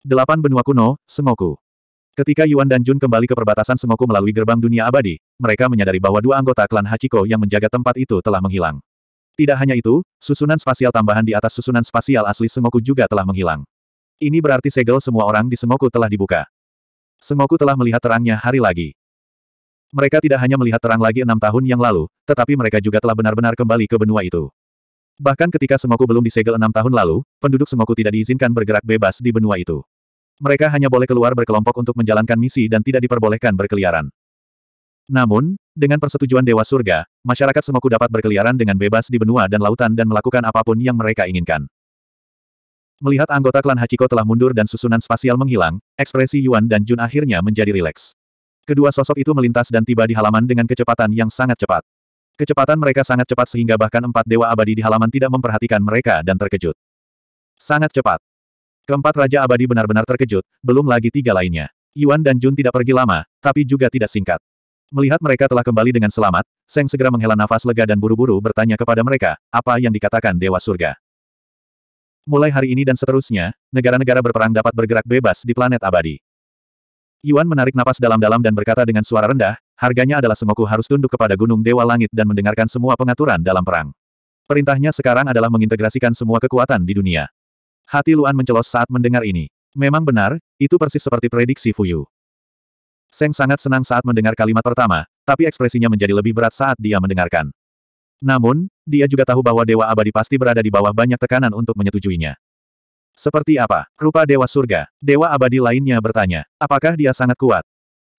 Delapan benua kuno, Semoku. Ketika Yuan dan Jun kembali ke perbatasan Semoku melalui gerbang dunia abadi, mereka menyadari bahwa dua anggota klan Hachiko yang menjaga tempat itu telah menghilang. Tidak hanya itu, susunan spasial tambahan di atas susunan spasial asli Semoku juga telah menghilang. Ini berarti segel semua orang di Semoku telah dibuka. Semoku telah melihat terangnya hari lagi. Mereka tidak hanya melihat terang lagi enam tahun yang lalu, tetapi mereka juga telah benar-benar kembali ke benua itu. Bahkan ketika Semoku belum disegel enam tahun lalu, penduduk Semoku tidak diizinkan bergerak bebas di benua itu. Mereka hanya boleh keluar berkelompok untuk menjalankan misi dan tidak diperbolehkan berkeliaran. Namun, dengan persetujuan Dewa Surga, masyarakat Semoku dapat berkeliaran dengan bebas di benua dan lautan dan melakukan apapun yang mereka inginkan. Melihat anggota klan Hachiko telah mundur dan susunan spasial menghilang, ekspresi Yuan dan Jun akhirnya menjadi rileks. Kedua sosok itu melintas dan tiba di halaman dengan kecepatan yang sangat cepat. Kecepatan mereka sangat cepat sehingga bahkan empat dewa abadi di halaman tidak memperhatikan mereka dan terkejut. Sangat cepat. Keempat Raja Abadi benar-benar terkejut, belum lagi tiga lainnya. Yuan dan Jun tidak pergi lama, tapi juga tidak singkat. Melihat mereka telah kembali dengan selamat, Seng segera menghela nafas lega dan buru-buru bertanya kepada mereka, apa yang dikatakan Dewa Surga. Mulai hari ini dan seterusnya, negara-negara berperang dapat bergerak bebas di planet abadi. Yuan menarik napas dalam-dalam dan berkata dengan suara rendah, harganya adalah Semoku harus tunduk kepada Gunung Dewa Langit dan mendengarkan semua pengaturan dalam perang. Perintahnya sekarang adalah mengintegrasikan semua kekuatan di dunia. Hati Luan mencelos saat mendengar ini. Memang benar, itu persis seperti prediksi Fuyu. Seng sangat senang saat mendengar kalimat pertama, tapi ekspresinya menjadi lebih berat saat dia mendengarkan. Namun, dia juga tahu bahwa Dewa Abadi pasti berada di bawah banyak tekanan untuk menyetujuinya. Seperti apa? Rupa Dewa Surga. Dewa Abadi lainnya bertanya. Apakah dia sangat kuat?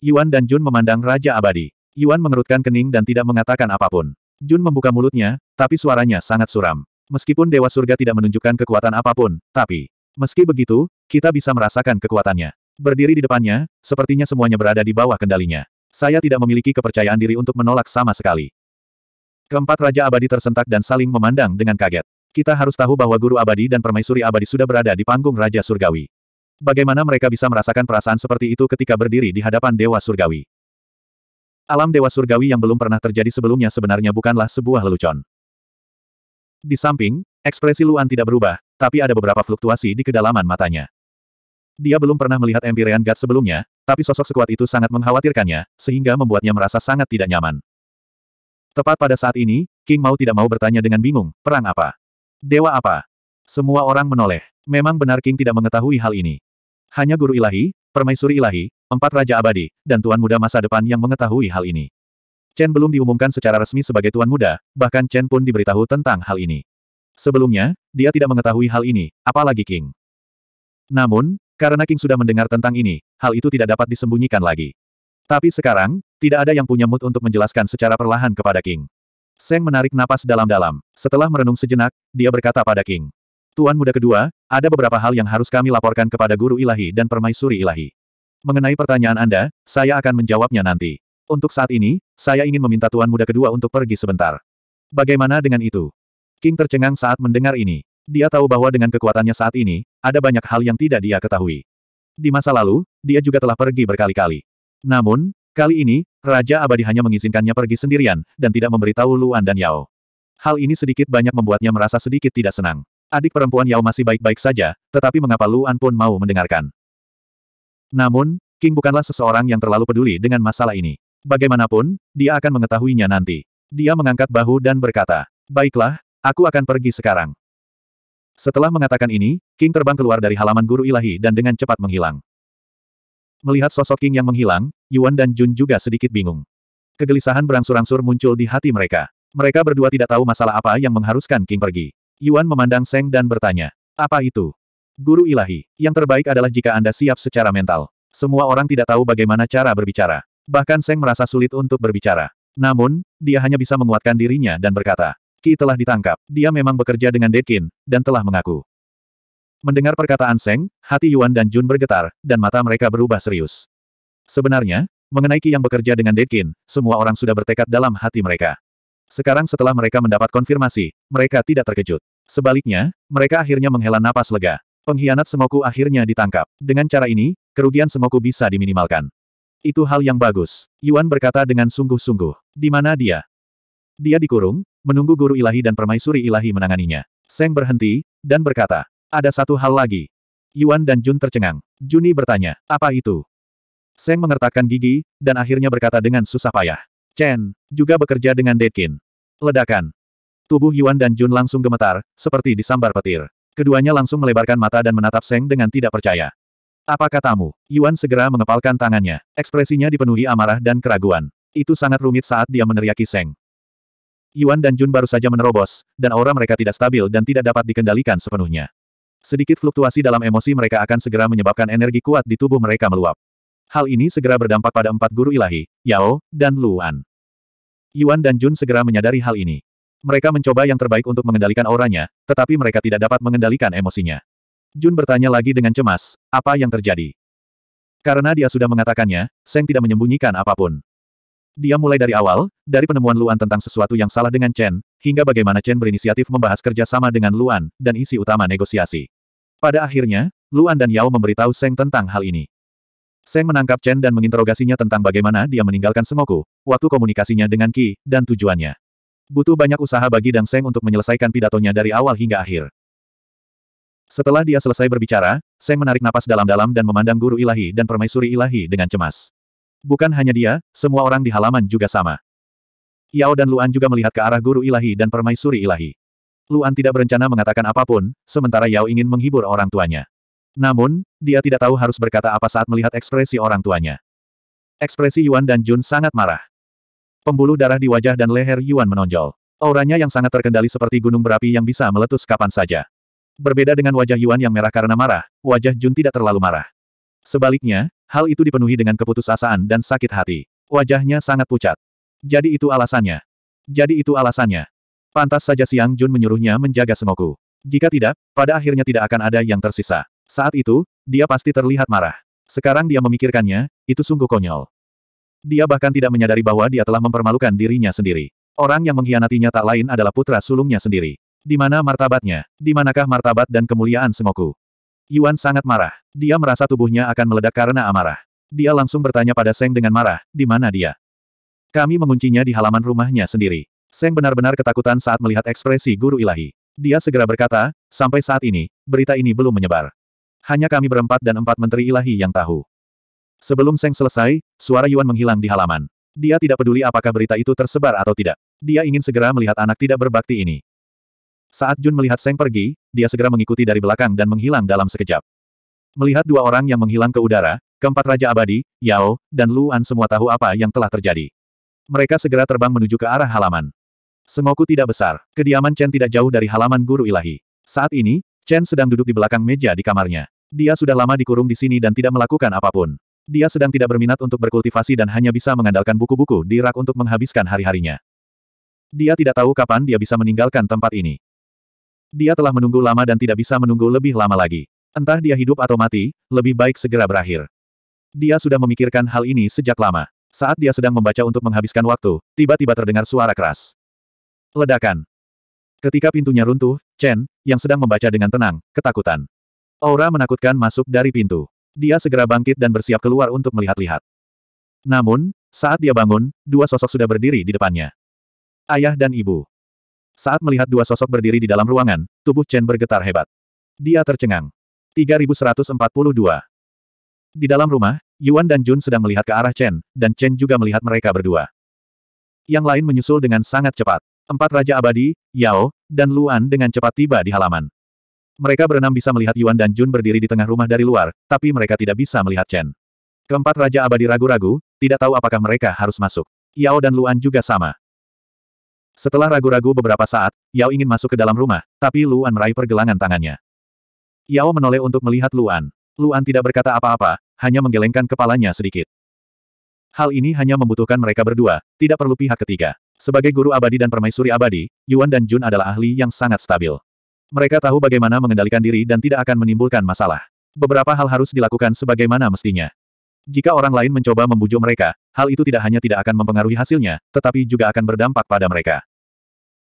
Yuan dan Jun memandang Raja Abadi. Yuan mengerutkan kening dan tidak mengatakan apapun. Jun membuka mulutnya, tapi suaranya sangat suram. Meskipun Dewa Surga tidak menunjukkan kekuatan apapun, tapi... Meski begitu, kita bisa merasakan kekuatannya. Berdiri di depannya, sepertinya semuanya berada di bawah kendalinya. Saya tidak memiliki kepercayaan diri untuk menolak sama sekali. Keempat Raja Abadi tersentak dan saling memandang dengan kaget. Kita harus tahu bahwa guru abadi dan permaisuri abadi sudah berada di panggung Raja Surgawi. Bagaimana mereka bisa merasakan perasaan seperti itu ketika berdiri di hadapan Dewa Surgawi? Alam Dewa Surgawi yang belum pernah terjadi sebelumnya sebenarnya bukanlah sebuah lelucon. Di samping, ekspresi Luan tidak berubah, tapi ada beberapa fluktuasi di kedalaman matanya. Dia belum pernah melihat Empyrean God sebelumnya, tapi sosok sekuat itu sangat mengkhawatirkannya, sehingga membuatnya merasa sangat tidak nyaman. Tepat pada saat ini, King mau tidak mau bertanya dengan bingung, perang apa? Dewa apa? Semua orang menoleh. Memang benar King tidak mengetahui hal ini. Hanya guru ilahi, permaisuri ilahi, empat raja abadi, dan tuan muda masa depan yang mengetahui hal ini. Chen belum diumumkan secara resmi sebagai tuan muda, bahkan Chen pun diberitahu tentang hal ini. Sebelumnya, dia tidak mengetahui hal ini, apalagi King. Namun, karena King sudah mendengar tentang ini, hal itu tidak dapat disembunyikan lagi. Tapi sekarang, tidak ada yang punya mood untuk menjelaskan secara perlahan kepada King. Seng menarik napas dalam-dalam. Setelah merenung sejenak, dia berkata pada King. Tuan muda kedua, ada beberapa hal yang harus kami laporkan kepada guru ilahi dan permaisuri ilahi. Mengenai pertanyaan Anda, saya akan menjawabnya nanti. Untuk saat ini, saya ingin meminta tuan muda kedua untuk pergi sebentar. Bagaimana dengan itu? King tercengang saat mendengar ini. Dia tahu bahwa dengan kekuatannya saat ini, ada banyak hal yang tidak dia ketahui. Di masa lalu, dia juga telah pergi berkali-kali. Namun, Kali ini, Raja Abadi hanya mengizinkannya pergi sendirian, dan tidak memberitahu Luan dan Yao. Hal ini sedikit banyak membuatnya merasa sedikit tidak senang. Adik perempuan Yao masih baik-baik saja, tetapi mengapa Luan pun mau mendengarkan. Namun, King bukanlah seseorang yang terlalu peduli dengan masalah ini. Bagaimanapun, dia akan mengetahuinya nanti. Dia mengangkat bahu dan berkata, Baiklah, aku akan pergi sekarang. Setelah mengatakan ini, King terbang keluar dari halaman guru ilahi dan dengan cepat menghilang. Melihat sosok King yang menghilang, Yuan dan Jun juga sedikit bingung. Kegelisahan berangsur-angsur muncul di hati mereka. Mereka berdua tidak tahu masalah apa yang mengharuskan King pergi. Yuan memandang Seng dan bertanya, apa itu? Guru ilahi, yang terbaik adalah jika Anda siap secara mental. Semua orang tidak tahu bagaimana cara berbicara. Bahkan Seng merasa sulit untuk berbicara. Namun, dia hanya bisa menguatkan dirinya dan berkata, Ki telah ditangkap, dia memang bekerja dengan Dekin, dan telah mengaku. Mendengar perkataan Seng, hati Yuan dan Jun bergetar, dan mata mereka berubah serius. Sebenarnya, mengenai Ki yang bekerja dengan Dekin, semua orang sudah bertekad dalam hati mereka. Sekarang setelah mereka mendapat konfirmasi, mereka tidak terkejut. Sebaliknya, mereka akhirnya menghela napas lega. Pengkhianat semoku akhirnya ditangkap. Dengan cara ini, kerugian semoku bisa diminimalkan. Itu hal yang bagus, Yuan berkata dengan sungguh-sungguh. Di mana dia? Dia dikurung, menunggu guru ilahi dan permaisuri ilahi menanganinya. Seng berhenti, dan berkata, ada satu hal lagi. Yuan dan Jun tercengang. Juni bertanya, apa itu? Seng mengertakkan gigi, dan akhirnya berkata dengan susah payah. Chen, juga bekerja dengan Dekin. Ledakan. Tubuh Yuan dan Jun langsung gemetar, seperti disambar petir. Keduanya langsung melebarkan mata dan menatap Seng dengan tidak percaya. Apa katamu? Yuan segera mengepalkan tangannya. Ekspresinya dipenuhi amarah dan keraguan. Itu sangat rumit saat dia meneriaki Seng. Yuan dan Jun baru saja menerobos, dan aura mereka tidak stabil dan tidak dapat dikendalikan sepenuhnya. Sedikit fluktuasi dalam emosi mereka akan segera menyebabkan energi kuat di tubuh mereka meluap. Hal ini segera berdampak pada empat guru ilahi, Yao, dan Luan. Yuan dan Jun segera menyadari hal ini. Mereka mencoba yang terbaik untuk mengendalikan auranya, tetapi mereka tidak dapat mengendalikan emosinya. Jun bertanya lagi dengan cemas, apa yang terjadi? Karena dia sudah mengatakannya, Seng tidak menyembunyikan apapun. Dia mulai dari awal, dari penemuan Luan tentang sesuatu yang salah dengan Chen, hingga bagaimana Chen berinisiatif membahas kerja sama dengan Luan, dan isi utama negosiasi. Pada akhirnya, Luan dan Yao memberitahu Seng tentang hal ini. Seng menangkap Chen dan menginterogasinya tentang bagaimana dia meninggalkan Semoku, waktu komunikasinya dengan Qi, dan tujuannya. Butuh banyak usaha bagi Dang Seng untuk menyelesaikan pidatonya dari awal hingga akhir. Setelah dia selesai berbicara, Seng menarik napas dalam-dalam dan memandang guru ilahi dan permaisuri ilahi dengan cemas. Bukan hanya dia, semua orang di halaman juga sama. Yao dan Luan juga melihat ke arah guru ilahi dan permaisuri ilahi. Luan tidak berencana mengatakan apapun, sementara Yao ingin menghibur orang tuanya. Namun, dia tidak tahu harus berkata apa saat melihat ekspresi orang tuanya. Ekspresi Yuan dan Jun sangat marah. Pembuluh darah di wajah dan leher Yuan menonjol. Auranya yang sangat terkendali seperti gunung berapi yang bisa meletus kapan saja. Berbeda dengan wajah Yuan yang merah karena marah, wajah Jun tidak terlalu marah. Sebaliknya, hal itu dipenuhi dengan keputusasaan dan sakit hati. Wajahnya sangat pucat. Jadi itu alasannya. Jadi itu alasannya. Pantas saja Siang Jun menyuruhnya menjaga semoku. Jika tidak, pada akhirnya tidak akan ada yang tersisa. Saat itu, dia pasti terlihat marah. Sekarang dia memikirkannya, itu sungguh konyol. Dia bahkan tidak menyadari bahwa dia telah mempermalukan dirinya sendiri. Orang yang mengkhianatinya tak lain adalah putra sulungnya sendiri. Di mana martabatnya? Di manakah martabat dan kemuliaan semoku? Yuan sangat marah. Dia merasa tubuhnya akan meledak karena amarah. Dia langsung bertanya pada Seng dengan marah, di mana dia? Kami menguncinya di halaman rumahnya sendiri. Seng benar-benar ketakutan saat melihat ekspresi guru ilahi. Dia segera berkata, sampai saat ini, berita ini belum menyebar hanya kami berempat dan empat menteri ilahi yang tahu. Sebelum Seng selesai, suara Yuan menghilang di halaman. Dia tidak peduli apakah berita itu tersebar atau tidak. Dia ingin segera melihat anak tidak berbakti ini. Saat Jun melihat Seng pergi, dia segera mengikuti dari belakang dan menghilang dalam sekejap. Melihat dua orang yang menghilang ke udara, keempat Raja Abadi, Yao, dan Luan semua tahu apa yang telah terjadi. Mereka segera terbang menuju ke arah halaman. Sengoku tidak besar. Kediaman Chen tidak jauh dari halaman guru ilahi. Saat ini, Chen sedang duduk di belakang meja di kamarnya. Dia sudah lama dikurung di sini dan tidak melakukan apapun. Dia sedang tidak berminat untuk berkultivasi dan hanya bisa mengandalkan buku-buku di rak untuk menghabiskan hari-harinya. Dia tidak tahu kapan dia bisa meninggalkan tempat ini. Dia telah menunggu lama dan tidak bisa menunggu lebih lama lagi. Entah dia hidup atau mati, lebih baik segera berakhir. Dia sudah memikirkan hal ini sejak lama. Saat dia sedang membaca untuk menghabiskan waktu, tiba-tiba terdengar suara keras. Ledakan. Ketika pintunya runtuh, Chen, yang sedang membaca dengan tenang, ketakutan. Aura menakutkan masuk dari pintu. Dia segera bangkit dan bersiap keluar untuk melihat-lihat. Namun, saat dia bangun, dua sosok sudah berdiri di depannya. Ayah dan ibu. Saat melihat dua sosok berdiri di dalam ruangan, tubuh Chen bergetar hebat. Dia tercengang. 3142. Di dalam rumah, Yuan dan Jun sedang melihat ke arah Chen, dan Chen juga melihat mereka berdua. Yang lain menyusul dengan sangat cepat. Empat Raja Abadi, Yao, dan Luan dengan cepat tiba di halaman. Mereka berenam bisa melihat Yuan dan Jun berdiri di tengah rumah dari luar, tapi mereka tidak bisa melihat Chen. Keempat Raja Abadi ragu-ragu, tidak tahu apakah mereka harus masuk. Yao dan Luan juga sama. Setelah ragu-ragu beberapa saat, Yao ingin masuk ke dalam rumah, tapi Luan meraih pergelangan tangannya. Yao menoleh untuk melihat Luan. Luan tidak berkata apa-apa, hanya menggelengkan kepalanya sedikit. Hal ini hanya membutuhkan mereka berdua, tidak perlu pihak ketiga. Sebagai guru abadi dan permaisuri abadi, Yuan dan Jun adalah ahli yang sangat stabil. Mereka tahu bagaimana mengendalikan diri dan tidak akan menimbulkan masalah. Beberapa hal harus dilakukan sebagaimana mestinya. Jika orang lain mencoba membujuk mereka, hal itu tidak hanya tidak akan mempengaruhi hasilnya, tetapi juga akan berdampak pada mereka.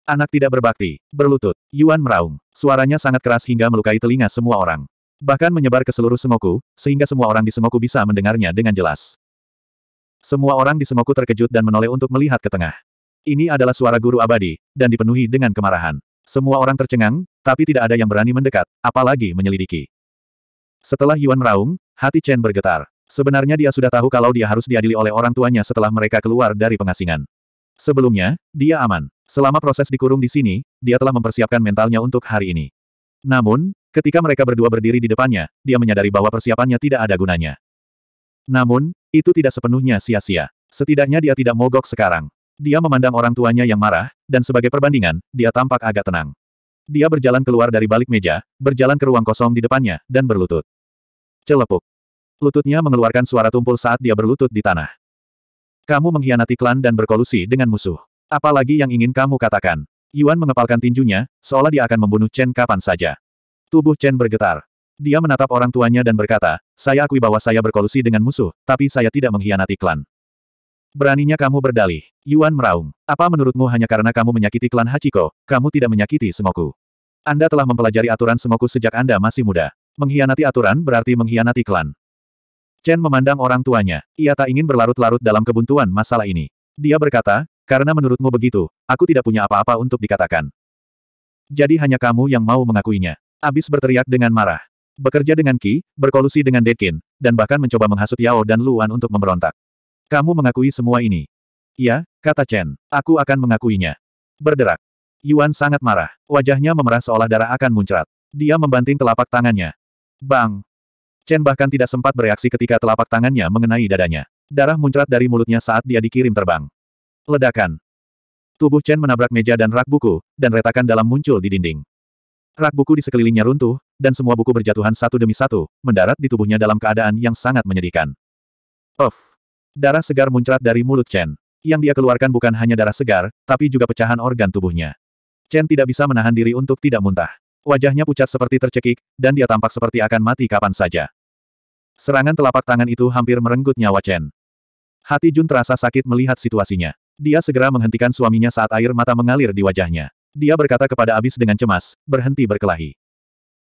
Anak tidak berbakti, berlutut, Yuan meraung. Suaranya sangat keras hingga melukai telinga semua orang. Bahkan menyebar ke seluruh Sengoku, sehingga semua orang di Sengoku bisa mendengarnya dengan jelas. Semua orang di Sengoku terkejut dan menoleh untuk melihat ke tengah. Ini adalah suara guru abadi, dan dipenuhi dengan kemarahan. Semua orang tercengang, tapi tidak ada yang berani mendekat, apalagi menyelidiki. Setelah Yuan meraung, hati Chen bergetar. Sebenarnya dia sudah tahu kalau dia harus diadili oleh orang tuanya setelah mereka keluar dari pengasingan. Sebelumnya, dia aman. Selama proses dikurung di sini, dia telah mempersiapkan mentalnya untuk hari ini. Namun, ketika mereka berdua berdiri di depannya, dia menyadari bahwa persiapannya tidak ada gunanya. Namun, itu tidak sepenuhnya sia-sia. Setidaknya dia tidak mogok sekarang. Dia memandang orang tuanya yang marah, dan sebagai perbandingan, dia tampak agak tenang. Dia berjalan keluar dari balik meja, berjalan ke ruang kosong di depannya, dan berlutut. Celepuk. Lututnya mengeluarkan suara tumpul saat dia berlutut di tanah. Kamu mengkhianati klan dan berkolusi dengan musuh. Apalagi yang ingin kamu katakan. Yuan mengepalkan tinjunya, seolah dia akan membunuh Chen kapan saja. Tubuh Chen bergetar. Dia menatap orang tuanya dan berkata, saya akui bahwa saya berkolusi dengan musuh, tapi saya tidak mengkhianati klan. Beraninya kamu berdalih. Yuan meraung. Apa menurutmu hanya karena kamu menyakiti klan Hachiko, kamu tidak menyakiti Semoku? Anda telah mempelajari aturan Semoku sejak Anda masih muda. Mengkhianati aturan berarti mengkhianati klan. Chen memandang orang tuanya. Ia tak ingin berlarut-larut dalam kebuntuan masalah ini. Dia berkata, karena menurutmu begitu, aku tidak punya apa-apa untuk dikatakan. Jadi hanya kamu yang mau mengakuinya. Abis berteriak dengan marah. Bekerja dengan Ki, berkolusi dengan Dekin, dan bahkan mencoba menghasut Yao dan Luan untuk memberontak. Kamu mengakui semua ini? Ya, kata Chen. Aku akan mengakuinya. Berderak. Yuan sangat marah. Wajahnya memerah seolah darah akan muncrat. Dia membanting telapak tangannya. Bang! Chen bahkan tidak sempat bereaksi ketika telapak tangannya mengenai dadanya. Darah muncrat dari mulutnya saat dia dikirim terbang. Ledakan. Tubuh Chen menabrak meja dan rak buku, dan retakan dalam muncul di dinding. Rak buku di sekelilingnya runtuh, dan semua buku berjatuhan satu demi satu, mendarat di tubuhnya dalam keadaan yang sangat menyedihkan. Of! Darah segar muncrat dari mulut Chen. Yang dia keluarkan bukan hanya darah segar, tapi juga pecahan organ tubuhnya. Chen tidak bisa menahan diri untuk tidak muntah. Wajahnya pucat seperti tercekik, dan dia tampak seperti akan mati kapan saja. Serangan telapak tangan itu hampir merenggut nyawa Chen. Hati Jun terasa sakit melihat situasinya. Dia segera menghentikan suaminya saat air mata mengalir di wajahnya. Dia berkata kepada Abis dengan cemas, berhenti berkelahi.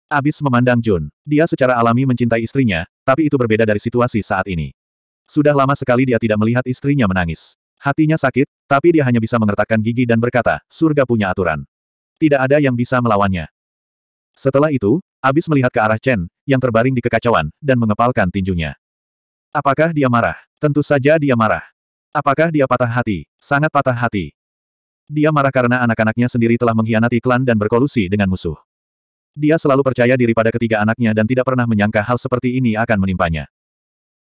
Abis memandang Jun. Dia secara alami mencintai istrinya, tapi itu berbeda dari situasi saat ini. Sudah lama sekali dia tidak melihat istrinya menangis. Hatinya sakit, tapi dia hanya bisa mengertakkan gigi dan berkata, surga punya aturan. Tidak ada yang bisa melawannya. Setelah itu, Abis melihat ke arah Chen, yang terbaring di kekacauan, dan mengepalkan tinjunya. Apakah dia marah? Tentu saja dia marah. Apakah dia patah hati? Sangat patah hati. Dia marah karena anak-anaknya sendiri telah mengkhianati klan dan berkolusi dengan musuh. Dia selalu percaya diri pada ketiga anaknya dan tidak pernah menyangka hal seperti ini akan menimpanya.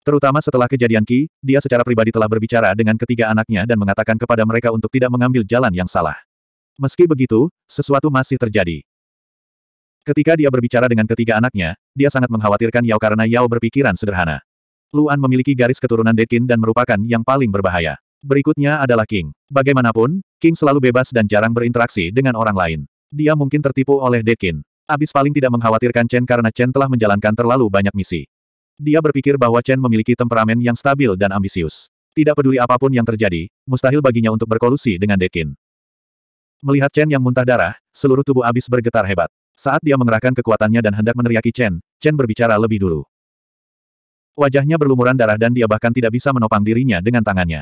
Terutama setelah kejadian Ki, dia secara pribadi telah berbicara dengan ketiga anaknya dan mengatakan kepada mereka untuk tidak mengambil jalan yang salah. Meski begitu, sesuatu masih terjadi. Ketika dia berbicara dengan ketiga anaknya, dia sangat mengkhawatirkan Yao karena Yao berpikiran sederhana. Luan memiliki garis keturunan Dekin dan merupakan yang paling berbahaya. Berikutnya adalah King. Bagaimanapun, King selalu bebas dan jarang berinteraksi dengan orang lain. Dia mungkin tertipu oleh Dekin. Abis paling tidak mengkhawatirkan Chen karena Chen telah menjalankan terlalu banyak misi. Dia berpikir bahwa Chen memiliki temperamen yang stabil dan ambisius. Tidak peduli apapun yang terjadi, mustahil baginya untuk berkolusi dengan Dekin. Melihat Chen yang muntah darah, seluruh tubuh abis bergetar hebat. Saat dia mengerahkan kekuatannya dan hendak meneriaki Chen, Chen berbicara lebih dulu. Wajahnya berlumuran darah dan dia bahkan tidak bisa menopang dirinya dengan tangannya.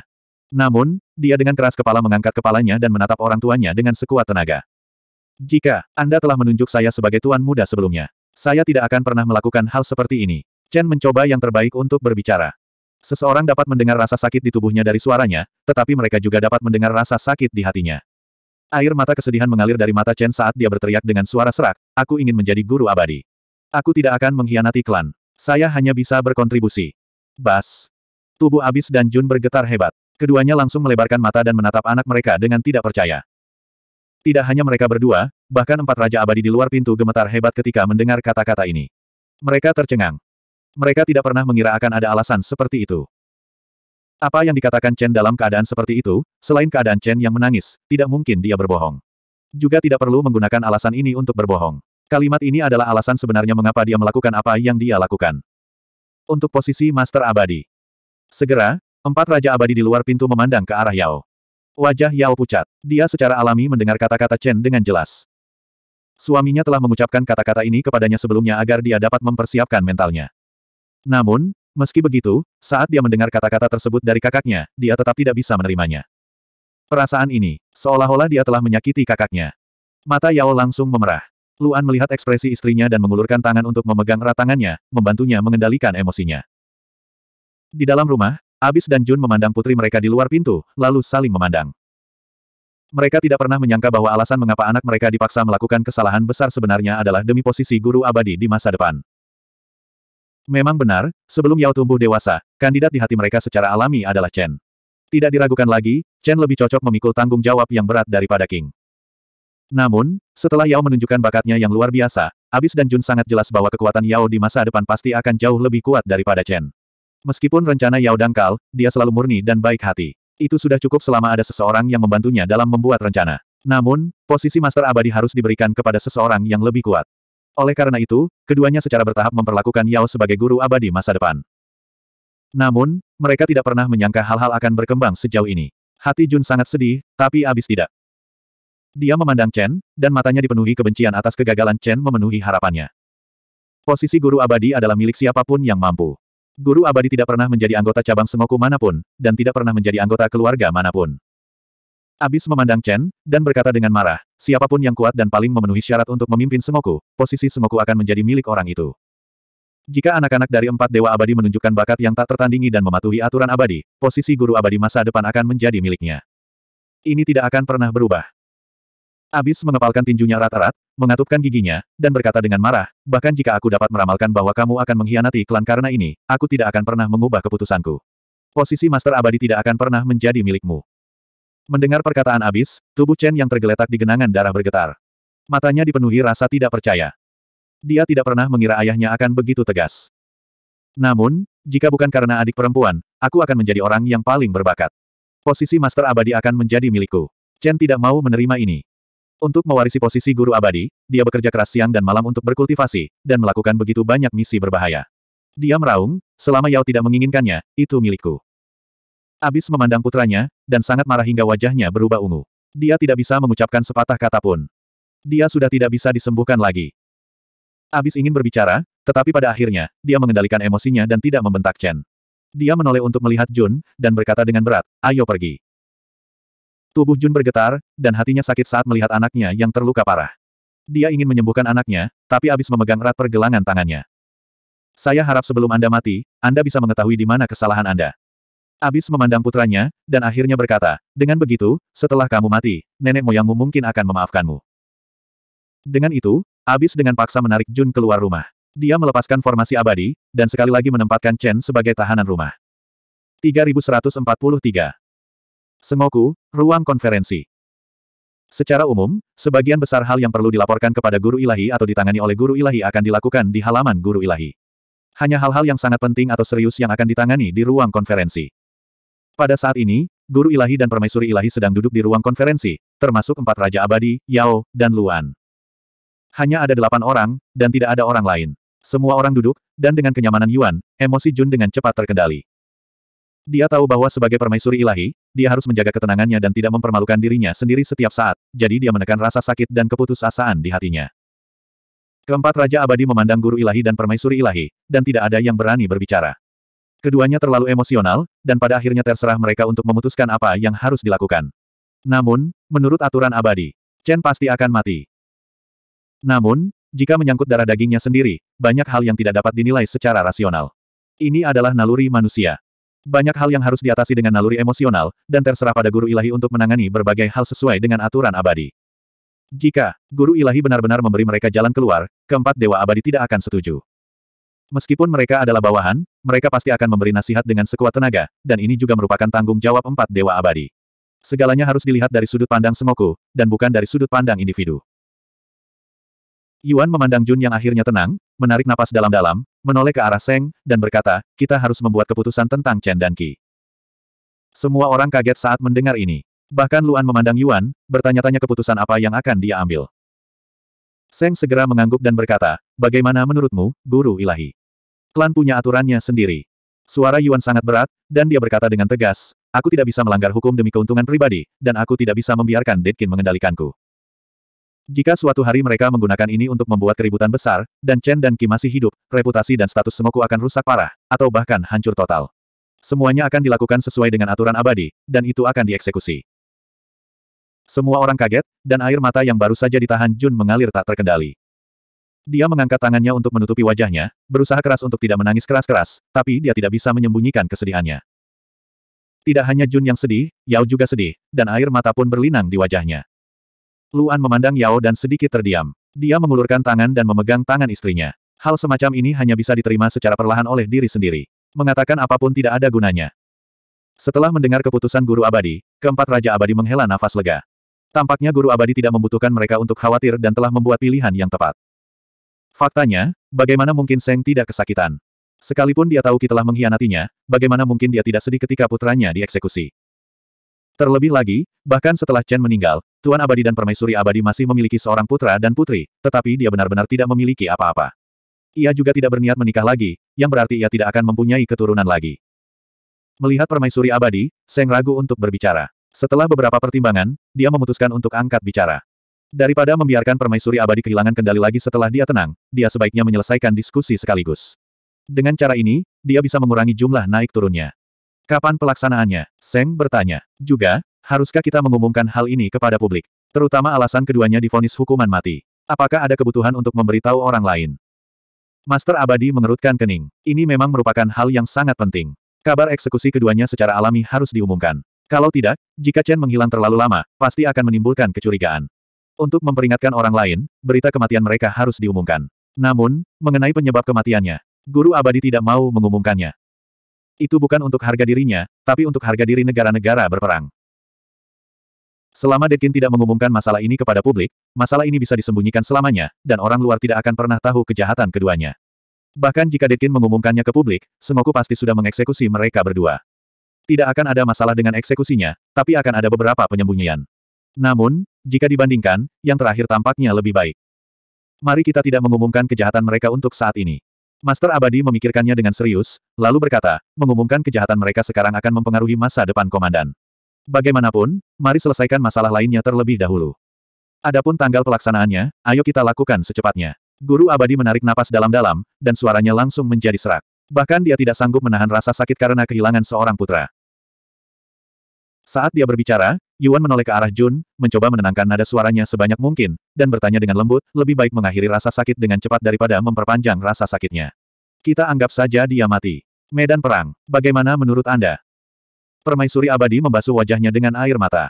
Namun, dia dengan keras kepala mengangkat kepalanya dan menatap orang tuanya dengan sekuat tenaga. Jika Anda telah menunjuk saya sebagai tuan muda sebelumnya, saya tidak akan pernah melakukan hal seperti ini. Chen mencoba yang terbaik untuk berbicara. Seseorang dapat mendengar rasa sakit di tubuhnya dari suaranya, tetapi mereka juga dapat mendengar rasa sakit di hatinya. Air mata kesedihan mengalir dari mata Chen saat dia berteriak dengan suara serak, aku ingin menjadi guru abadi. Aku tidak akan mengkhianati klan. Saya hanya bisa berkontribusi. Bas. Tubuh Abis dan Jun bergetar hebat. Keduanya langsung melebarkan mata dan menatap anak mereka dengan tidak percaya. Tidak hanya mereka berdua, bahkan empat raja abadi di luar pintu gemetar hebat ketika mendengar kata-kata ini. Mereka tercengang. Mereka tidak pernah mengira akan ada alasan seperti itu. Apa yang dikatakan Chen dalam keadaan seperti itu, selain keadaan Chen yang menangis, tidak mungkin dia berbohong. Juga tidak perlu menggunakan alasan ini untuk berbohong. Kalimat ini adalah alasan sebenarnya mengapa dia melakukan apa yang dia lakukan. Untuk posisi Master Abadi. Segera, empat Raja Abadi di luar pintu memandang ke arah Yao. Wajah Yao pucat. Dia secara alami mendengar kata-kata Chen dengan jelas. Suaminya telah mengucapkan kata-kata ini kepadanya sebelumnya agar dia dapat mempersiapkan mentalnya. Namun, meski begitu, saat dia mendengar kata-kata tersebut dari kakaknya, dia tetap tidak bisa menerimanya. Perasaan ini, seolah-olah dia telah menyakiti kakaknya. Mata Yao langsung memerah. Luan melihat ekspresi istrinya dan mengulurkan tangan untuk memegang erat tangannya, membantunya mengendalikan emosinya. Di dalam rumah, Abis dan Jun memandang putri mereka di luar pintu, lalu saling memandang. Mereka tidak pernah menyangka bahwa alasan mengapa anak mereka dipaksa melakukan kesalahan besar sebenarnya adalah demi posisi guru abadi di masa depan. Memang benar, sebelum Yao tumbuh dewasa, kandidat di hati mereka secara alami adalah Chen. Tidak diragukan lagi, Chen lebih cocok memikul tanggung jawab yang berat daripada King. Namun, setelah Yao menunjukkan bakatnya yang luar biasa, Abis dan Jun sangat jelas bahwa kekuatan Yao di masa depan pasti akan jauh lebih kuat daripada Chen. Meskipun rencana Yao dangkal, dia selalu murni dan baik hati. Itu sudah cukup selama ada seseorang yang membantunya dalam membuat rencana. Namun, posisi Master Abadi harus diberikan kepada seseorang yang lebih kuat. Oleh karena itu, keduanya secara bertahap memperlakukan Yao sebagai guru abadi masa depan. Namun, mereka tidak pernah menyangka hal-hal akan berkembang sejauh ini. Hati Jun sangat sedih, tapi abis tidak. Dia memandang Chen, dan matanya dipenuhi kebencian atas kegagalan Chen memenuhi harapannya. Posisi guru abadi adalah milik siapapun yang mampu. Guru abadi tidak pernah menjadi anggota cabang semoku manapun, dan tidak pernah menjadi anggota keluarga manapun. Abis memandang Chen, dan berkata dengan marah, siapapun yang kuat dan paling memenuhi syarat untuk memimpin Semoku, posisi Semoku akan menjadi milik orang itu. Jika anak-anak dari empat dewa abadi menunjukkan bakat yang tak tertandingi dan mematuhi aturan abadi, posisi guru abadi masa depan akan menjadi miliknya. Ini tidak akan pernah berubah. Abis mengepalkan tinjunya rata-rat, mengatupkan giginya, dan berkata dengan marah, bahkan jika aku dapat meramalkan bahwa kamu akan mengkhianati klan karena ini, aku tidak akan pernah mengubah keputusanku. Posisi Master Abadi tidak akan pernah menjadi milikmu. Mendengar perkataan abis, tubuh Chen yang tergeletak di genangan darah bergetar. Matanya dipenuhi rasa tidak percaya. Dia tidak pernah mengira ayahnya akan begitu tegas. Namun, jika bukan karena adik perempuan, aku akan menjadi orang yang paling berbakat. Posisi master abadi akan menjadi milikku. Chen tidak mau menerima ini. Untuk mewarisi posisi guru abadi, dia bekerja keras siang dan malam untuk berkultivasi, dan melakukan begitu banyak misi berbahaya. Dia meraung, selama Yao tidak menginginkannya, itu milikku. Abis memandang putranya, dan sangat marah hingga wajahnya berubah ungu. Dia tidak bisa mengucapkan sepatah kata pun. Dia sudah tidak bisa disembuhkan lagi. Abis ingin berbicara, tetapi pada akhirnya, dia mengendalikan emosinya dan tidak membentak Chen. Dia menoleh untuk melihat Jun, dan berkata dengan berat, ayo pergi. Tubuh Jun bergetar, dan hatinya sakit saat melihat anaknya yang terluka parah. Dia ingin menyembuhkan anaknya, tapi abis memegang erat pergelangan tangannya. Saya harap sebelum Anda mati, Anda bisa mengetahui di mana kesalahan Anda. Abis memandang putranya, dan akhirnya berkata, dengan begitu, setelah kamu mati, nenek moyangmu mungkin akan memaafkanmu. Dengan itu, Abis dengan paksa menarik Jun keluar rumah. Dia melepaskan formasi abadi, dan sekali lagi menempatkan Chen sebagai tahanan rumah. 3143 Sengoku, Ruang Konferensi Secara umum, sebagian besar hal yang perlu dilaporkan kepada guru ilahi atau ditangani oleh guru ilahi akan dilakukan di halaman guru ilahi. Hanya hal-hal yang sangat penting atau serius yang akan ditangani di ruang konferensi. Pada saat ini, Guru Ilahi dan Permaisuri Ilahi sedang duduk di ruang konferensi, termasuk empat Raja Abadi, Yao, dan Luan. Hanya ada delapan orang, dan tidak ada orang lain. Semua orang duduk, dan dengan kenyamanan Yuan, emosi Jun dengan cepat terkendali. Dia tahu bahwa sebagai permaisuri ilahi, dia harus menjaga ketenangannya dan tidak mempermalukan dirinya sendiri setiap saat, jadi dia menekan rasa sakit dan keputusasaan di hatinya. Keempat Raja Abadi memandang Guru Ilahi dan Permaisuri Ilahi, dan tidak ada yang berani berbicara. Keduanya terlalu emosional, dan pada akhirnya terserah mereka untuk memutuskan apa yang harus dilakukan. Namun, menurut aturan abadi, Chen pasti akan mati. Namun, jika menyangkut darah dagingnya sendiri, banyak hal yang tidak dapat dinilai secara rasional. Ini adalah naluri manusia. Banyak hal yang harus diatasi dengan naluri emosional, dan terserah pada guru ilahi untuk menangani berbagai hal sesuai dengan aturan abadi. Jika guru ilahi benar-benar memberi mereka jalan keluar, keempat dewa abadi tidak akan setuju. Meskipun mereka adalah bawahan, mereka pasti akan memberi nasihat dengan sekuat tenaga, dan ini juga merupakan tanggung jawab empat dewa abadi. Segalanya harus dilihat dari sudut pandang Semoku, dan bukan dari sudut pandang individu. Yuan memandang Jun yang akhirnya tenang, menarik napas dalam-dalam, menoleh ke arah Seng, dan berkata, kita harus membuat keputusan tentang Chen dan Qi. Semua orang kaget saat mendengar ini. Bahkan Luan memandang Yuan, bertanya-tanya keputusan apa yang akan dia ambil. Seng segera mengangguk dan berkata, bagaimana menurutmu, guru ilahi? Klan punya aturannya sendiri. Suara Yuan sangat berat, dan dia berkata dengan tegas, aku tidak bisa melanggar hukum demi keuntungan pribadi, dan aku tidak bisa membiarkan Detkin mengendalikanku. Jika suatu hari mereka menggunakan ini untuk membuat keributan besar, dan Chen dan Kim masih hidup, reputasi dan status Sengoku akan rusak parah, atau bahkan hancur total. Semuanya akan dilakukan sesuai dengan aturan abadi, dan itu akan dieksekusi. Semua orang kaget, dan air mata yang baru saja ditahan Jun mengalir tak terkendali. Dia mengangkat tangannya untuk menutupi wajahnya, berusaha keras untuk tidak menangis keras-keras, tapi dia tidak bisa menyembunyikan kesedihannya. Tidak hanya Jun yang sedih, Yao juga sedih, dan air mata pun berlinang di wajahnya. Luan memandang Yao dan sedikit terdiam. Dia mengulurkan tangan dan memegang tangan istrinya. Hal semacam ini hanya bisa diterima secara perlahan oleh diri sendiri. Mengatakan apapun tidak ada gunanya. Setelah mendengar keputusan Guru Abadi, keempat Raja Abadi menghela nafas lega. Tampaknya Guru Abadi tidak membutuhkan mereka untuk khawatir dan telah membuat pilihan yang tepat. Faktanya, bagaimana mungkin Seng tidak kesakitan? Sekalipun dia tahu kita telah mengkhianatinya, bagaimana mungkin dia tidak sedih ketika putranya dieksekusi? Terlebih lagi, bahkan setelah Chen meninggal, Tuan Abadi dan Permaisuri Abadi masih memiliki seorang putra dan putri, tetapi dia benar-benar tidak memiliki apa-apa. Ia juga tidak berniat menikah lagi, yang berarti ia tidak akan mempunyai keturunan lagi. Melihat Permaisuri Abadi, Seng ragu untuk berbicara. Setelah beberapa pertimbangan, dia memutuskan untuk angkat bicara. Daripada membiarkan permaisuri abadi kehilangan kendali lagi setelah dia tenang, dia sebaiknya menyelesaikan diskusi sekaligus. Dengan cara ini, dia bisa mengurangi jumlah naik turunnya. Kapan pelaksanaannya? Seng bertanya. Juga, haruskah kita mengumumkan hal ini kepada publik? Terutama alasan keduanya difonis hukuman mati. Apakah ada kebutuhan untuk memberitahu orang lain? Master Abadi mengerutkan kening. Ini memang merupakan hal yang sangat penting. Kabar eksekusi keduanya secara alami harus diumumkan. Kalau tidak, jika Chen menghilang terlalu lama, pasti akan menimbulkan kecurigaan. Untuk memperingatkan orang lain, berita kematian mereka harus diumumkan. Namun, mengenai penyebab kematiannya, Guru Abadi tidak mau mengumumkannya. Itu bukan untuk harga dirinya, tapi untuk harga diri negara-negara berperang. Selama Dekin tidak mengumumkan masalah ini kepada publik, masalah ini bisa disembunyikan selamanya, dan orang luar tidak akan pernah tahu kejahatan keduanya. Bahkan jika Dekin mengumumkannya ke publik, Sengoku pasti sudah mengeksekusi mereka berdua. Tidak akan ada masalah dengan eksekusinya, tapi akan ada beberapa penyembunyian. Namun, jika dibandingkan, yang terakhir tampaknya lebih baik. Mari kita tidak mengumumkan kejahatan mereka untuk saat ini. Master Abadi memikirkannya dengan serius, lalu berkata, mengumumkan kejahatan mereka sekarang akan mempengaruhi masa depan komandan. Bagaimanapun, mari selesaikan masalah lainnya terlebih dahulu. Adapun tanggal pelaksanaannya, ayo kita lakukan secepatnya. Guru Abadi menarik napas dalam-dalam, dan suaranya langsung menjadi serak. Bahkan dia tidak sanggup menahan rasa sakit karena kehilangan seorang putra. Saat dia berbicara, Yuan menoleh ke arah Jun, mencoba menenangkan nada suaranya sebanyak mungkin, dan bertanya dengan lembut, lebih baik mengakhiri rasa sakit dengan cepat daripada memperpanjang rasa sakitnya. Kita anggap saja dia mati. Medan perang, bagaimana menurut Anda? Permaisuri abadi membasuh wajahnya dengan air mata.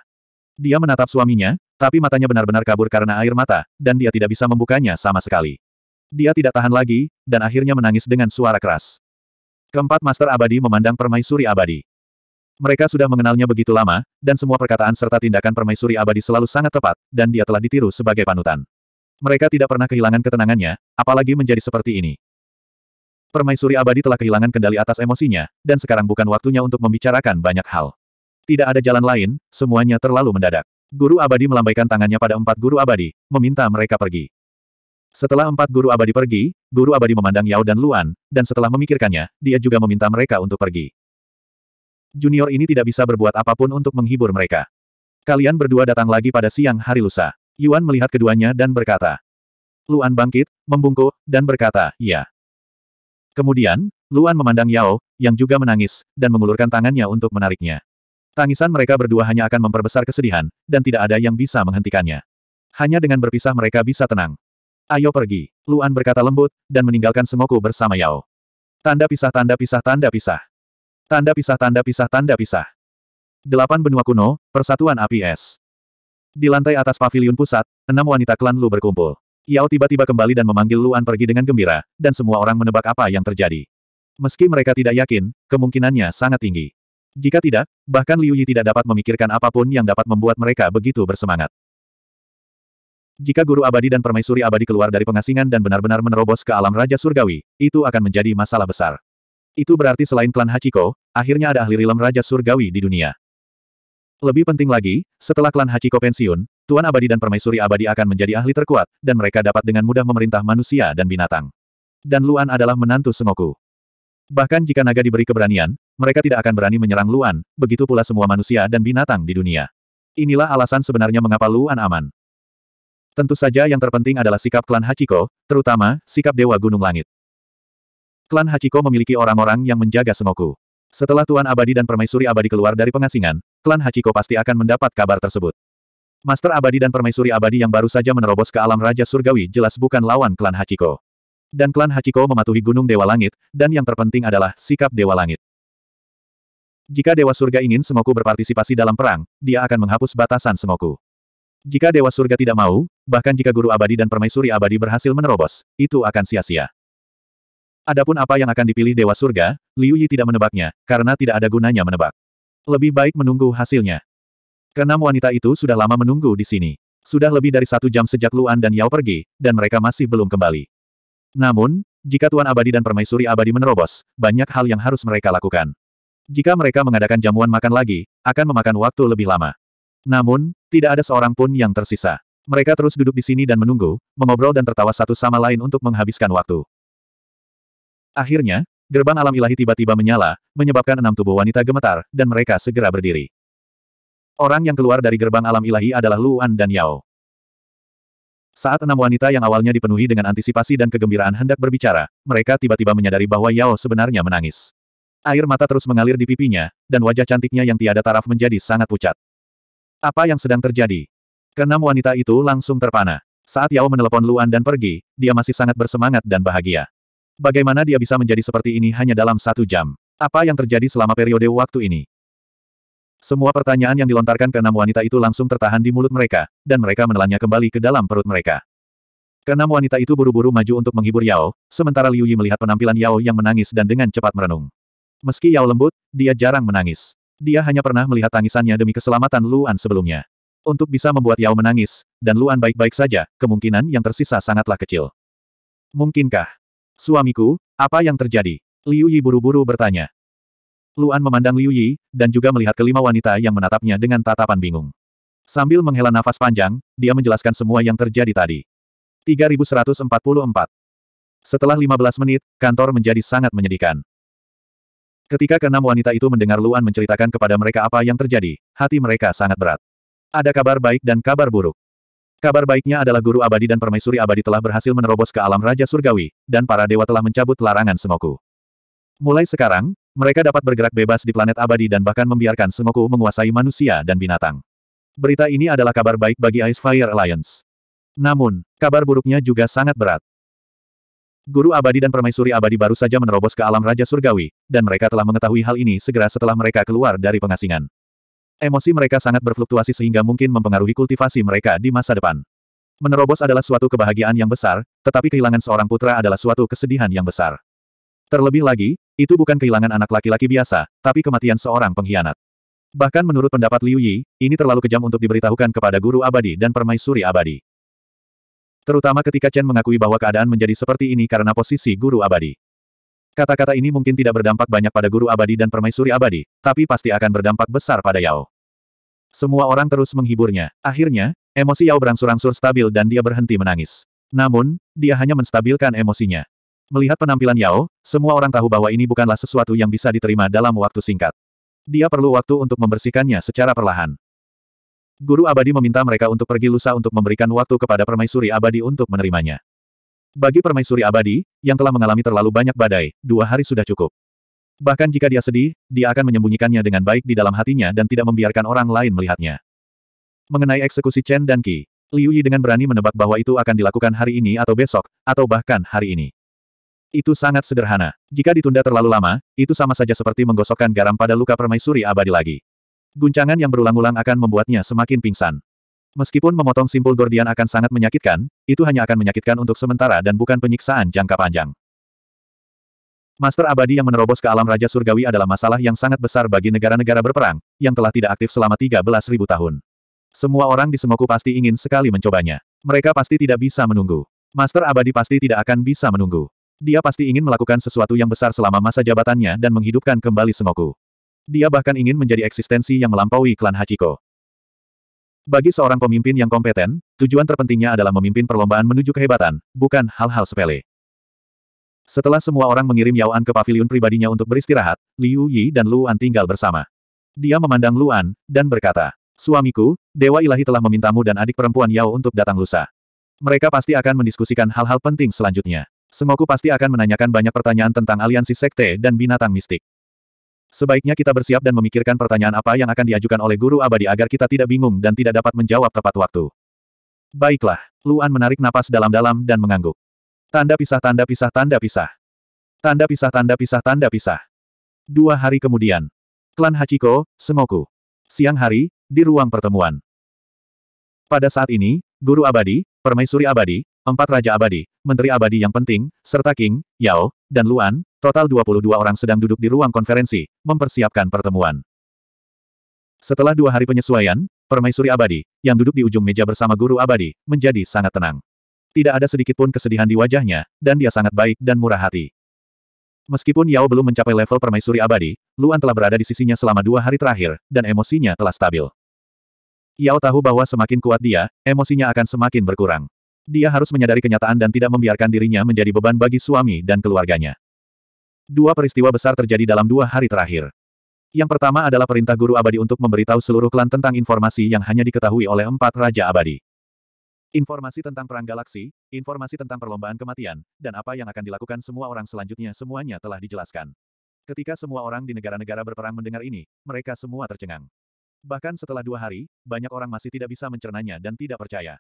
Dia menatap suaminya, tapi matanya benar-benar kabur karena air mata, dan dia tidak bisa membukanya sama sekali. Dia tidak tahan lagi, dan akhirnya menangis dengan suara keras. Keempat Master Abadi memandang Permaisuri Abadi. Mereka sudah mengenalnya begitu lama, dan semua perkataan serta tindakan permaisuri abadi selalu sangat tepat, dan dia telah ditiru sebagai panutan. Mereka tidak pernah kehilangan ketenangannya, apalagi menjadi seperti ini. Permaisuri abadi telah kehilangan kendali atas emosinya, dan sekarang bukan waktunya untuk membicarakan banyak hal. Tidak ada jalan lain, semuanya terlalu mendadak. Guru abadi melambaikan tangannya pada empat guru abadi, meminta mereka pergi. Setelah empat guru abadi pergi, guru abadi memandang Yao dan Luan, dan setelah memikirkannya, dia juga meminta mereka untuk pergi. Junior ini tidak bisa berbuat apapun untuk menghibur mereka. Kalian berdua datang lagi pada siang hari lusa. Yuan melihat keduanya dan berkata. Luan bangkit, membungkuk, dan berkata, ya. Kemudian, Luan memandang Yao, yang juga menangis, dan mengulurkan tangannya untuk menariknya. Tangisan mereka berdua hanya akan memperbesar kesedihan, dan tidak ada yang bisa menghentikannya. Hanya dengan berpisah mereka bisa tenang. Ayo pergi, Luan berkata lembut, dan meninggalkan semoku bersama Yao. Tanda pisah tanda pisah tanda pisah. Tanda pisah tanda pisah tanda pisah. Delapan benua kuno, persatuan api es. Di lantai atas pavilion pusat, enam wanita klan Lu berkumpul. Yao tiba-tiba kembali dan memanggil Luan pergi dengan gembira, dan semua orang menebak apa yang terjadi. Meski mereka tidak yakin, kemungkinannya sangat tinggi. Jika tidak, bahkan Liu Yi tidak dapat memikirkan apapun yang dapat membuat mereka begitu bersemangat. Jika guru abadi dan permaisuri abadi keluar dari pengasingan dan benar-benar menerobos ke alam Raja Surgawi, itu akan menjadi masalah besar. Itu berarti selain klan Hachiko, akhirnya ada ahli rilem Raja Surgawi di dunia. Lebih penting lagi, setelah klan Hachiko pensiun, Tuan Abadi dan Permaisuri Abadi akan menjadi ahli terkuat, dan mereka dapat dengan mudah memerintah manusia dan binatang. Dan Luan adalah menantu Sengoku. Bahkan jika naga diberi keberanian, mereka tidak akan berani menyerang Luan, begitu pula semua manusia dan binatang di dunia. Inilah alasan sebenarnya mengapa Luan aman. Tentu saja yang terpenting adalah sikap klan Hachiko, terutama, sikap Dewa Gunung Langit. Klan Hachiko memiliki orang-orang yang menjaga Sengoku. Setelah Tuan Abadi dan Permaisuri Abadi keluar dari pengasingan, klan Hachiko pasti akan mendapat kabar tersebut. Master Abadi dan Permaisuri Abadi yang baru saja menerobos ke alam Raja Surgawi jelas bukan lawan klan Hachiko. Dan klan Hachiko mematuhi Gunung Dewa Langit, dan yang terpenting adalah sikap Dewa Langit. Jika Dewa Surga ingin Sengoku berpartisipasi dalam perang, dia akan menghapus batasan Sengoku. Jika Dewa Surga tidak mau, bahkan jika Guru Abadi dan Permaisuri Abadi berhasil menerobos, itu akan sia-sia. Adapun apa yang akan dipilih Dewa Surga, Liu Yi tidak menebaknya, karena tidak ada gunanya menebak. Lebih baik menunggu hasilnya. Keenam wanita itu sudah lama menunggu di sini. Sudah lebih dari satu jam sejak Luan dan Yao pergi, dan mereka masih belum kembali. Namun, jika Tuan Abadi dan Permaisuri Abadi menerobos, banyak hal yang harus mereka lakukan. Jika mereka mengadakan jamuan makan lagi, akan memakan waktu lebih lama. Namun, tidak ada seorang pun yang tersisa. Mereka terus duduk di sini dan menunggu, mengobrol dan tertawa satu sama lain untuk menghabiskan waktu. Akhirnya, gerbang alam ilahi tiba-tiba menyala, menyebabkan enam tubuh wanita gemetar, dan mereka segera berdiri. Orang yang keluar dari gerbang alam ilahi adalah Luan dan Yao. Saat enam wanita yang awalnya dipenuhi dengan antisipasi dan kegembiraan hendak berbicara, mereka tiba-tiba menyadari bahwa Yao sebenarnya menangis. Air mata terus mengalir di pipinya, dan wajah cantiknya yang tiada taraf menjadi sangat pucat. Apa yang sedang terjadi? Keenam wanita itu langsung terpana. Saat Yao menelepon Luan dan pergi, dia masih sangat bersemangat dan bahagia. Bagaimana dia bisa menjadi seperti ini hanya dalam satu jam? Apa yang terjadi selama periode waktu ini? Semua pertanyaan yang dilontarkan ke enam wanita itu langsung tertahan di mulut mereka, dan mereka menelannya kembali ke dalam perut mereka. Keenam wanita itu buru-buru maju untuk menghibur Yao, sementara Liu Yi melihat penampilan Yao yang menangis dan dengan cepat merenung. Meski Yao lembut, dia jarang menangis. Dia hanya pernah melihat tangisannya demi keselamatan Luan sebelumnya. Untuk bisa membuat Yao menangis, dan Luan baik-baik saja, kemungkinan yang tersisa sangatlah kecil. Mungkinkah? Suamiku, apa yang terjadi? Liu Yi buru-buru bertanya. Luan memandang Liu Yi, dan juga melihat kelima wanita yang menatapnya dengan tatapan bingung. Sambil menghela nafas panjang, dia menjelaskan semua yang terjadi tadi. 3144 Setelah 15 menit, kantor menjadi sangat menyedihkan. Ketika keenam wanita itu mendengar Luan menceritakan kepada mereka apa yang terjadi, hati mereka sangat berat. Ada kabar baik dan kabar buruk. Kabar baiknya adalah guru abadi dan permaisuri abadi telah berhasil menerobos ke alam Raja Surgawi, dan para dewa telah mencabut larangan Sengoku. Mulai sekarang, mereka dapat bergerak bebas di planet abadi dan bahkan membiarkan Sengoku menguasai manusia dan binatang. Berita ini adalah kabar baik bagi Ice Fire Alliance. Namun, kabar buruknya juga sangat berat. Guru abadi dan permaisuri abadi baru saja menerobos ke alam Raja Surgawi, dan mereka telah mengetahui hal ini segera setelah mereka keluar dari pengasingan. Emosi mereka sangat berfluktuasi sehingga mungkin mempengaruhi kultivasi mereka di masa depan. Menerobos adalah suatu kebahagiaan yang besar, tetapi kehilangan seorang putra adalah suatu kesedihan yang besar. Terlebih lagi, itu bukan kehilangan anak laki-laki biasa, tapi kematian seorang pengkhianat. Bahkan menurut pendapat Liu Yi, ini terlalu kejam untuk diberitahukan kepada guru abadi dan permaisuri abadi. Terutama ketika Chen mengakui bahwa keadaan menjadi seperti ini karena posisi guru abadi. Kata-kata ini mungkin tidak berdampak banyak pada guru abadi dan permaisuri abadi, tapi pasti akan berdampak besar pada Yao. Semua orang terus menghiburnya. Akhirnya, emosi Yao berangsur-angsur stabil dan dia berhenti menangis. Namun, dia hanya menstabilkan emosinya. Melihat penampilan Yao, semua orang tahu bahwa ini bukanlah sesuatu yang bisa diterima dalam waktu singkat. Dia perlu waktu untuk membersihkannya secara perlahan. Guru abadi meminta mereka untuk pergi lusa untuk memberikan waktu kepada permaisuri abadi untuk menerimanya. Bagi permaisuri abadi, yang telah mengalami terlalu banyak badai, dua hari sudah cukup. Bahkan jika dia sedih, dia akan menyembunyikannya dengan baik di dalam hatinya dan tidak membiarkan orang lain melihatnya. Mengenai eksekusi Chen dan Qi, Liu Yi dengan berani menebak bahwa itu akan dilakukan hari ini atau besok, atau bahkan hari ini. Itu sangat sederhana. Jika ditunda terlalu lama, itu sama saja seperti menggosokkan garam pada luka permaisuri abadi lagi. Guncangan yang berulang-ulang akan membuatnya semakin pingsan. Meskipun memotong simpul Gordian akan sangat menyakitkan, itu hanya akan menyakitkan untuk sementara dan bukan penyiksaan jangka panjang. Master abadi yang menerobos ke alam Raja Surgawi adalah masalah yang sangat besar bagi negara-negara berperang, yang telah tidak aktif selama 13.000 tahun. Semua orang di Sengoku pasti ingin sekali mencobanya. Mereka pasti tidak bisa menunggu. Master abadi pasti tidak akan bisa menunggu. Dia pasti ingin melakukan sesuatu yang besar selama masa jabatannya dan menghidupkan kembali Sengoku. Dia bahkan ingin menjadi eksistensi yang melampaui klan Hachiko. Bagi seorang pemimpin yang kompeten, tujuan terpentingnya adalah memimpin perlombaan menuju kehebatan, bukan hal-hal sepele. Setelah semua orang mengirim Yao'an ke pavilion pribadinya untuk beristirahat, Liu Yi dan Lu'an tinggal bersama. Dia memandang Lu'an dan berkata, Suamiku, Dewa Ilahi telah memintamu dan adik perempuan Yao untuk datang lusa. Mereka pasti akan mendiskusikan hal-hal penting selanjutnya. Sengoku pasti akan menanyakan banyak pertanyaan tentang aliansi sekte dan binatang mistik. Sebaiknya kita bersiap dan memikirkan pertanyaan apa yang akan diajukan oleh guru abadi agar kita tidak bingung dan tidak dapat menjawab tepat waktu. Baiklah, Luan menarik napas dalam-dalam dan mengangguk. Tanda pisah tanda pisah tanda pisah. Tanda pisah tanda pisah tanda pisah. Dua hari kemudian. Klan Hachiko, Sengoku. Siang hari, di ruang pertemuan. Pada saat ini, Guru Abadi, Permaisuri Abadi, Empat Raja Abadi, Menteri Abadi yang penting, serta King, Yao, dan Luan, total 22 orang sedang duduk di ruang konferensi, mempersiapkan pertemuan. Setelah dua hari penyesuaian, Permaisuri Abadi, yang duduk di ujung meja bersama Guru Abadi, menjadi sangat tenang. Tidak ada sedikit pun kesedihan di wajahnya, dan dia sangat baik dan murah hati. Meskipun Yao belum mencapai level permaisuri abadi, Luan telah berada di sisinya selama dua hari terakhir, dan emosinya telah stabil. Yao tahu bahwa semakin kuat dia, emosinya akan semakin berkurang. Dia harus menyadari kenyataan dan tidak membiarkan dirinya menjadi beban bagi suami dan keluarganya. Dua peristiwa besar terjadi dalam dua hari terakhir. Yang pertama adalah perintah guru abadi untuk memberitahu seluruh klan tentang informasi yang hanya diketahui oleh empat raja abadi. Informasi tentang perang galaksi, informasi tentang perlombaan kematian, dan apa yang akan dilakukan semua orang selanjutnya semuanya telah dijelaskan. Ketika semua orang di negara-negara berperang mendengar ini, mereka semua tercengang. Bahkan setelah dua hari, banyak orang masih tidak bisa mencernanya dan tidak percaya.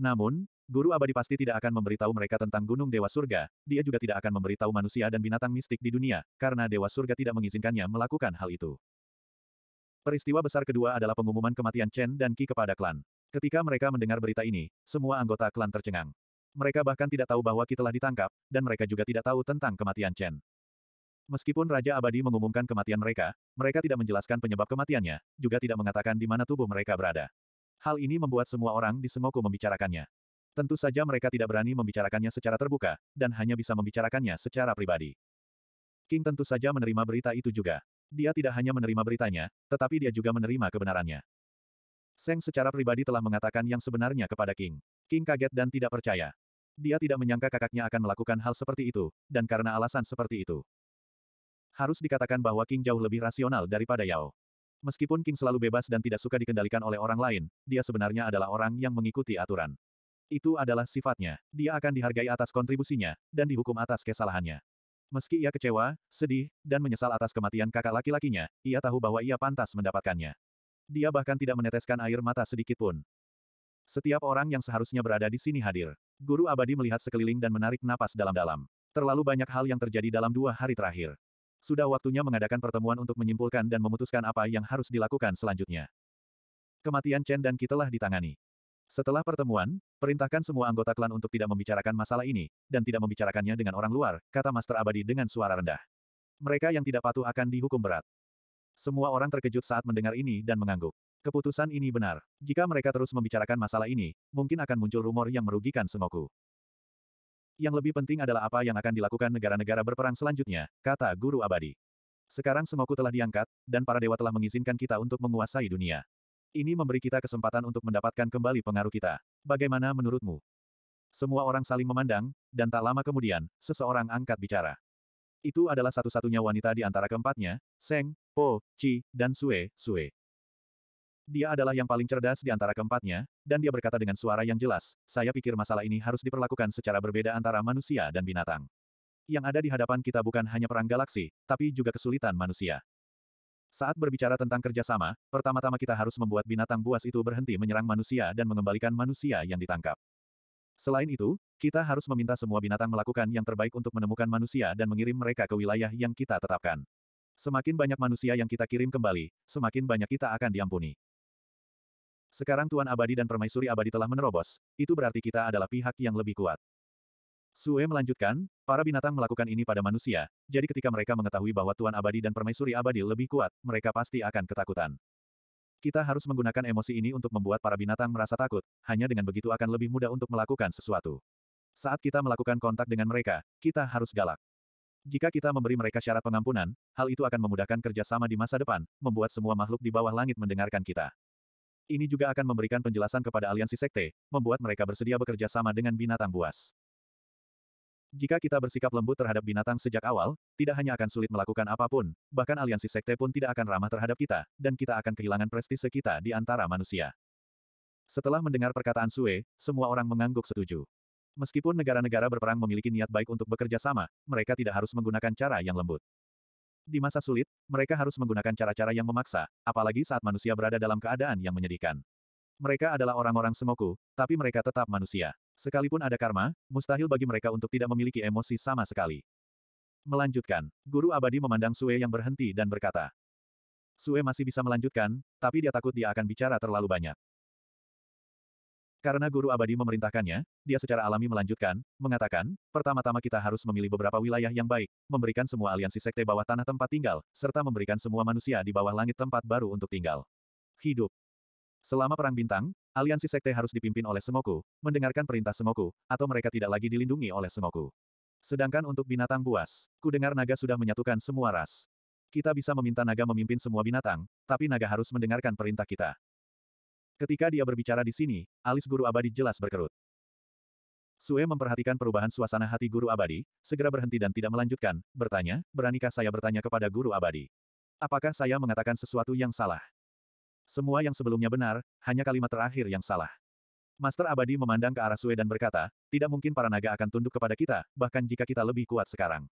Namun, Guru abadi pasti tidak akan memberitahu mereka tentang Gunung Dewa Surga, dia juga tidak akan memberitahu manusia dan binatang mistik di dunia, karena Dewa Surga tidak mengizinkannya melakukan hal itu. Peristiwa besar kedua adalah pengumuman kematian Chen dan Qi kepada klan. Ketika mereka mendengar berita ini, semua anggota klan tercengang. Mereka bahkan tidak tahu bahwa Qi telah ditangkap, dan mereka juga tidak tahu tentang kematian Chen. Meskipun Raja Abadi mengumumkan kematian mereka, mereka tidak menjelaskan penyebab kematiannya, juga tidak mengatakan di mana tubuh mereka berada. Hal ini membuat semua orang di Sengoku membicarakannya. Tentu saja mereka tidak berani membicarakannya secara terbuka, dan hanya bisa membicarakannya secara pribadi. King tentu saja menerima berita itu juga. Dia tidak hanya menerima beritanya, tetapi dia juga menerima kebenarannya. Seng secara pribadi telah mengatakan yang sebenarnya kepada King. King kaget dan tidak percaya. Dia tidak menyangka kakaknya akan melakukan hal seperti itu, dan karena alasan seperti itu. Harus dikatakan bahwa King jauh lebih rasional daripada Yao. Meskipun King selalu bebas dan tidak suka dikendalikan oleh orang lain, dia sebenarnya adalah orang yang mengikuti aturan. Itu adalah sifatnya. Dia akan dihargai atas kontribusinya, dan dihukum atas kesalahannya. Meski ia kecewa, sedih, dan menyesal atas kematian kakak laki-lakinya, ia tahu bahwa ia pantas mendapatkannya. Dia bahkan tidak meneteskan air mata sedikit pun. Setiap orang yang seharusnya berada di sini hadir. Guru abadi melihat sekeliling dan menarik napas dalam-dalam. Terlalu banyak hal yang terjadi dalam dua hari terakhir. Sudah waktunya mengadakan pertemuan untuk menyimpulkan dan memutuskan apa yang harus dilakukan selanjutnya. Kematian Chen dan Qi telah ditangani. Setelah pertemuan, perintahkan semua anggota klan untuk tidak membicarakan masalah ini, dan tidak membicarakannya dengan orang luar, kata Master Abadi dengan suara rendah. Mereka yang tidak patuh akan dihukum berat. Semua orang terkejut saat mendengar ini dan mengangguk. Keputusan ini benar. Jika mereka terus membicarakan masalah ini, mungkin akan muncul rumor yang merugikan Sengoku. Yang lebih penting adalah apa yang akan dilakukan negara-negara berperang selanjutnya, kata Guru Abadi. Sekarang Sengoku telah diangkat, dan para dewa telah mengizinkan kita untuk menguasai dunia. Ini memberi kita kesempatan untuk mendapatkan kembali pengaruh kita. Bagaimana menurutmu? Semua orang saling memandang, dan tak lama kemudian, seseorang angkat bicara. Itu adalah satu-satunya wanita di antara keempatnya, Seng, Po, Chi, dan Sue, Sue. Dia adalah yang paling cerdas di antara keempatnya, dan dia berkata dengan suara yang jelas, saya pikir masalah ini harus diperlakukan secara berbeda antara manusia dan binatang. Yang ada di hadapan kita bukan hanya perang galaksi, tapi juga kesulitan manusia. Saat berbicara tentang kerjasama, pertama-tama kita harus membuat binatang buas itu berhenti menyerang manusia dan mengembalikan manusia yang ditangkap. Selain itu, kita harus meminta semua binatang melakukan yang terbaik untuk menemukan manusia dan mengirim mereka ke wilayah yang kita tetapkan. Semakin banyak manusia yang kita kirim kembali, semakin banyak kita akan diampuni. Sekarang Tuan Abadi dan Permaisuri Abadi telah menerobos, itu berarti kita adalah pihak yang lebih kuat. Sue melanjutkan, para binatang melakukan ini pada manusia, jadi ketika mereka mengetahui bahwa Tuan Abadi dan Permaisuri Abadi lebih kuat, mereka pasti akan ketakutan. Kita harus menggunakan emosi ini untuk membuat para binatang merasa takut, hanya dengan begitu akan lebih mudah untuk melakukan sesuatu. Saat kita melakukan kontak dengan mereka, kita harus galak. Jika kita memberi mereka syarat pengampunan, hal itu akan memudahkan kerjasama di masa depan, membuat semua makhluk di bawah langit mendengarkan kita. Ini juga akan memberikan penjelasan kepada aliansi sekte, membuat mereka bersedia bekerja sama dengan binatang buas. Jika kita bersikap lembut terhadap binatang sejak awal, tidak hanya akan sulit melakukan apapun, bahkan aliansi sekte pun tidak akan ramah terhadap kita, dan kita akan kehilangan prestise kita di antara manusia. Setelah mendengar perkataan Sue, semua orang mengangguk setuju. Meskipun negara-negara berperang memiliki niat baik untuk bekerja sama, mereka tidak harus menggunakan cara yang lembut. Di masa sulit, mereka harus menggunakan cara-cara yang memaksa, apalagi saat manusia berada dalam keadaan yang menyedihkan. Mereka adalah orang-orang semoku, tapi mereka tetap manusia. Sekalipun ada karma, mustahil bagi mereka untuk tidak memiliki emosi sama sekali. Melanjutkan, Guru Abadi memandang Sue yang berhenti dan berkata, Sue masih bisa melanjutkan, tapi dia takut dia akan bicara terlalu banyak. Karena guru abadi memerintahkannya, dia secara alami melanjutkan, mengatakan, pertama-tama kita harus memilih beberapa wilayah yang baik, memberikan semua aliansi sekte bawah tanah tempat tinggal, serta memberikan semua manusia di bawah langit tempat baru untuk tinggal. Hidup. Selama Perang Bintang, aliansi sekte harus dipimpin oleh Semoku, mendengarkan perintah Semoku, atau mereka tidak lagi dilindungi oleh Semoku. Sedangkan untuk binatang buas, ku dengar naga sudah menyatukan semua ras. Kita bisa meminta naga memimpin semua binatang, tapi naga harus mendengarkan perintah kita. Ketika dia berbicara di sini, alis guru abadi jelas berkerut. Sue memperhatikan perubahan suasana hati guru abadi, segera berhenti dan tidak melanjutkan, bertanya, beranikah saya bertanya kepada guru abadi? Apakah saya mengatakan sesuatu yang salah? Semua yang sebelumnya benar, hanya kalimat terakhir yang salah. Master abadi memandang ke arah Sue dan berkata, tidak mungkin para naga akan tunduk kepada kita, bahkan jika kita lebih kuat sekarang.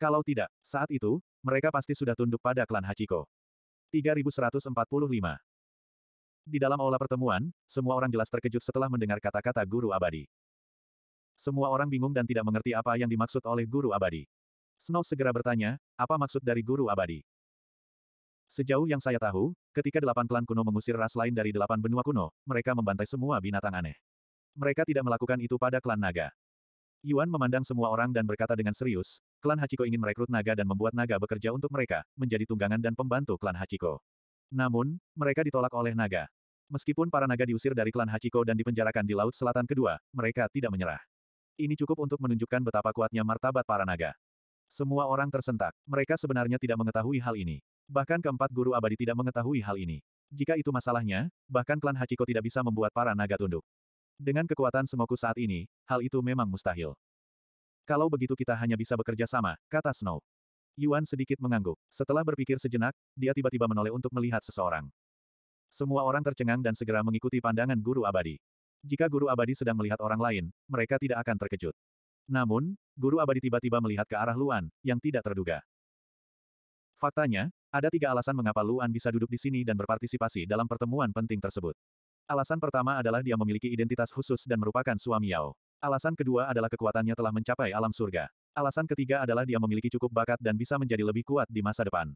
Kalau tidak, saat itu, mereka pasti sudah tunduk pada klan Hachiko. 3145 di dalam aula pertemuan, semua orang jelas terkejut setelah mendengar kata-kata guru abadi. Semua orang bingung dan tidak mengerti apa yang dimaksud oleh guru abadi. Snow segera bertanya, apa maksud dari guru abadi? Sejauh yang saya tahu, ketika delapan klan kuno mengusir ras lain dari delapan benua kuno, mereka membantai semua binatang aneh. Mereka tidak melakukan itu pada klan naga. Yuan memandang semua orang dan berkata dengan serius, klan Hachiko ingin merekrut naga dan membuat naga bekerja untuk mereka, menjadi tunggangan dan pembantu klan Hachiko. Namun, mereka ditolak oleh naga. Meskipun para naga diusir dari klan Hachiko dan dipenjarakan di Laut Selatan kedua, mereka tidak menyerah. Ini cukup untuk menunjukkan betapa kuatnya martabat para naga. Semua orang tersentak. Mereka sebenarnya tidak mengetahui hal ini. Bahkan keempat guru abadi tidak mengetahui hal ini. Jika itu masalahnya, bahkan klan Hachiko tidak bisa membuat para naga tunduk. Dengan kekuatan Semoku saat ini, hal itu memang mustahil. Kalau begitu kita hanya bisa bekerja sama, kata Snow. Yuan sedikit mengangguk. Setelah berpikir sejenak, dia tiba-tiba menoleh untuk melihat seseorang. Semua orang tercengang dan segera mengikuti pandangan guru abadi. Jika guru abadi sedang melihat orang lain, mereka tidak akan terkejut. Namun, guru abadi tiba-tiba melihat ke arah Luan, yang tidak terduga. Faktanya, ada tiga alasan mengapa Luan bisa duduk di sini dan berpartisipasi dalam pertemuan penting tersebut. Alasan pertama adalah dia memiliki identitas khusus dan merupakan suami Yao. Alasan kedua adalah kekuatannya telah mencapai alam surga. Alasan ketiga adalah dia memiliki cukup bakat dan bisa menjadi lebih kuat di masa depan.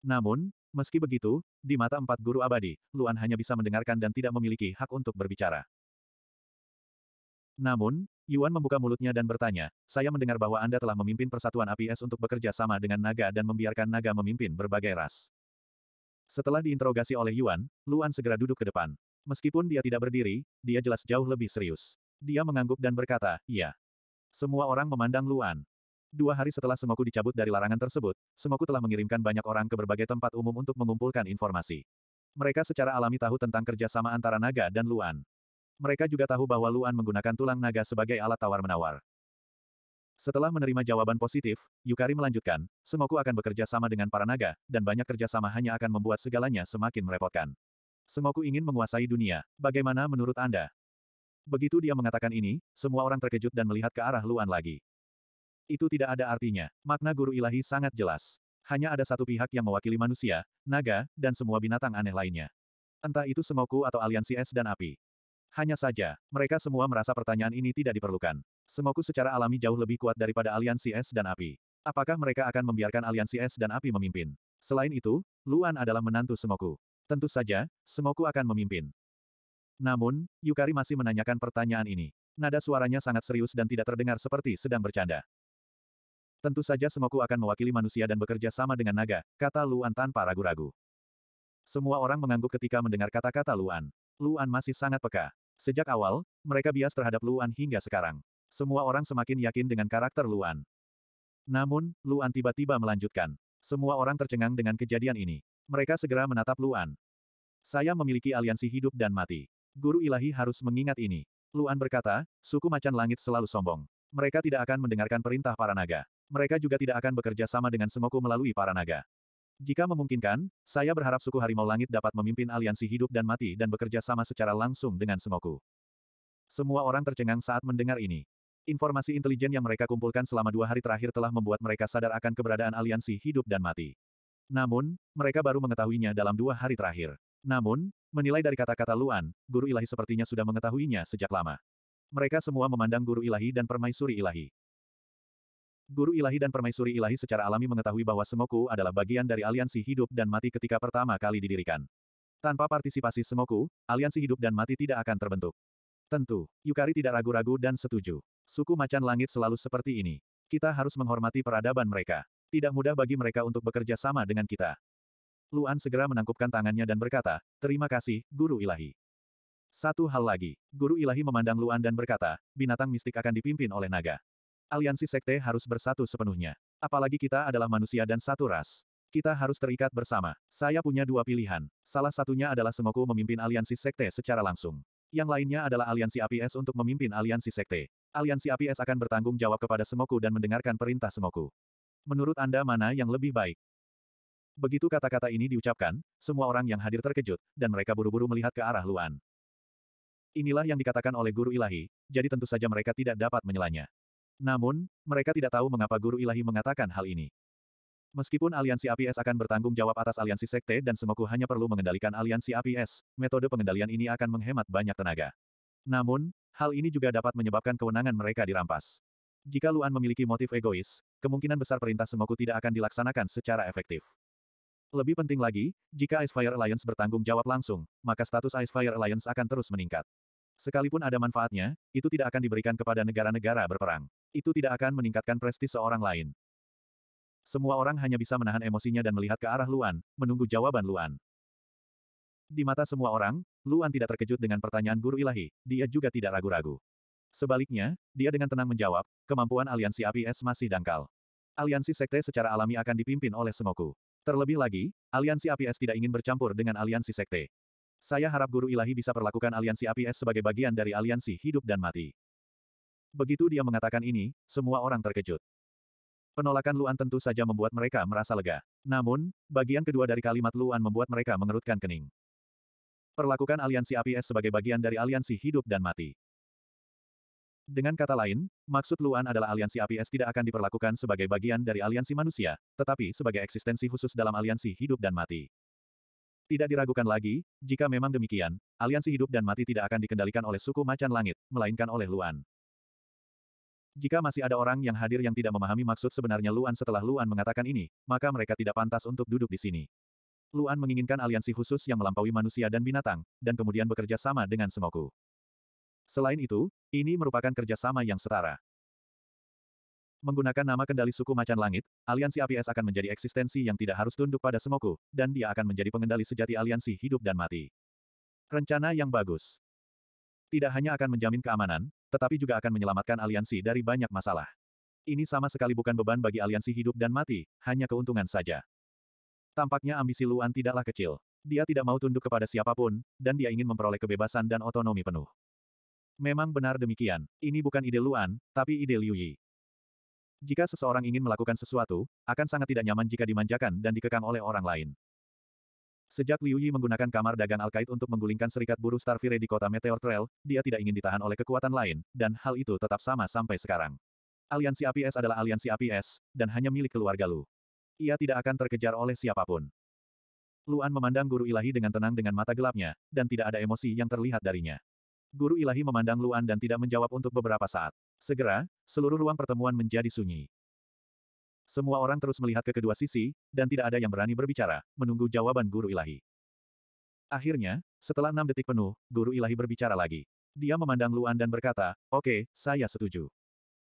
Namun, meski begitu, di mata empat guru abadi, Luan hanya bisa mendengarkan dan tidak memiliki hak untuk berbicara. Namun, Yuan membuka mulutnya dan bertanya, saya mendengar bahwa Anda telah memimpin Persatuan Api Es untuk bekerja sama dengan naga dan membiarkan naga memimpin berbagai ras. Setelah diinterogasi oleh Yuan, Luan segera duduk ke depan. Meskipun dia tidak berdiri, dia jelas jauh lebih serius. Dia mengangguk dan berkata, iya. Semua orang memandang Luan. Dua hari setelah Sengoku dicabut dari larangan tersebut, Sengoku telah mengirimkan banyak orang ke berbagai tempat umum untuk mengumpulkan informasi. Mereka secara alami tahu tentang kerjasama antara naga dan Luan. Mereka juga tahu bahwa Luan menggunakan tulang naga sebagai alat tawar-menawar. Setelah menerima jawaban positif, Yukari melanjutkan, Sengoku akan bekerja sama dengan para naga, dan banyak kerjasama hanya akan membuat segalanya semakin merepotkan. Sengoku ingin menguasai dunia, bagaimana menurut Anda? Begitu dia mengatakan ini, semua orang terkejut dan melihat ke arah Luan lagi. Itu tidak ada artinya. Makna guru ilahi sangat jelas. Hanya ada satu pihak yang mewakili manusia, naga, dan semua binatang aneh lainnya. Entah itu Semoku atau aliansi es dan api. Hanya saja, mereka semua merasa pertanyaan ini tidak diperlukan. Semoku secara alami jauh lebih kuat daripada aliansi es dan api. Apakah mereka akan membiarkan aliansi es dan api memimpin? Selain itu, Luan adalah menantu Semoku. Tentu saja, Semoku akan memimpin. Namun, Yukari masih menanyakan pertanyaan ini. Nada suaranya sangat serius dan tidak terdengar seperti sedang bercanda. Tentu saja Sengoku akan mewakili manusia dan bekerja sama dengan naga, kata Luan tanpa ragu-ragu. Semua orang mengangguk ketika mendengar kata-kata Luan. Luan masih sangat peka. Sejak awal, mereka bias terhadap Luan hingga sekarang. Semua orang semakin yakin dengan karakter Luan. Namun, Luan tiba-tiba melanjutkan. Semua orang tercengang dengan kejadian ini. Mereka segera menatap Luan. Saya memiliki aliansi hidup dan mati. Guru ilahi harus mengingat ini. Luan berkata, suku macan langit selalu sombong. Mereka tidak akan mendengarkan perintah para naga. Mereka juga tidak akan bekerja sama dengan semoku melalui para naga. Jika memungkinkan, saya berharap suku harimau langit dapat memimpin aliansi hidup dan mati dan bekerja sama secara langsung dengan semoku. Semua orang tercengang saat mendengar ini. Informasi intelijen yang mereka kumpulkan selama dua hari terakhir telah membuat mereka sadar akan keberadaan aliansi hidup dan mati. Namun, mereka baru mengetahuinya dalam dua hari terakhir. Namun, menilai dari kata-kata Luan, guru ilahi sepertinya sudah mengetahuinya sejak lama. Mereka semua memandang guru ilahi dan permaisuri ilahi. Guru ilahi dan permaisuri ilahi secara alami mengetahui bahwa Semoku adalah bagian dari aliansi hidup dan mati ketika pertama kali didirikan. Tanpa partisipasi Semoku, aliansi hidup dan mati tidak akan terbentuk. Tentu, Yukari tidak ragu-ragu dan setuju. Suku macan langit selalu seperti ini. Kita harus menghormati peradaban mereka. Tidak mudah bagi mereka untuk bekerja sama dengan kita. Luan segera menangkupkan tangannya dan berkata, Terima kasih, Guru Ilahi. Satu hal lagi, Guru Ilahi memandang Luan dan berkata, binatang mistik akan dipimpin oleh naga. Aliansi sekte harus bersatu sepenuhnya. Apalagi kita adalah manusia dan satu ras. Kita harus terikat bersama. Saya punya dua pilihan. Salah satunya adalah semoku memimpin aliansi sekte secara langsung. Yang lainnya adalah aliansi APS untuk memimpin aliansi sekte. Aliansi APS akan bertanggung jawab kepada semoku dan mendengarkan perintah semoku. Menurut Anda mana yang lebih baik? Begitu kata-kata ini diucapkan, semua orang yang hadir terkejut, dan mereka buru-buru melihat ke arah Luan. Inilah yang dikatakan oleh guru ilahi, jadi tentu saja mereka tidak dapat menyelanya. Namun, mereka tidak tahu mengapa guru ilahi mengatakan hal ini. Meskipun aliansi APS akan bertanggung jawab atas aliansi sekte dan Semoku hanya perlu mengendalikan aliansi APS, metode pengendalian ini akan menghemat banyak tenaga. Namun, hal ini juga dapat menyebabkan kewenangan mereka dirampas. Jika Luan memiliki motif egois, kemungkinan besar perintah Semoku tidak akan dilaksanakan secara efektif. Lebih penting lagi, jika Ice Fire Alliance bertanggung jawab langsung, maka status Ice Fire Alliance akan terus meningkat. Sekalipun ada manfaatnya, itu tidak akan diberikan kepada negara-negara berperang. Itu tidak akan meningkatkan prestis seorang lain. Semua orang hanya bisa menahan emosinya dan melihat ke arah Luan, menunggu jawaban Luan. Di mata semua orang, Luan tidak terkejut dengan pertanyaan guru ilahi, dia juga tidak ragu-ragu. Sebaliknya, dia dengan tenang menjawab, kemampuan aliansi APS masih dangkal. Aliansi sekte secara alami akan dipimpin oleh Semoku. Terlebih lagi, aliansi APS tidak ingin bercampur dengan aliansi sekte. Saya harap guru ilahi bisa perlakukan aliansi APS sebagai bagian dari aliansi hidup dan mati. Begitu dia mengatakan ini, semua orang terkejut. Penolakan Luan tentu saja membuat mereka merasa lega. Namun, bagian kedua dari kalimat Luan membuat mereka mengerutkan kening. Perlakukan aliansi APS sebagai bagian dari aliansi hidup dan mati. Dengan kata lain, maksud Luan adalah aliansi APS tidak akan diperlakukan sebagai bagian dari aliansi manusia, tetapi sebagai eksistensi khusus dalam aliansi hidup dan mati. Tidak diragukan lagi, jika memang demikian, aliansi hidup dan mati tidak akan dikendalikan oleh suku macan langit, melainkan oleh Luan. Jika masih ada orang yang hadir yang tidak memahami maksud sebenarnya Luan setelah Luan mengatakan ini, maka mereka tidak pantas untuk duduk di sini. Luan menginginkan aliansi khusus yang melampaui manusia dan binatang, dan kemudian bekerja sama dengan Sengoku. Selain itu, ini merupakan kerjasama yang setara. Menggunakan nama kendali suku macan langit, aliansi APS akan menjadi eksistensi yang tidak harus tunduk pada Semoku, dan dia akan menjadi pengendali sejati aliansi hidup dan mati. Rencana yang bagus. Tidak hanya akan menjamin keamanan, tetapi juga akan menyelamatkan aliansi dari banyak masalah. Ini sama sekali bukan beban bagi aliansi hidup dan mati, hanya keuntungan saja. Tampaknya ambisi Luan tidaklah kecil. Dia tidak mau tunduk kepada siapapun, dan dia ingin memperoleh kebebasan dan otonomi penuh. Memang benar demikian, ini bukan ide Luan, tapi ide Liu Yi. Jika seseorang ingin melakukan sesuatu, akan sangat tidak nyaman jika dimanjakan dan dikekang oleh orang lain. Sejak Liu Yi menggunakan kamar dagang Alkait untuk menggulingkan serikat buruh Starfire di kota Meteor Trail, dia tidak ingin ditahan oleh kekuatan lain, dan hal itu tetap sama sampai sekarang. Aliansi APS adalah aliansi APS, dan hanya milik keluarga Lu. Ia tidak akan terkejar oleh siapapun. Luan memandang guru ilahi dengan tenang dengan mata gelapnya, dan tidak ada emosi yang terlihat darinya. Guru ilahi memandang Luan dan tidak menjawab untuk beberapa saat. Segera, seluruh ruang pertemuan menjadi sunyi. Semua orang terus melihat ke kedua sisi, dan tidak ada yang berani berbicara, menunggu jawaban guru ilahi. Akhirnya, setelah enam detik penuh, guru ilahi berbicara lagi. Dia memandang Luan dan berkata, Oke, saya setuju.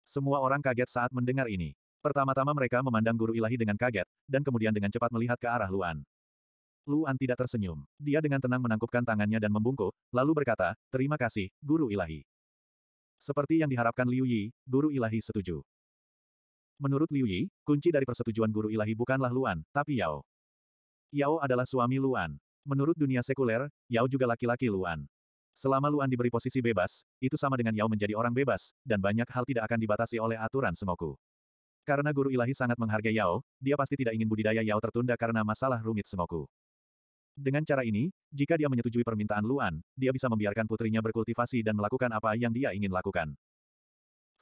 Semua orang kaget saat mendengar ini. Pertama-tama mereka memandang guru ilahi dengan kaget, dan kemudian dengan cepat melihat ke arah Luan. Luan tidak tersenyum. Dia dengan tenang menangkupkan tangannya dan membungkuk, lalu berkata, Terima kasih, Guru Ilahi. Seperti yang diharapkan Liu Yi, Guru Ilahi setuju. Menurut Liu Yi, kunci dari persetujuan Guru Ilahi bukanlah Luan, tapi Yao. Yao adalah suami Luan. Menurut dunia sekuler, Yao juga laki-laki Luan. Selama Luan diberi posisi bebas, itu sama dengan Yao menjadi orang bebas, dan banyak hal tidak akan dibatasi oleh aturan semoku. Karena guru ilahi sangat menghargai Yao, dia pasti tidak ingin budidaya Yao tertunda karena masalah rumit semoku. Dengan cara ini, jika dia menyetujui permintaan Luan, dia bisa membiarkan putrinya berkultivasi dan melakukan apa yang dia ingin lakukan.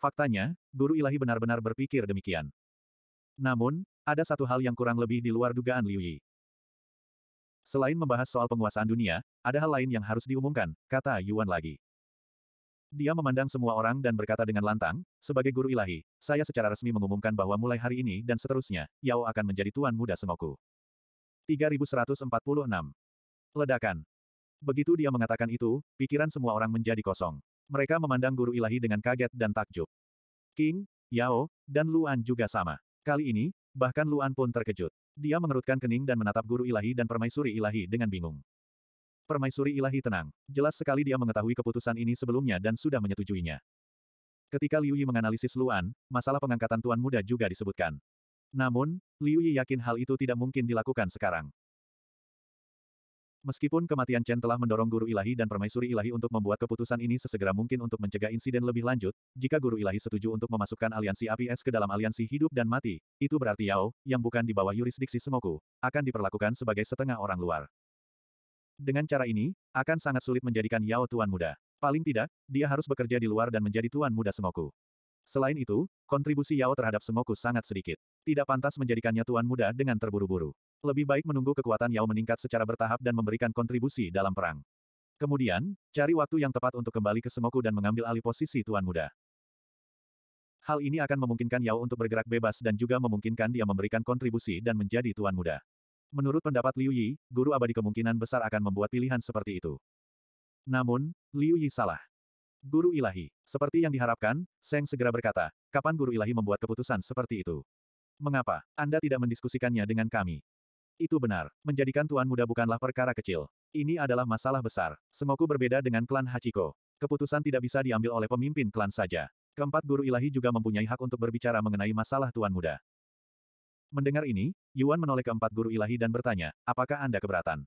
Faktanya, guru ilahi benar-benar berpikir demikian. Namun, ada satu hal yang kurang lebih di luar dugaan Liu Yi. Selain membahas soal penguasaan dunia, ada hal lain yang harus diumumkan, kata Yuan lagi. Dia memandang semua orang dan berkata dengan lantang, sebagai guru ilahi, saya secara resmi mengumumkan bahwa mulai hari ini dan seterusnya, Yao akan menjadi tuan muda Sengoku. 3146. Ledakan. Begitu dia mengatakan itu, pikiran semua orang menjadi kosong. Mereka memandang guru ilahi dengan kaget dan takjub. King, Yao, dan Luan juga sama. Kali ini, bahkan Luan pun terkejut. Dia mengerutkan kening dan menatap guru ilahi dan permaisuri ilahi dengan bingung. Permaisuri ilahi tenang. Jelas sekali dia mengetahui keputusan ini sebelumnya dan sudah menyetujuinya. Ketika Liu Yi menganalisis Luan, masalah pengangkatan tuan muda juga disebutkan. Namun, Liu Yi yakin hal itu tidak mungkin dilakukan sekarang. Meskipun kematian Chen telah mendorong guru ilahi dan permaisuri ilahi untuk membuat keputusan ini sesegera mungkin untuk mencegah insiden lebih lanjut, jika guru ilahi setuju untuk memasukkan aliansi api ke dalam aliansi hidup dan mati, itu berarti Yao, yang bukan di bawah yurisdiksi Semoku, akan diperlakukan sebagai setengah orang luar. Dengan cara ini, akan sangat sulit menjadikan Yao tuan muda. Paling tidak, dia harus bekerja di luar dan menjadi tuan muda Semoku. Selain itu, kontribusi Yao terhadap Semoku sangat sedikit. Tidak pantas menjadikannya tuan muda dengan terburu-buru. Lebih baik menunggu kekuatan Yao meningkat secara bertahap dan memberikan kontribusi dalam perang. Kemudian, cari waktu yang tepat untuk kembali ke semoku dan mengambil alih posisi tuan muda. Hal ini akan memungkinkan Yao untuk bergerak bebas dan juga memungkinkan dia memberikan kontribusi dan menjadi tuan muda. Menurut pendapat Liu Yi, guru abadi kemungkinan besar akan membuat pilihan seperti itu. Namun, Liu Yi salah. Guru ilahi, seperti yang diharapkan, Seng segera berkata, kapan guru ilahi membuat keputusan seperti itu? Mengapa Anda tidak mendiskusikannya dengan kami? Itu benar, menjadikan tuan muda bukanlah perkara kecil. Ini adalah masalah besar. Sengoku berbeda dengan klan Hachiko. Keputusan tidak bisa diambil oleh pemimpin klan saja. Keempat guru ilahi juga mempunyai hak untuk berbicara mengenai masalah tuan muda. Mendengar ini, Yuan menoleh keempat guru ilahi dan bertanya, apakah Anda keberatan?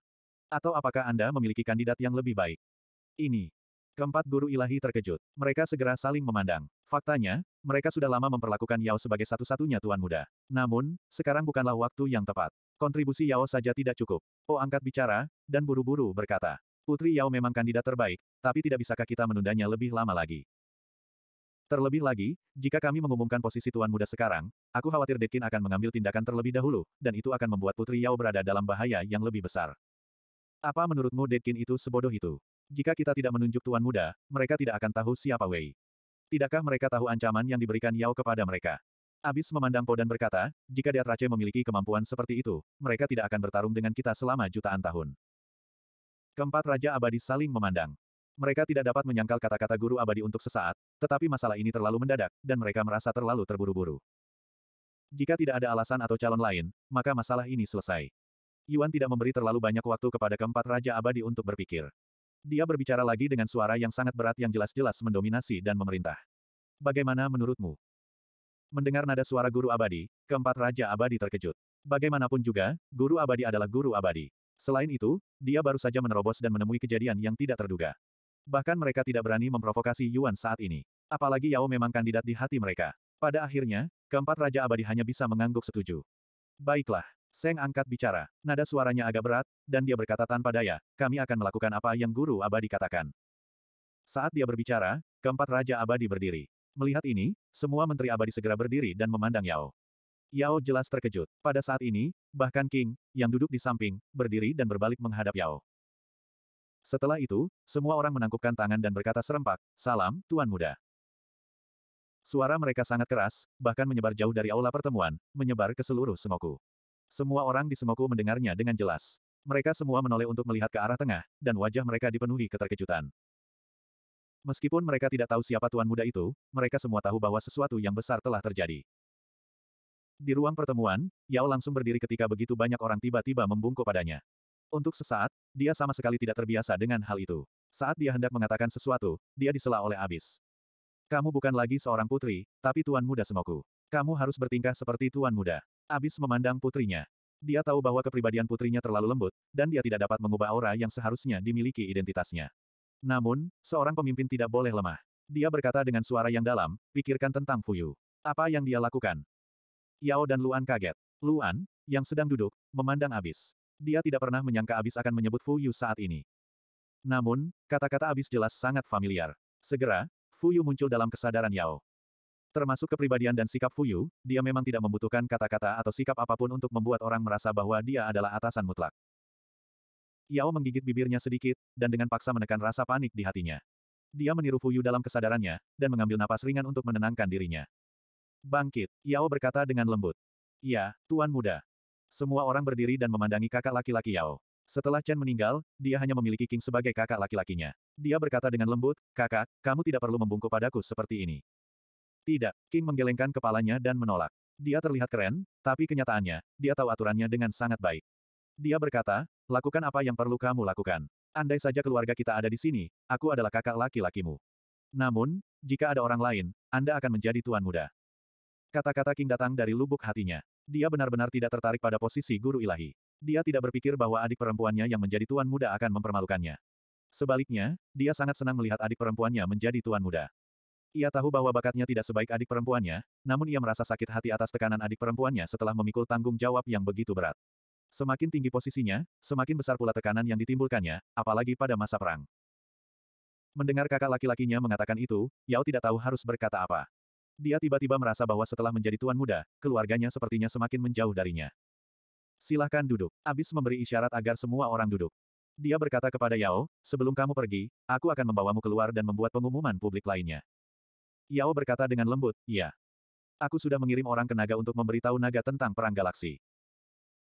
Atau apakah Anda memiliki kandidat yang lebih baik? Ini. Keempat guru ilahi terkejut. Mereka segera saling memandang. Faktanya, mereka sudah lama memperlakukan Yao sebagai satu-satunya tuan muda. Namun, sekarang bukanlah waktu yang tepat. Kontribusi Yao saja tidak cukup. Oh angkat bicara, dan buru-buru berkata. Putri Yao memang kandidat terbaik, tapi tidak bisakah kita menundanya lebih lama lagi? Terlebih lagi, jika kami mengumumkan posisi tuan muda sekarang, aku khawatir Dekin akan mengambil tindakan terlebih dahulu, dan itu akan membuat Putri Yao berada dalam bahaya yang lebih besar. Apa menurutmu Dekin itu sebodoh itu? Jika kita tidak menunjuk tuan muda, mereka tidak akan tahu siapa Wei. Tidakkah mereka tahu ancaman yang diberikan Yao kepada mereka? Abis memandang Po dan berkata, jika Diatrace memiliki kemampuan seperti itu, mereka tidak akan bertarung dengan kita selama jutaan tahun. Keempat Raja Abadi saling memandang. Mereka tidak dapat menyangkal kata-kata guru abadi untuk sesaat, tetapi masalah ini terlalu mendadak, dan mereka merasa terlalu terburu-buru. Jika tidak ada alasan atau calon lain, maka masalah ini selesai. Yuan tidak memberi terlalu banyak waktu kepada keempat Raja Abadi untuk berpikir. Dia berbicara lagi dengan suara yang sangat berat yang jelas-jelas mendominasi dan memerintah. Bagaimana menurutmu? Mendengar nada suara guru abadi, keempat raja abadi terkejut. Bagaimanapun juga, guru abadi adalah guru abadi. Selain itu, dia baru saja menerobos dan menemui kejadian yang tidak terduga. Bahkan mereka tidak berani memprovokasi Yuan saat ini. Apalagi Yao memang kandidat di hati mereka. Pada akhirnya, keempat raja abadi hanya bisa mengangguk setuju. Baiklah, Seng angkat bicara. Nada suaranya agak berat, dan dia berkata tanpa daya, kami akan melakukan apa yang guru abadi katakan. Saat dia berbicara, keempat raja abadi berdiri. Melihat ini, semua menteri abadi segera berdiri dan memandang Yao. Yao jelas terkejut. Pada saat ini, bahkan King, yang duduk di samping, berdiri dan berbalik menghadap Yao. Setelah itu, semua orang menangkupkan tangan dan berkata serempak, Salam, Tuan Muda. Suara mereka sangat keras, bahkan menyebar jauh dari aula pertemuan, menyebar ke seluruh semoku. Semua orang di Semoku mendengarnya dengan jelas. Mereka semua menoleh untuk melihat ke arah tengah, dan wajah mereka dipenuhi keterkejutan. Meskipun mereka tidak tahu siapa tuan muda itu, mereka semua tahu bahwa sesuatu yang besar telah terjadi. Di ruang pertemuan, Yao langsung berdiri ketika begitu banyak orang tiba-tiba membungkuk padanya. Untuk sesaat, dia sama sekali tidak terbiasa dengan hal itu. Saat dia hendak mengatakan sesuatu, dia disela oleh Abis. Kamu bukan lagi seorang putri, tapi tuan muda semoku. Kamu harus bertingkah seperti tuan muda. Abis memandang putrinya. Dia tahu bahwa kepribadian putrinya terlalu lembut, dan dia tidak dapat mengubah aura yang seharusnya dimiliki identitasnya. Namun, seorang pemimpin tidak boleh lemah. Dia berkata dengan suara yang dalam, pikirkan tentang Fuyu. Apa yang dia lakukan? Yao dan Luan kaget. Luan, yang sedang duduk, memandang Abis. Dia tidak pernah menyangka Abis akan menyebut Fuyu saat ini. Namun, kata-kata Abis jelas sangat familiar. Segera, Fuyu muncul dalam kesadaran Yao. Termasuk kepribadian dan sikap Fuyu, dia memang tidak membutuhkan kata-kata atau sikap apapun untuk membuat orang merasa bahwa dia adalah atasan mutlak. Yao menggigit bibirnya sedikit, dan dengan paksa menekan rasa panik di hatinya. Dia meniru Fuyu dalam kesadarannya, dan mengambil napas ringan untuk menenangkan dirinya. Bangkit, Yao berkata dengan lembut. Ya, Tuan Muda. Semua orang berdiri dan memandangi kakak laki-laki Yao. Setelah Chen meninggal, dia hanya memiliki King sebagai kakak laki-lakinya. Dia berkata dengan lembut, kakak, kamu tidak perlu membungkuk padaku seperti ini. Tidak, King menggelengkan kepalanya dan menolak. Dia terlihat keren, tapi kenyataannya, dia tahu aturannya dengan sangat baik. Dia berkata, lakukan apa yang perlu kamu lakukan. Andai saja keluarga kita ada di sini, aku adalah kakak laki-lakimu. Namun, jika ada orang lain, Anda akan menjadi tuan muda. Kata-kata King datang dari lubuk hatinya. Dia benar-benar tidak tertarik pada posisi guru ilahi. Dia tidak berpikir bahwa adik perempuannya yang menjadi tuan muda akan mempermalukannya. Sebaliknya, dia sangat senang melihat adik perempuannya menjadi tuan muda. Ia tahu bahwa bakatnya tidak sebaik adik perempuannya, namun ia merasa sakit hati atas tekanan adik perempuannya setelah memikul tanggung jawab yang begitu berat. Semakin tinggi posisinya, semakin besar pula tekanan yang ditimbulkannya, apalagi pada masa perang. Mendengar kakak laki-lakinya mengatakan itu, Yao tidak tahu harus berkata apa. Dia tiba-tiba merasa bahwa setelah menjadi tuan muda, keluarganya sepertinya semakin menjauh darinya. Silahkan duduk. Abis memberi isyarat agar semua orang duduk. Dia berkata kepada Yao, sebelum kamu pergi, aku akan membawamu keluar dan membuat pengumuman publik lainnya. Yao berkata dengan lembut, ya. Aku sudah mengirim orang ke naga untuk memberitahu naga tentang perang galaksi.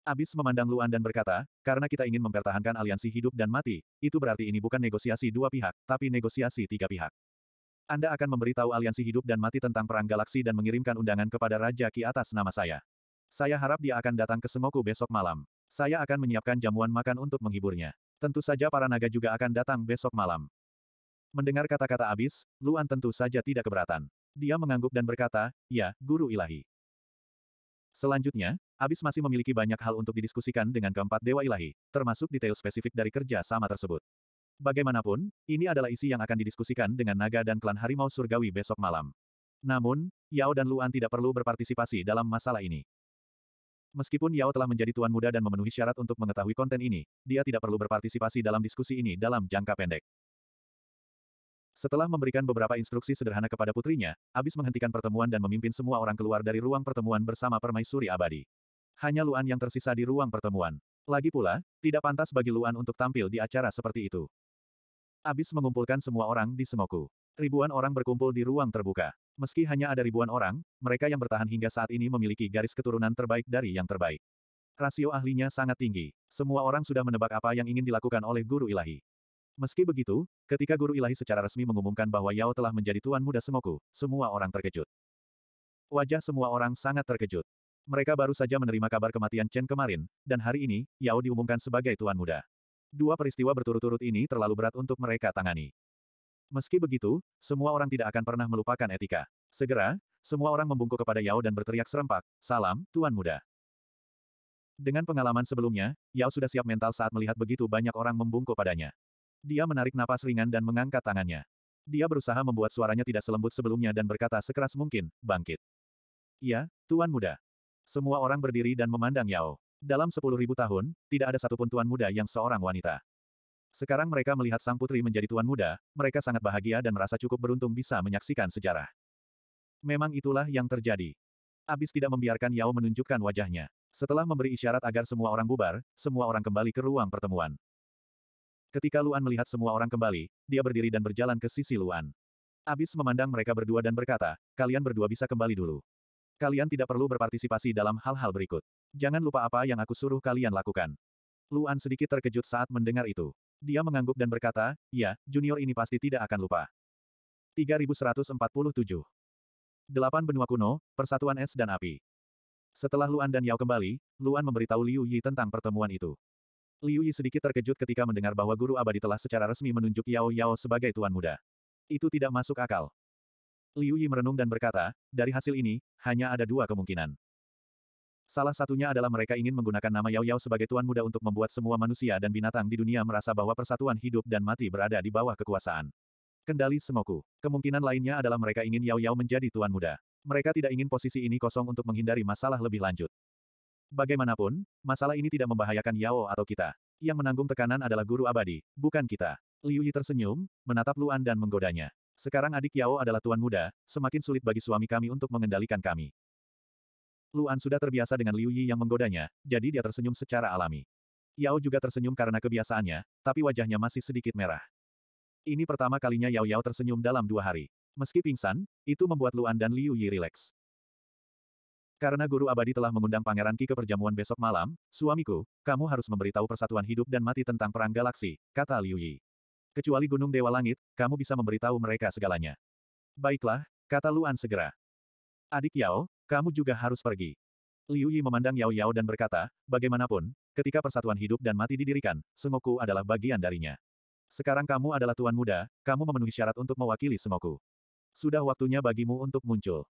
Abis memandang Luan dan berkata, karena kita ingin mempertahankan aliansi hidup dan mati, itu berarti ini bukan negosiasi dua pihak, tapi negosiasi tiga pihak. Anda akan memberitahu aliansi hidup dan mati tentang perang galaksi dan mengirimkan undangan kepada Raja Ki atas nama saya. Saya harap dia akan datang ke Sengoku besok malam. Saya akan menyiapkan jamuan makan untuk menghiburnya. Tentu saja para naga juga akan datang besok malam. Mendengar kata-kata abis, Luan tentu saja tidak keberatan. Dia mengangguk dan berkata, ya, guru ilahi. Selanjutnya, Abis masih memiliki banyak hal untuk didiskusikan dengan keempat dewa ilahi, termasuk detail spesifik dari kerja sama tersebut. Bagaimanapun, ini adalah isi yang akan didiskusikan dengan naga dan klan harimau surgawi besok malam. Namun, Yao dan Luan tidak perlu berpartisipasi dalam masalah ini. Meskipun Yao telah menjadi tuan muda dan memenuhi syarat untuk mengetahui konten ini, dia tidak perlu berpartisipasi dalam diskusi ini dalam jangka pendek. Setelah memberikan beberapa instruksi sederhana kepada putrinya, Abis menghentikan pertemuan dan memimpin semua orang keluar dari ruang pertemuan bersama permaisuri abadi. Hanya Luan yang tersisa di ruang pertemuan. Lagi pula, tidak pantas bagi Luan untuk tampil di acara seperti itu. Abis mengumpulkan semua orang di Semoku. Ribuan orang berkumpul di ruang terbuka. Meski hanya ada ribuan orang, mereka yang bertahan hingga saat ini memiliki garis keturunan terbaik dari yang terbaik. Rasio ahlinya sangat tinggi. Semua orang sudah menebak apa yang ingin dilakukan oleh guru ilahi. Meski begitu, ketika Guru Ilahi secara resmi mengumumkan bahwa Yao telah menjadi Tuan Muda Sengoku, semua orang terkejut. Wajah semua orang sangat terkejut. Mereka baru saja menerima kabar kematian Chen kemarin, dan hari ini, Yao diumumkan sebagai Tuan Muda. Dua peristiwa berturut-turut ini terlalu berat untuk mereka tangani. Meski begitu, semua orang tidak akan pernah melupakan etika. Segera, semua orang membungkuk kepada Yao dan berteriak serempak, Salam, Tuan Muda. Dengan pengalaman sebelumnya, Yao sudah siap mental saat melihat begitu banyak orang membungkuk padanya. Dia menarik napas ringan dan mengangkat tangannya. Dia berusaha membuat suaranya tidak selembut sebelumnya dan berkata sekeras mungkin, bangkit. Ya, Tuan Muda. Semua orang berdiri dan memandang Yao. Dalam sepuluh ribu tahun, tidak ada satupun Tuan Muda yang seorang wanita. Sekarang mereka melihat sang putri menjadi Tuan Muda, mereka sangat bahagia dan merasa cukup beruntung bisa menyaksikan sejarah. Memang itulah yang terjadi. Abis tidak membiarkan Yao menunjukkan wajahnya. Setelah memberi isyarat agar semua orang bubar, semua orang kembali ke ruang pertemuan. Ketika Luan melihat semua orang kembali, dia berdiri dan berjalan ke sisi Luan. Abis memandang mereka berdua dan berkata, kalian berdua bisa kembali dulu. Kalian tidak perlu berpartisipasi dalam hal-hal berikut. Jangan lupa apa yang aku suruh kalian lakukan. Luan sedikit terkejut saat mendengar itu. Dia mengangguk dan berkata, ya, junior ini pasti tidak akan lupa. 3147. Delapan benua kuno, persatuan es dan api. Setelah Luan dan Yao kembali, Luan memberitahu Liu Yi tentang pertemuan itu. Liu Yi sedikit terkejut ketika mendengar bahwa Guru Abadi telah secara resmi menunjuk Yao Yao sebagai Tuan Muda. Itu tidak masuk akal. Liu Yi merenung dan berkata, dari hasil ini, hanya ada dua kemungkinan. Salah satunya adalah mereka ingin menggunakan nama Yao Yao sebagai Tuan Muda untuk membuat semua manusia dan binatang di dunia merasa bahwa persatuan hidup dan mati berada di bawah kekuasaan. Kendali Semoku. Kemungkinan lainnya adalah mereka ingin Yao Yao menjadi Tuan Muda. Mereka tidak ingin posisi ini kosong untuk menghindari masalah lebih lanjut. Bagaimanapun, masalah ini tidak membahayakan Yao atau kita. Yang menanggung tekanan adalah guru abadi, bukan kita. Liu Yi tersenyum, menatap Luan dan menggodanya. Sekarang adik Yao adalah tuan muda, semakin sulit bagi suami kami untuk mengendalikan kami. Luan sudah terbiasa dengan Liu Yi yang menggodanya, jadi dia tersenyum secara alami. Yao juga tersenyum karena kebiasaannya, tapi wajahnya masih sedikit merah. Ini pertama kalinya Yao Yao tersenyum dalam dua hari. Meski pingsan, itu membuat Luan dan Liu Yi rileks. Karena Guru Abadi telah mengundang Pangeran Ki ke perjamuan besok malam, suamiku, kamu harus memberitahu persatuan hidup dan mati tentang perang galaksi, kata Liu Yi. Kecuali Gunung Dewa Langit, kamu bisa memberitahu mereka segalanya. Baiklah, kata Luan segera. Adik Yao, kamu juga harus pergi. Liu Yi memandang Yao Yao dan berkata, bagaimanapun, ketika persatuan hidup dan mati didirikan, semoku adalah bagian darinya. Sekarang kamu adalah tuan muda, kamu memenuhi syarat untuk mewakili semoku. Sudah waktunya bagimu untuk muncul.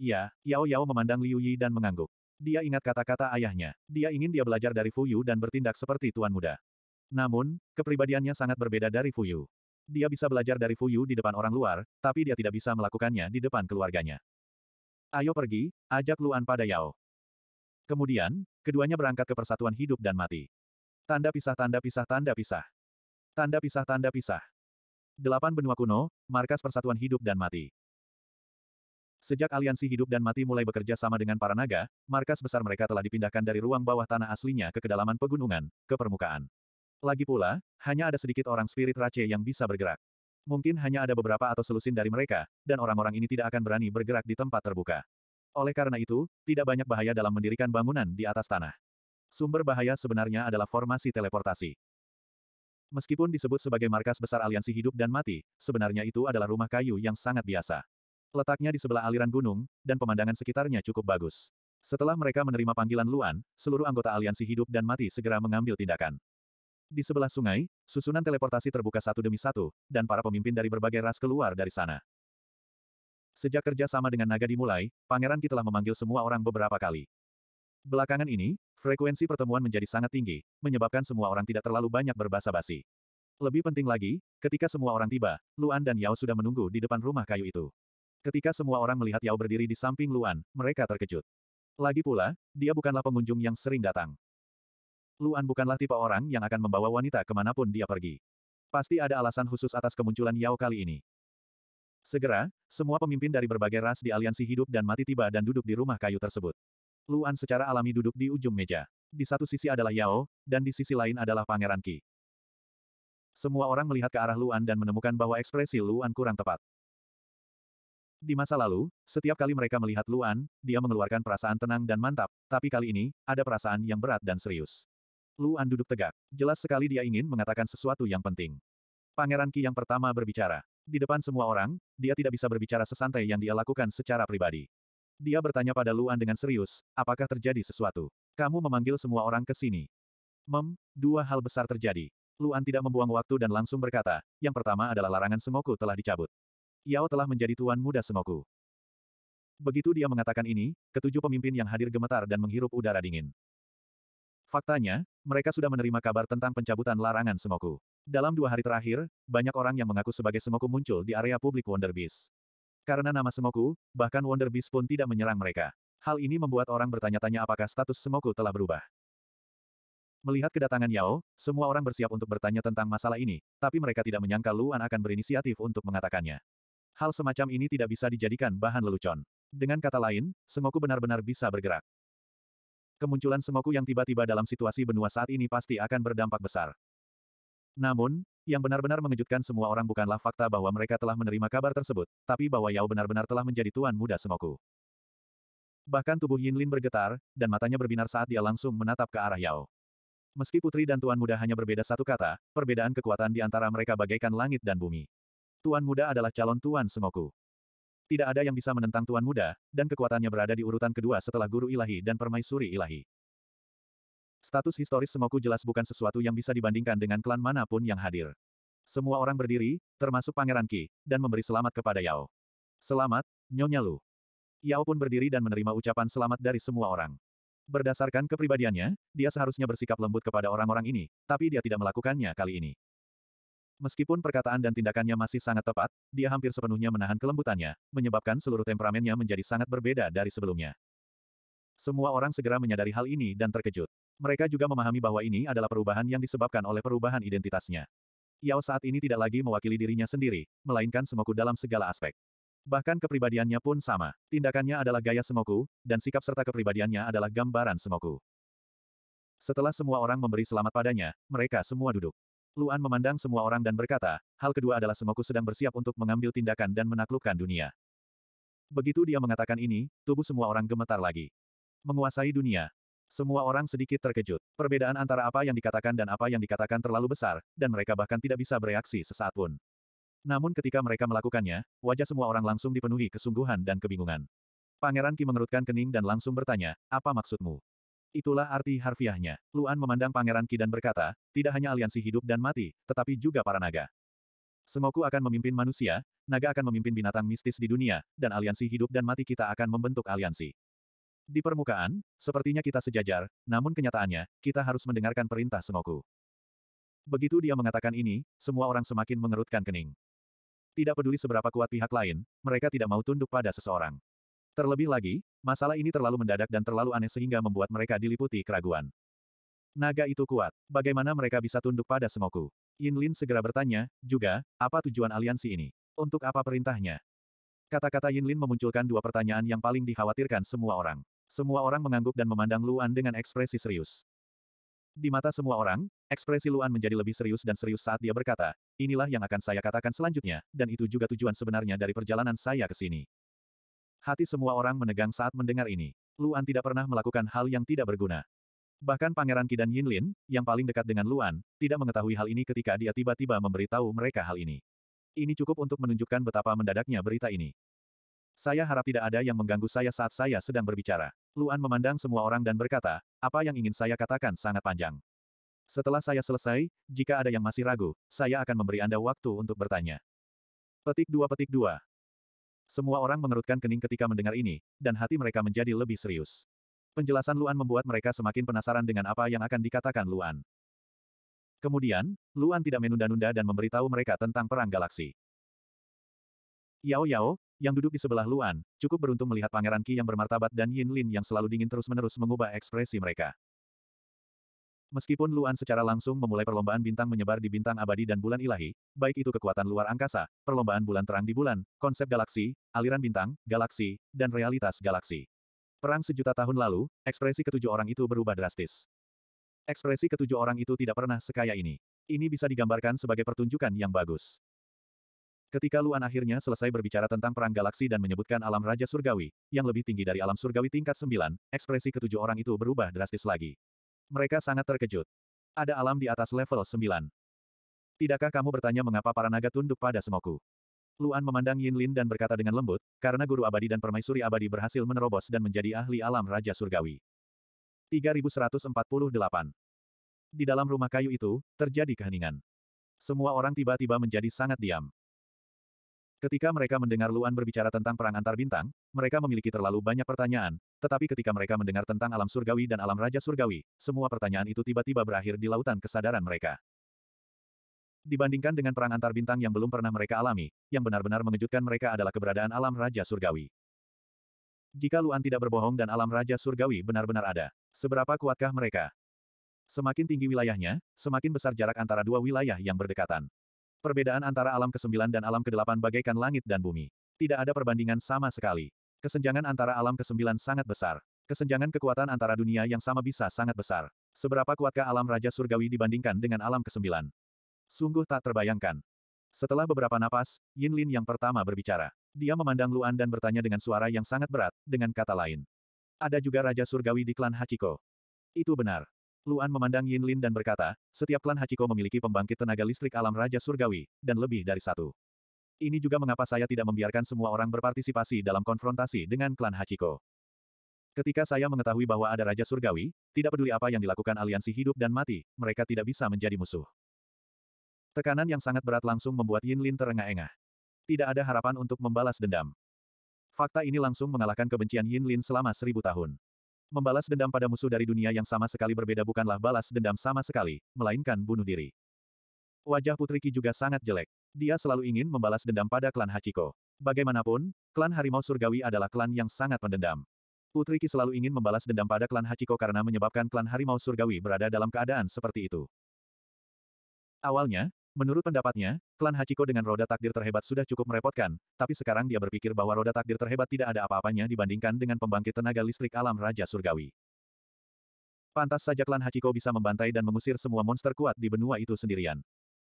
Iya, Yao Yao memandang Liu Yi dan mengangguk. Dia ingat kata-kata ayahnya. Dia ingin dia belajar dari Fu Yu dan bertindak seperti tuan muda. Namun, kepribadiannya sangat berbeda dari Fu Yu. Dia bisa belajar dari Fu Yu di depan orang luar, tapi dia tidak bisa melakukannya di depan keluarganya. Ayo pergi, ajak Luan pada Yao. Kemudian, keduanya berangkat ke persatuan hidup dan mati. Tanda pisah tanda pisah tanda pisah. Tanda pisah tanda pisah. Delapan benua kuno, markas persatuan hidup dan mati. Sejak aliansi hidup dan mati mulai bekerja sama dengan para naga, markas besar mereka telah dipindahkan dari ruang bawah tanah aslinya ke kedalaman pegunungan, ke permukaan. Lagi pula, hanya ada sedikit orang spirit race yang bisa bergerak. Mungkin hanya ada beberapa atau selusin dari mereka, dan orang-orang ini tidak akan berani bergerak di tempat terbuka. Oleh karena itu, tidak banyak bahaya dalam mendirikan bangunan di atas tanah. Sumber bahaya sebenarnya adalah formasi teleportasi. Meskipun disebut sebagai markas besar aliansi hidup dan mati, sebenarnya itu adalah rumah kayu yang sangat biasa. Letaknya di sebelah aliran gunung, dan pemandangan sekitarnya cukup bagus. Setelah mereka menerima panggilan Luan, seluruh anggota aliansi hidup dan mati segera mengambil tindakan. Di sebelah sungai, susunan teleportasi terbuka satu demi satu, dan para pemimpin dari berbagai ras keluar dari sana. Sejak kerja sama dengan naga dimulai, Pangeran Ki telah memanggil semua orang beberapa kali. Belakangan ini, frekuensi pertemuan menjadi sangat tinggi, menyebabkan semua orang tidak terlalu banyak berbasa-basi. Lebih penting lagi, ketika semua orang tiba, Luan dan Yao sudah menunggu di depan rumah kayu itu. Ketika semua orang melihat Yao berdiri di samping Luan, mereka terkejut. Lagi pula, dia bukanlah pengunjung yang sering datang. Luan bukanlah tipe orang yang akan membawa wanita kemanapun dia pergi. Pasti ada alasan khusus atas kemunculan Yao kali ini. Segera, semua pemimpin dari berbagai ras di aliansi hidup dan mati tiba dan duduk di rumah kayu tersebut. Luan secara alami duduk di ujung meja. Di satu sisi adalah Yao, dan di sisi lain adalah Pangeran Qi. Semua orang melihat ke arah Luan dan menemukan bahwa ekspresi Luan kurang tepat. Di masa lalu, setiap kali mereka melihat Luan, dia mengeluarkan perasaan tenang dan mantap, tapi kali ini, ada perasaan yang berat dan serius. Luan duduk tegak. Jelas sekali dia ingin mengatakan sesuatu yang penting. Pangeran Ki yang pertama berbicara. Di depan semua orang, dia tidak bisa berbicara sesantai yang dia lakukan secara pribadi. Dia bertanya pada Luan dengan serius, apakah terjadi sesuatu? Kamu memanggil semua orang ke sini. Mem, dua hal besar terjadi. Luan tidak membuang waktu dan langsung berkata, yang pertama adalah larangan semoku telah dicabut. Yao telah menjadi tuan muda Semoku. Begitu dia mengatakan ini, ketujuh pemimpin yang hadir gemetar dan menghirup udara dingin. Faktanya, mereka sudah menerima kabar tentang pencabutan larangan Semoku. Dalam dua hari terakhir, banyak orang yang mengaku sebagai Semoku muncul di area publik Wonder Beast. Karena nama Semoku, bahkan Wonder Beast pun tidak menyerang mereka. Hal ini membuat orang bertanya-tanya apakah status Semoku telah berubah. Melihat kedatangan Yao, semua orang bersiap untuk bertanya tentang masalah ini, tapi mereka tidak menyangka Luan akan berinisiatif untuk mengatakannya hal semacam ini tidak bisa dijadikan bahan lelucon. Dengan kata lain, semoku benar-benar bisa bergerak. Kemunculan semoku yang tiba-tiba dalam situasi benua saat ini pasti akan berdampak besar. Namun, yang benar-benar mengejutkan semua orang bukanlah fakta bahwa mereka telah menerima kabar tersebut, tapi bahwa Yao benar-benar telah menjadi tuan muda semoku. Bahkan tubuh Yin Lin bergetar, dan matanya berbinar saat dia langsung menatap ke arah Yao. Meski putri dan tuan muda hanya berbeda satu kata, perbedaan kekuatan di antara mereka bagaikan langit dan bumi. Tuan Muda adalah calon Tuan semoku. Tidak ada yang bisa menentang Tuan Muda, dan kekuatannya berada di urutan kedua setelah Guru Ilahi dan Permaisuri Ilahi. Status historis semoku jelas bukan sesuatu yang bisa dibandingkan dengan klan manapun yang hadir. Semua orang berdiri, termasuk Pangeran Ki, dan memberi selamat kepada Yao. Selamat, Nyonya Lu. Yao pun berdiri dan menerima ucapan selamat dari semua orang. Berdasarkan kepribadiannya, dia seharusnya bersikap lembut kepada orang-orang ini, tapi dia tidak melakukannya kali ini. Meskipun perkataan dan tindakannya masih sangat tepat, dia hampir sepenuhnya menahan kelembutannya, menyebabkan seluruh temperamennya menjadi sangat berbeda dari sebelumnya. Semua orang segera menyadari hal ini dan terkejut. Mereka juga memahami bahwa ini adalah perubahan yang disebabkan oleh perubahan identitasnya. Yao saat ini tidak lagi mewakili dirinya sendiri, melainkan Semoku dalam segala aspek. Bahkan kepribadiannya pun sama. Tindakannya adalah gaya Semoku, dan sikap serta kepribadiannya adalah gambaran Semoku. Setelah semua orang memberi selamat padanya, mereka semua duduk. Luan memandang semua orang dan berkata, hal kedua adalah Semoku sedang bersiap untuk mengambil tindakan dan menaklukkan dunia. Begitu dia mengatakan ini, tubuh semua orang gemetar lagi. Menguasai dunia. Semua orang sedikit terkejut. Perbedaan antara apa yang dikatakan dan apa yang dikatakan terlalu besar, dan mereka bahkan tidak bisa bereaksi sesaat pun. Namun ketika mereka melakukannya, wajah semua orang langsung dipenuhi kesungguhan dan kebingungan. Pangeran Ki mengerutkan kening dan langsung bertanya, apa maksudmu? Itulah arti harfiahnya. Luan memandang Pangeran Ki dan berkata, tidak hanya aliansi hidup dan mati, tetapi juga para naga. Semoku akan memimpin manusia, naga akan memimpin binatang mistis di dunia, dan aliansi hidup dan mati kita akan membentuk aliansi. Di permukaan, sepertinya kita sejajar, namun kenyataannya, kita harus mendengarkan perintah Semoku. Begitu dia mengatakan ini, semua orang semakin mengerutkan kening. Tidak peduli seberapa kuat pihak lain, mereka tidak mau tunduk pada seseorang. Terlebih lagi, masalah ini terlalu mendadak dan terlalu aneh sehingga membuat mereka diliputi keraguan. Naga itu kuat. Bagaimana mereka bisa tunduk pada Yin Lin segera bertanya, juga, apa tujuan aliansi ini? Untuk apa perintahnya? Kata-kata Yin Lin memunculkan dua pertanyaan yang paling dikhawatirkan semua orang. Semua orang mengangguk dan memandang Luan dengan ekspresi serius. Di mata semua orang, ekspresi Luan menjadi lebih serius dan serius saat dia berkata, inilah yang akan saya katakan selanjutnya, dan itu juga tujuan sebenarnya dari perjalanan saya ke sini. Hati semua orang menegang saat mendengar ini. Luan tidak pernah melakukan hal yang tidak berguna. Bahkan Pangeran Ki dan Yinlin, yang paling dekat dengan Luan, tidak mengetahui hal ini ketika dia tiba-tiba memberitahu mereka hal ini. Ini cukup untuk menunjukkan betapa mendadaknya berita ini. Saya harap tidak ada yang mengganggu saya saat saya sedang berbicara. Luan memandang semua orang dan berkata, apa yang ingin saya katakan sangat panjang. Setelah saya selesai, jika ada yang masih ragu, saya akan memberi Anda waktu untuk bertanya. Petik 2 Petik 2 semua orang mengerutkan kening ketika mendengar ini, dan hati mereka menjadi lebih serius. Penjelasan Luan membuat mereka semakin penasaran dengan apa yang akan dikatakan Luan. Kemudian, Luan tidak menunda-nunda dan memberitahu mereka tentang perang galaksi. Yao Yao, yang duduk di sebelah Luan, cukup beruntung melihat Pangeran Qi yang bermartabat dan Yin Lin yang selalu dingin terus-menerus mengubah ekspresi mereka. Meskipun Luan secara langsung memulai perlombaan bintang menyebar di bintang abadi dan bulan ilahi, baik itu kekuatan luar angkasa, perlombaan bulan terang di bulan, konsep galaksi, aliran bintang, galaksi, dan realitas galaksi. Perang sejuta tahun lalu, ekspresi ketujuh orang itu berubah drastis. Ekspresi ketujuh orang itu tidak pernah sekaya ini. Ini bisa digambarkan sebagai pertunjukan yang bagus. Ketika Luan akhirnya selesai berbicara tentang perang galaksi dan menyebutkan alam Raja Surgawi, yang lebih tinggi dari alam Surgawi tingkat 9, ekspresi ketujuh orang itu berubah drastis lagi. Mereka sangat terkejut. Ada alam di atas level 9. Tidakkah kamu bertanya mengapa para naga tunduk pada semoku? Luan memandang Yin Lin dan berkata dengan lembut, karena guru abadi dan permaisuri abadi berhasil menerobos dan menjadi ahli alam Raja Surgawi. 3148 Di dalam rumah kayu itu, terjadi keheningan. Semua orang tiba-tiba menjadi sangat diam. Ketika mereka mendengar Luan berbicara tentang perang antar bintang, mereka memiliki terlalu banyak pertanyaan, tetapi ketika mereka mendengar tentang alam surgawi dan alam raja surgawi, semua pertanyaan itu tiba-tiba berakhir di lautan kesadaran mereka. Dibandingkan dengan perang antar bintang yang belum pernah mereka alami, yang benar-benar mengejutkan mereka adalah keberadaan alam raja surgawi. Jika Luan tidak berbohong dan alam raja surgawi benar-benar ada, seberapa kuatkah mereka? Semakin tinggi wilayahnya, semakin besar jarak antara dua wilayah yang berdekatan. Perbedaan antara alam ke-9 dan alam ke-8 bagaikan langit dan bumi. Tidak ada perbandingan sama sekali. Kesenjangan antara alam ke-9 sangat besar. Kesenjangan kekuatan antara dunia yang sama bisa sangat besar. Seberapa kuatkah alam Raja Surgawi dibandingkan dengan alam ke-9? Sungguh tak terbayangkan. Setelah beberapa napas, Yin Lin yang pertama berbicara. Dia memandang Luan dan bertanya dengan suara yang sangat berat, dengan kata lain. Ada juga Raja Surgawi di klan Hachiko. Itu benar. Luan memandang Yin Lin dan berkata, setiap klan Hachiko memiliki pembangkit tenaga listrik alam Raja Surgawi, dan lebih dari satu. Ini juga mengapa saya tidak membiarkan semua orang berpartisipasi dalam konfrontasi dengan klan Hachiko. Ketika saya mengetahui bahwa ada Raja Surgawi, tidak peduli apa yang dilakukan aliansi hidup dan mati, mereka tidak bisa menjadi musuh. Tekanan yang sangat berat langsung membuat Yin Lin terengah-engah. Tidak ada harapan untuk membalas dendam. Fakta ini langsung mengalahkan kebencian Yin Lin selama seribu tahun. Membalas dendam pada musuh dari dunia yang sama sekali berbeda bukanlah balas dendam sama sekali, melainkan bunuh diri. Wajah Putri Ki juga sangat jelek. Dia selalu ingin membalas dendam pada klan Hachiko. Bagaimanapun, klan Harimau Surgawi adalah klan yang sangat pendendam. Putri Ki selalu ingin membalas dendam pada klan Hachiko karena menyebabkan klan Harimau Surgawi berada dalam keadaan seperti itu. Awalnya, Menurut pendapatnya, klan Hachiko dengan roda takdir terhebat sudah cukup merepotkan, tapi sekarang dia berpikir bahwa roda takdir terhebat tidak ada apa-apanya dibandingkan dengan pembangkit tenaga listrik alam Raja Surgawi. Pantas saja klan Hachiko bisa membantai dan mengusir semua monster kuat di benua itu sendirian.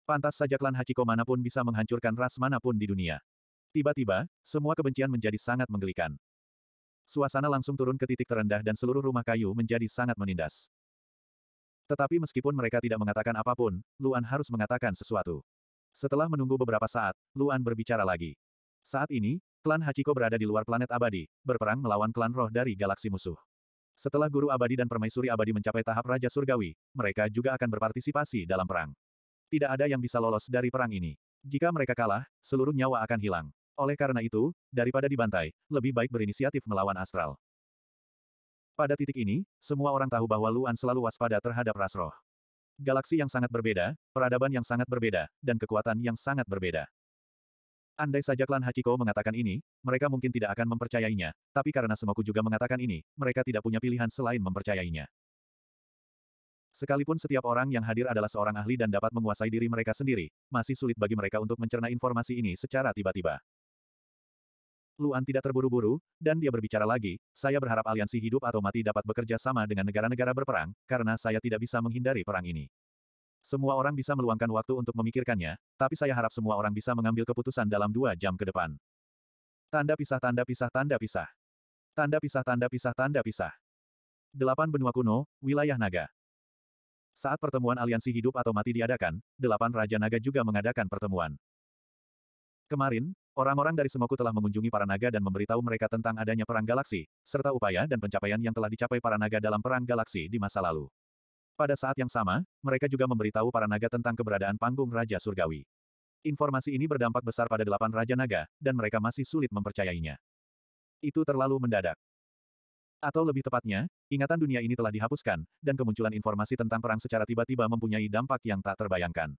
Pantas saja klan Hachiko manapun bisa menghancurkan ras manapun di dunia. Tiba-tiba, semua kebencian menjadi sangat menggelikan. Suasana langsung turun ke titik terendah dan seluruh rumah kayu menjadi sangat menindas. Tetapi meskipun mereka tidak mengatakan apapun, Luan harus mengatakan sesuatu. Setelah menunggu beberapa saat, Luan berbicara lagi. Saat ini, klan Hachiko berada di luar planet abadi, berperang melawan klan roh dari galaksi musuh. Setelah Guru Abadi dan Permaisuri Abadi mencapai tahap Raja Surgawi, mereka juga akan berpartisipasi dalam perang. Tidak ada yang bisa lolos dari perang ini. Jika mereka kalah, seluruh nyawa akan hilang. Oleh karena itu, daripada dibantai, lebih baik berinisiatif melawan astral. Pada titik ini, semua orang tahu bahwa Luan selalu waspada terhadap Rasroh. Galaksi yang sangat berbeda, peradaban yang sangat berbeda, dan kekuatan yang sangat berbeda. Andai saja klan Hachiko mengatakan ini, mereka mungkin tidak akan mempercayainya, tapi karena Semoku juga mengatakan ini, mereka tidak punya pilihan selain mempercayainya. Sekalipun setiap orang yang hadir adalah seorang ahli dan dapat menguasai diri mereka sendiri, masih sulit bagi mereka untuk mencerna informasi ini secara tiba-tiba. Luan tidak terburu-buru, dan dia berbicara lagi, saya berharap aliansi hidup atau mati dapat bekerja sama dengan negara-negara berperang, karena saya tidak bisa menghindari perang ini. Semua orang bisa meluangkan waktu untuk memikirkannya, tapi saya harap semua orang bisa mengambil keputusan dalam dua jam ke depan. Tanda pisah tanda pisah tanda pisah. Tanda pisah tanda pisah tanda pisah. Delapan benua kuno, wilayah naga. Saat pertemuan aliansi hidup atau mati diadakan, delapan raja naga juga mengadakan pertemuan. Kemarin, Orang-orang dari Semoku telah mengunjungi para naga dan memberitahu mereka tentang adanya perang galaksi, serta upaya dan pencapaian yang telah dicapai para naga dalam perang galaksi di masa lalu. Pada saat yang sama, mereka juga memberitahu para naga tentang keberadaan panggung Raja Surgawi. Informasi ini berdampak besar pada delapan Raja Naga, dan mereka masih sulit mempercayainya. Itu terlalu mendadak. Atau lebih tepatnya, ingatan dunia ini telah dihapuskan, dan kemunculan informasi tentang perang secara tiba-tiba mempunyai dampak yang tak terbayangkan.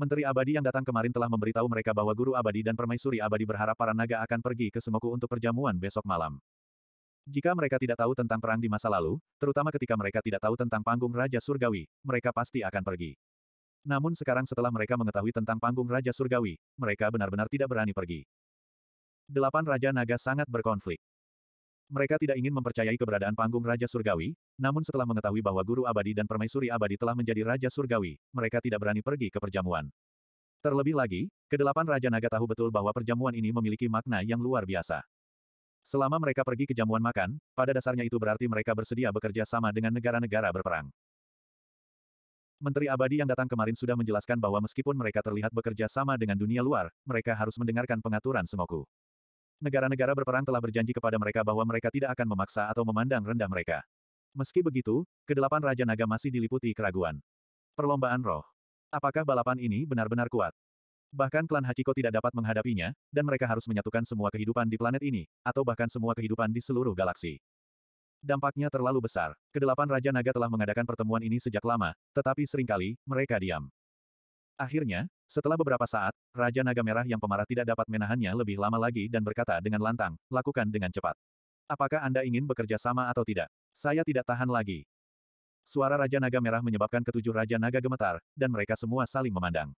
Menteri Abadi yang datang kemarin telah memberitahu mereka bahwa Guru Abadi dan Permaisuri Abadi berharap para naga akan pergi ke Semoku untuk perjamuan besok malam. Jika mereka tidak tahu tentang perang di masa lalu, terutama ketika mereka tidak tahu tentang panggung Raja Surgawi, mereka pasti akan pergi. Namun sekarang setelah mereka mengetahui tentang panggung Raja Surgawi, mereka benar-benar tidak berani pergi. Delapan Raja Naga sangat berkonflik. Mereka tidak ingin mempercayai keberadaan panggung Raja Surgawi, namun setelah mengetahui bahwa Guru Abadi dan Permaisuri Abadi telah menjadi Raja Surgawi, mereka tidak berani pergi ke perjamuan. Terlebih lagi, kedelapan Raja Naga tahu betul bahwa perjamuan ini memiliki makna yang luar biasa. Selama mereka pergi ke jamuan makan, pada dasarnya itu berarti mereka bersedia bekerja sama dengan negara-negara berperang. Menteri Abadi yang datang kemarin sudah menjelaskan bahwa meskipun mereka terlihat bekerja sama dengan dunia luar, mereka harus mendengarkan pengaturan Semoku negara-negara berperang telah berjanji kepada mereka bahwa mereka tidak akan memaksa atau memandang rendah mereka. Meski begitu, kedelapan Raja Naga masih diliputi keraguan. Perlombaan roh. Apakah balapan ini benar-benar kuat? Bahkan klan Hachiko tidak dapat menghadapinya, dan mereka harus menyatukan semua kehidupan di planet ini, atau bahkan semua kehidupan di seluruh galaksi. Dampaknya terlalu besar. Kedelapan Raja Naga telah mengadakan pertemuan ini sejak lama, tetapi seringkali, mereka diam. Akhirnya, setelah beberapa saat, Raja Naga Merah yang pemarah tidak dapat menahannya lebih lama lagi dan berkata dengan lantang, lakukan dengan cepat. Apakah Anda ingin bekerja sama atau tidak? Saya tidak tahan lagi. Suara Raja Naga Merah menyebabkan ketujuh Raja Naga gemetar, dan mereka semua saling memandang.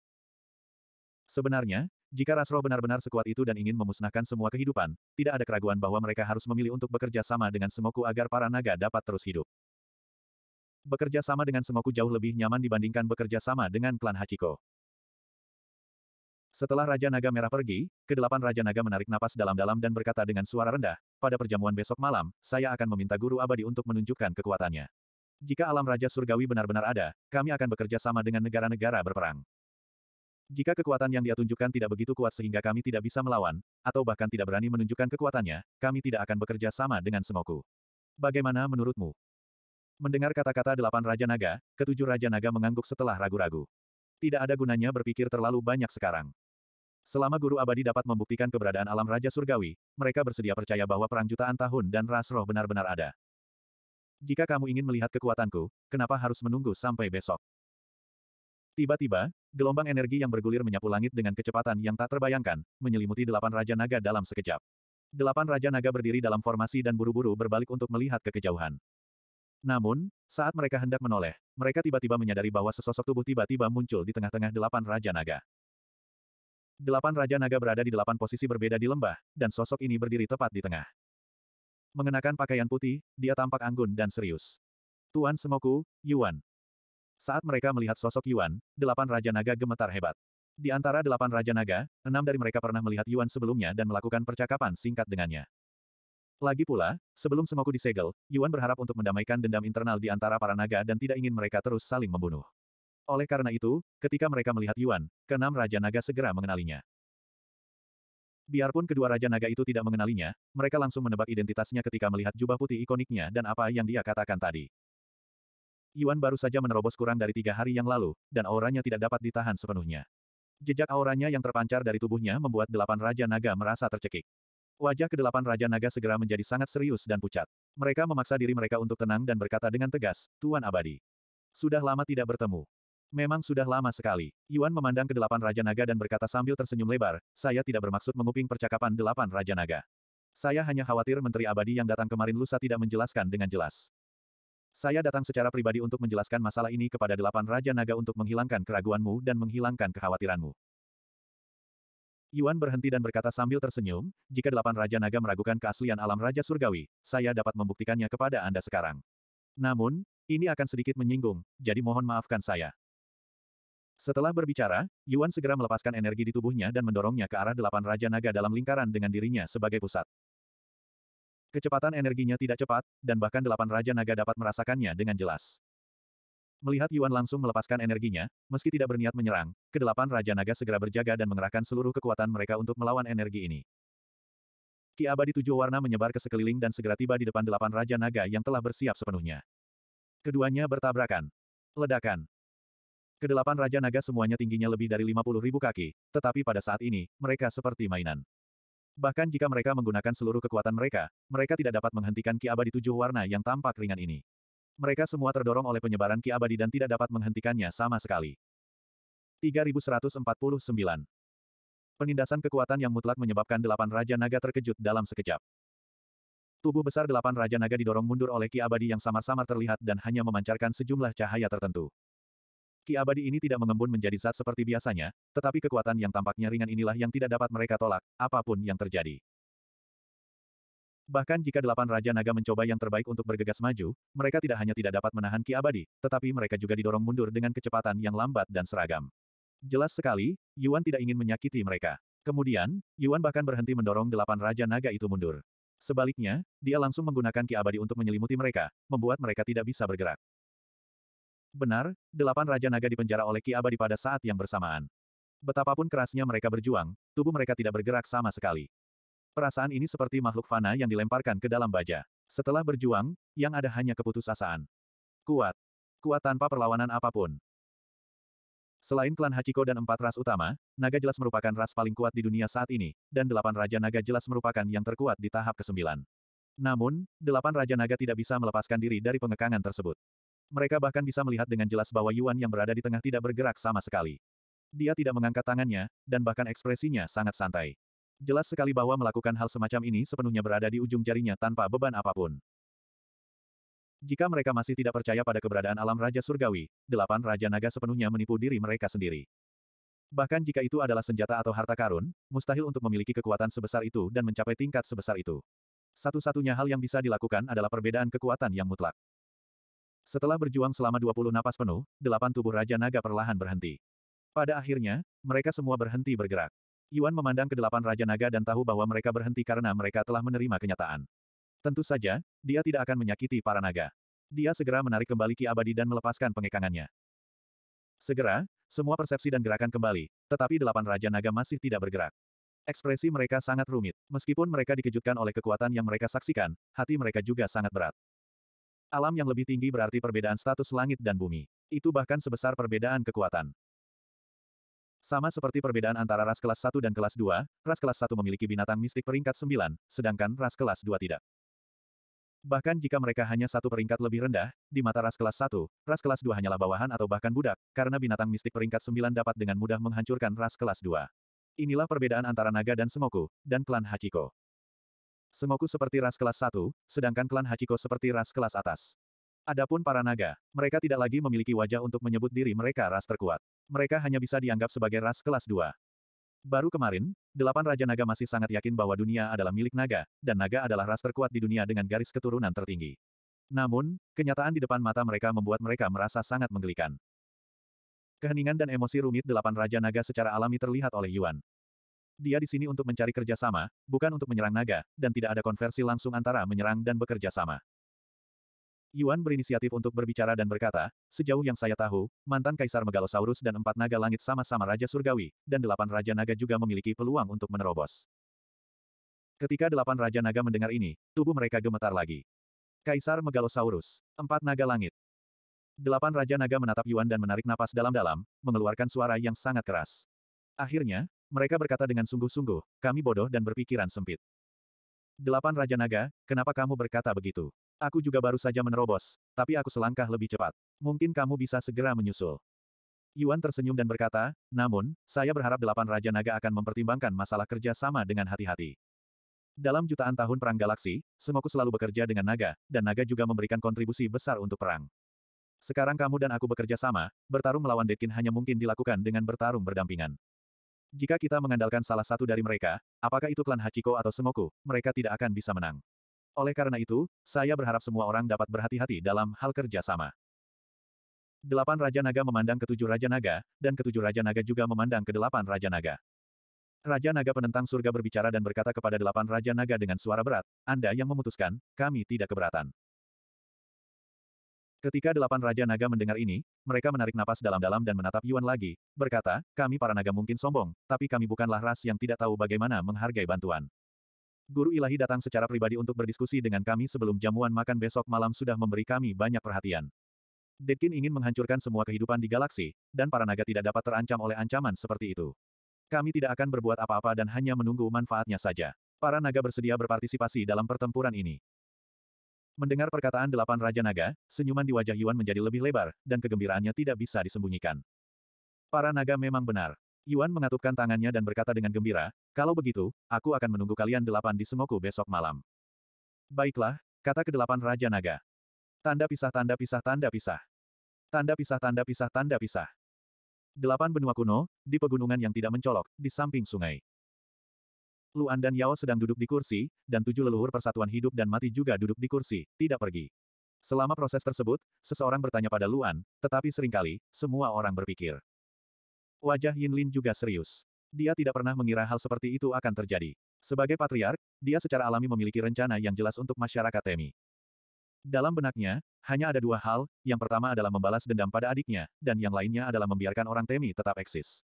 Sebenarnya, jika Rasro benar-benar sekuat itu dan ingin memusnahkan semua kehidupan, tidak ada keraguan bahwa mereka harus memilih untuk bekerja sama dengan Semoku agar para naga dapat terus hidup. Bekerja sama dengan Semoku jauh lebih nyaman dibandingkan bekerja sama dengan klan Hachiko. Setelah Raja Naga Merah pergi, kedelapan Raja Naga menarik napas dalam-dalam dan berkata dengan suara rendah, pada perjamuan besok malam, saya akan meminta Guru Abadi untuk menunjukkan kekuatannya. Jika alam Raja Surgawi benar-benar ada, kami akan bekerja sama dengan negara-negara berperang. Jika kekuatan yang dia tunjukkan tidak begitu kuat sehingga kami tidak bisa melawan, atau bahkan tidak berani menunjukkan kekuatannya, kami tidak akan bekerja sama dengan Semoku. Bagaimana menurutmu? Mendengar kata-kata delapan Raja Naga, ketujuh Raja Naga mengangguk setelah ragu-ragu. Tidak ada gunanya berpikir terlalu banyak sekarang. Selama guru abadi dapat membuktikan keberadaan alam Raja Surgawi, mereka bersedia percaya bahwa perang jutaan tahun dan ras roh benar-benar ada. Jika kamu ingin melihat kekuatanku, kenapa harus menunggu sampai besok? Tiba-tiba, gelombang energi yang bergulir menyapu langit dengan kecepatan yang tak terbayangkan, menyelimuti delapan Raja Naga dalam sekejap. Delapan Raja Naga berdiri dalam formasi dan buru-buru berbalik untuk melihat kekejauhan. Namun, saat mereka hendak menoleh, mereka tiba-tiba menyadari bahwa sesosok tubuh tiba-tiba muncul di tengah-tengah delapan Raja Naga. Delapan Raja Naga berada di delapan posisi berbeda di lembah, dan sosok ini berdiri tepat di tengah. Mengenakan pakaian putih, dia tampak anggun dan serius. Tuan Semoku, Yuan. Saat mereka melihat sosok Yuan, delapan Raja Naga gemetar hebat. Di antara delapan Raja Naga, enam dari mereka pernah melihat Yuan sebelumnya dan melakukan percakapan singkat dengannya. Lagi pula, sebelum Semoku disegel, Yuan berharap untuk mendamaikan dendam internal di antara para naga dan tidak ingin mereka terus saling membunuh. Oleh karena itu, ketika mereka melihat Yuan, keenam Raja Naga segera mengenalinya. Biarpun kedua Raja Naga itu tidak mengenalinya, mereka langsung menebak identitasnya ketika melihat jubah putih ikoniknya dan apa yang dia katakan tadi. Yuan baru saja menerobos kurang dari tiga hari yang lalu, dan auranya tidak dapat ditahan sepenuhnya. Jejak auranya yang terpancar dari tubuhnya membuat delapan Raja Naga merasa tercekik. Wajah kedelapan Raja Naga segera menjadi sangat serius dan pucat. Mereka memaksa diri mereka untuk tenang dan berkata dengan tegas, Tuan Abadi. Sudah lama tidak bertemu. Memang sudah lama sekali. Yuan memandang ke delapan Raja Naga dan berkata sambil tersenyum lebar, saya tidak bermaksud menguping percakapan delapan Raja Naga. Saya hanya khawatir Menteri Abadi yang datang kemarin lusa tidak menjelaskan dengan jelas. Saya datang secara pribadi untuk menjelaskan masalah ini kepada delapan Raja Naga untuk menghilangkan keraguanmu dan menghilangkan kekhawatiranmu. Yuan berhenti dan berkata sambil tersenyum, jika delapan Raja Naga meragukan keaslian alam Raja Surgawi, saya dapat membuktikannya kepada Anda sekarang. Namun, ini akan sedikit menyinggung, jadi mohon maafkan saya. Setelah berbicara, Yuan segera melepaskan energi di tubuhnya dan mendorongnya ke arah delapan Raja Naga dalam lingkaran dengan dirinya sebagai pusat. Kecepatan energinya tidak cepat, dan bahkan delapan Raja Naga dapat merasakannya dengan jelas. Melihat Yuan langsung melepaskan energinya, meski tidak berniat menyerang, kedelapan Raja Naga segera berjaga dan mengerahkan seluruh kekuatan mereka untuk melawan energi ini. Ki abadi tujuh warna menyebar ke sekeliling dan segera tiba di depan delapan Raja Naga yang telah bersiap sepenuhnya. Keduanya bertabrakan. Ledakan. Kedelapan Raja Naga semuanya tingginya lebih dari 50 ribu kaki, tetapi pada saat ini, mereka seperti mainan. Bahkan jika mereka menggunakan seluruh kekuatan mereka, mereka tidak dapat menghentikan ki abadi tujuh warna yang tampak ringan ini. Mereka semua terdorong oleh penyebaran ki abadi dan tidak dapat menghentikannya sama sekali. 3149 Penindasan kekuatan yang mutlak menyebabkan delapan Raja Naga terkejut dalam sekejap. Tubuh besar delapan Raja Naga didorong mundur oleh ki abadi yang samar-samar terlihat dan hanya memancarkan sejumlah cahaya tertentu. Ki abadi ini tidak mengembun menjadi zat seperti biasanya, tetapi kekuatan yang tampaknya ringan inilah yang tidak dapat mereka tolak, apapun yang terjadi. Bahkan jika delapan Raja Naga mencoba yang terbaik untuk bergegas maju, mereka tidak hanya tidak dapat menahan Ki abadi, tetapi mereka juga didorong mundur dengan kecepatan yang lambat dan seragam. Jelas sekali, Yuan tidak ingin menyakiti mereka. Kemudian, Yuan bahkan berhenti mendorong delapan Raja Naga itu mundur. Sebaliknya, dia langsung menggunakan Ki abadi untuk menyelimuti mereka, membuat mereka tidak bisa bergerak. Benar, delapan Raja Naga dipenjara oleh Ki Abadi pada saat yang bersamaan. Betapapun kerasnya mereka berjuang, tubuh mereka tidak bergerak sama sekali. Perasaan ini seperti makhluk fana yang dilemparkan ke dalam baja. Setelah berjuang, yang ada hanya keputusasaan. Kuat. Kuat tanpa perlawanan apapun. Selain klan Hachiko dan empat ras utama, naga jelas merupakan ras paling kuat di dunia saat ini, dan delapan raja naga jelas merupakan yang terkuat di tahap ke-9. Namun, delapan raja naga tidak bisa melepaskan diri dari pengekangan tersebut. Mereka bahkan bisa melihat dengan jelas bahwa Yuan yang berada di tengah tidak bergerak sama sekali. Dia tidak mengangkat tangannya, dan bahkan ekspresinya sangat santai. Jelas sekali bahwa melakukan hal semacam ini sepenuhnya berada di ujung jarinya tanpa beban apapun. Jika mereka masih tidak percaya pada keberadaan alam Raja Surgawi, delapan Raja Naga sepenuhnya menipu diri mereka sendiri. Bahkan jika itu adalah senjata atau harta karun, mustahil untuk memiliki kekuatan sebesar itu dan mencapai tingkat sebesar itu. Satu-satunya hal yang bisa dilakukan adalah perbedaan kekuatan yang mutlak. Setelah berjuang selama 20 napas penuh, delapan tubuh Raja Naga perlahan berhenti. Pada akhirnya, mereka semua berhenti bergerak. Yuan memandang ke delapan Raja Naga dan tahu bahwa mereka berhenti karena mereka telah menerima kenyataan. Tentu saja, dia tidak akan menyakiti para naga. Dia segera menarik kembali Ki Abadi dan melepaskan pengekangannya. Segera, semua persepsi dan gerakan kembali, tetapi delapan Raja Naga masih tidak bergerak. Ekspresi mereka sangat rumit. Meskipun mereka dikejutkan oleh kekuatan yang mereka saksikan, hati mereka juga sangat berat. Alam yang lebih tinggi berarti perbedaan status langit dan bumi. Itu bahkan sebesar perbedaan kekuatan. Sama seperti perbedaan antara ras kelas 1 dan kelas 2, ras kelas 1 memiliki binatang mistik peringkat 9, sedangkan ras kelas 2 tidak. Bahkan jika mereka hanya satu peringkat lebih rendah, di mata ras kelas 1, ras kelas 2 hanyalah bawahan atau bahkan budak, karena binatang mistik peringkat 9 dapat dengan mudah menghancurkan ras kelas 2. Inilah perbedaan antara naga dan semoku, dan klan Hachiko. Semoku seperti ras kelas 1, sedangkan klan Hachiko seperti ras kelas atas. Adapun para naga, mereka tidak lagi memiliki wajah untuk menyebut diri mereka ras terkuat. Mereka hanya bisa dianggap sebagai ras kelas 2. Baru kemarin, delapan Raja Naga masih sangat yakin bahwa dunia adalah milik naga, dan naga adalah ras terkuat di dunia dengan garis keturunan tertinggi. Namun, kenyataan di depan mata mereka membuat mereka merasa sangat menggelikan. Keheningan dan emosi rumit delapan Raja Naga secara alami terlihat oleh Yuan. Dia di sini untuk mencari kerjasama, bukan untuk menyerang naga, dan tidak ada konversi langsung antara menyerang dan bekerja sama. Yuan berinisiatif untuk berbicara dan berkata, sejauh yang saya tahu, mantan Kaisar Megalosaurus dan empat naga langit sama-sama Raja Surgawi, dan delapan Raja Naga juga memiliki peluang untuk menerobos. Ketika delapan Raja Naga mendengar ini, tubuh mereka gemetar lagi. Kaisar Megalosaurus, empat naga langit. Delapan Raja Naga menatap Yuan dan menarik napas dalam-dalam, mengeluarkan suara yang sangat keras. Akhirnya, mereka berkata dengan sungguh-sungguh, kami bodoh dan berpikiran sempit. Delapan Raja Naga, kenapa kamu berkata begitu? Aku juga baru saja menerobos, tapi aku selangkah lebih cepat. Mungkin kamu bisa segera menyusul. Yuan tersenyum dan berkata, namun, saya berharap delapan Raja Naga akan mempertimbangkan masalah kerja sama dengan hati-hati. Dalam jutaan tahun perang galaksi, Sengoku selalu bekerja dengan naga, dan naga juga memberikan kontribusi besar untuk perang. Sekarang kamu dan aku bekerja sama, bertarung melawan Dekin hanya mungkin dilakukan dengan bertarung berdampingan. Jika kita mengandalkan salah satu dari mereka, apakah itu klan Hachiko atau Sengoku, mereka tidak akan bisa menang. Oleh karena itu, saya berharap semua orang dapat berhati-hati dalam hal kerja sama. Delapan Raja Naga memandang ketujuh Raja Naga, dan ketujuh Raja Naga juga memandang kedelapan Raja Naga. Raja Naga penentang surga berbicara dan berkata kepada delapan Raja Naga dengan suara berat, Anda yang memutuskan, kami tidak keberatan. Ketika delapan Raja Naga mendengar ini, mereka menarik napas dalam-dalam dan menatap Yuan lagi, berkata, kami para naga mungkin sombong, tapi kami bukanlah ras yang tidak tahu bagaimana menghargai bantuan. Guru ilahi datang secara pribadi untuk berdiskusi dengan kami sebelum jamuan makan besok malam sudah memberi kami banyak perhatian. Dedkin ingin menghancurkan semua kehidupan di galaksi, dan para naga tidak dapat terancam oleh ancaman seperti itu. Kami tidak akan berbuat apa-apa dan hanya menunggu manfaatnya saja. Para naga bersedia berpartisipasi dalam pertempuran ini. Mendengar perkataan delapan Raja Naga, senyuman di wajah Yuan menjadi lebih lebar, dan kegembiraannya tidak bisa disembunyikan. Para naga memang benar. Yuan mengatupkan tangannya dan berkata dengan gembira, kalau begitu, aku akan menunggu kalian delapan di Semoku besok malam. Baiklah, kata kedelapan Raja Naga. Tanda pisah tanda pisah tanda pisah. Tanda pisah tanda pisah tanda pisah. Delapan benua kuno, di pegunungan yang tidak mencolok, di samping sungai. Luan dan Yao sedang duduk di kursi, dan tujuh leluhur persatuan hidup dan mati juga duduk di kursi, tidak pergi. Selama proses tersebut, seseorang bertanya pada Luan, tetapi seringkali, semua orang berpikir. Wajah Yin Lin juga serius. Dia tidak pernah mengira hal seperti itu akan terjadi. Sebagai patriark, dia secara alami memiliki rencana yang jelas untuk masyarakat Temi. Dalam benaknya, hanya ada dua hal, yang pertama adalah membalas dendam pada adiknya, dan yang lainnya adalah membiarkan orang Temi tetap eksis.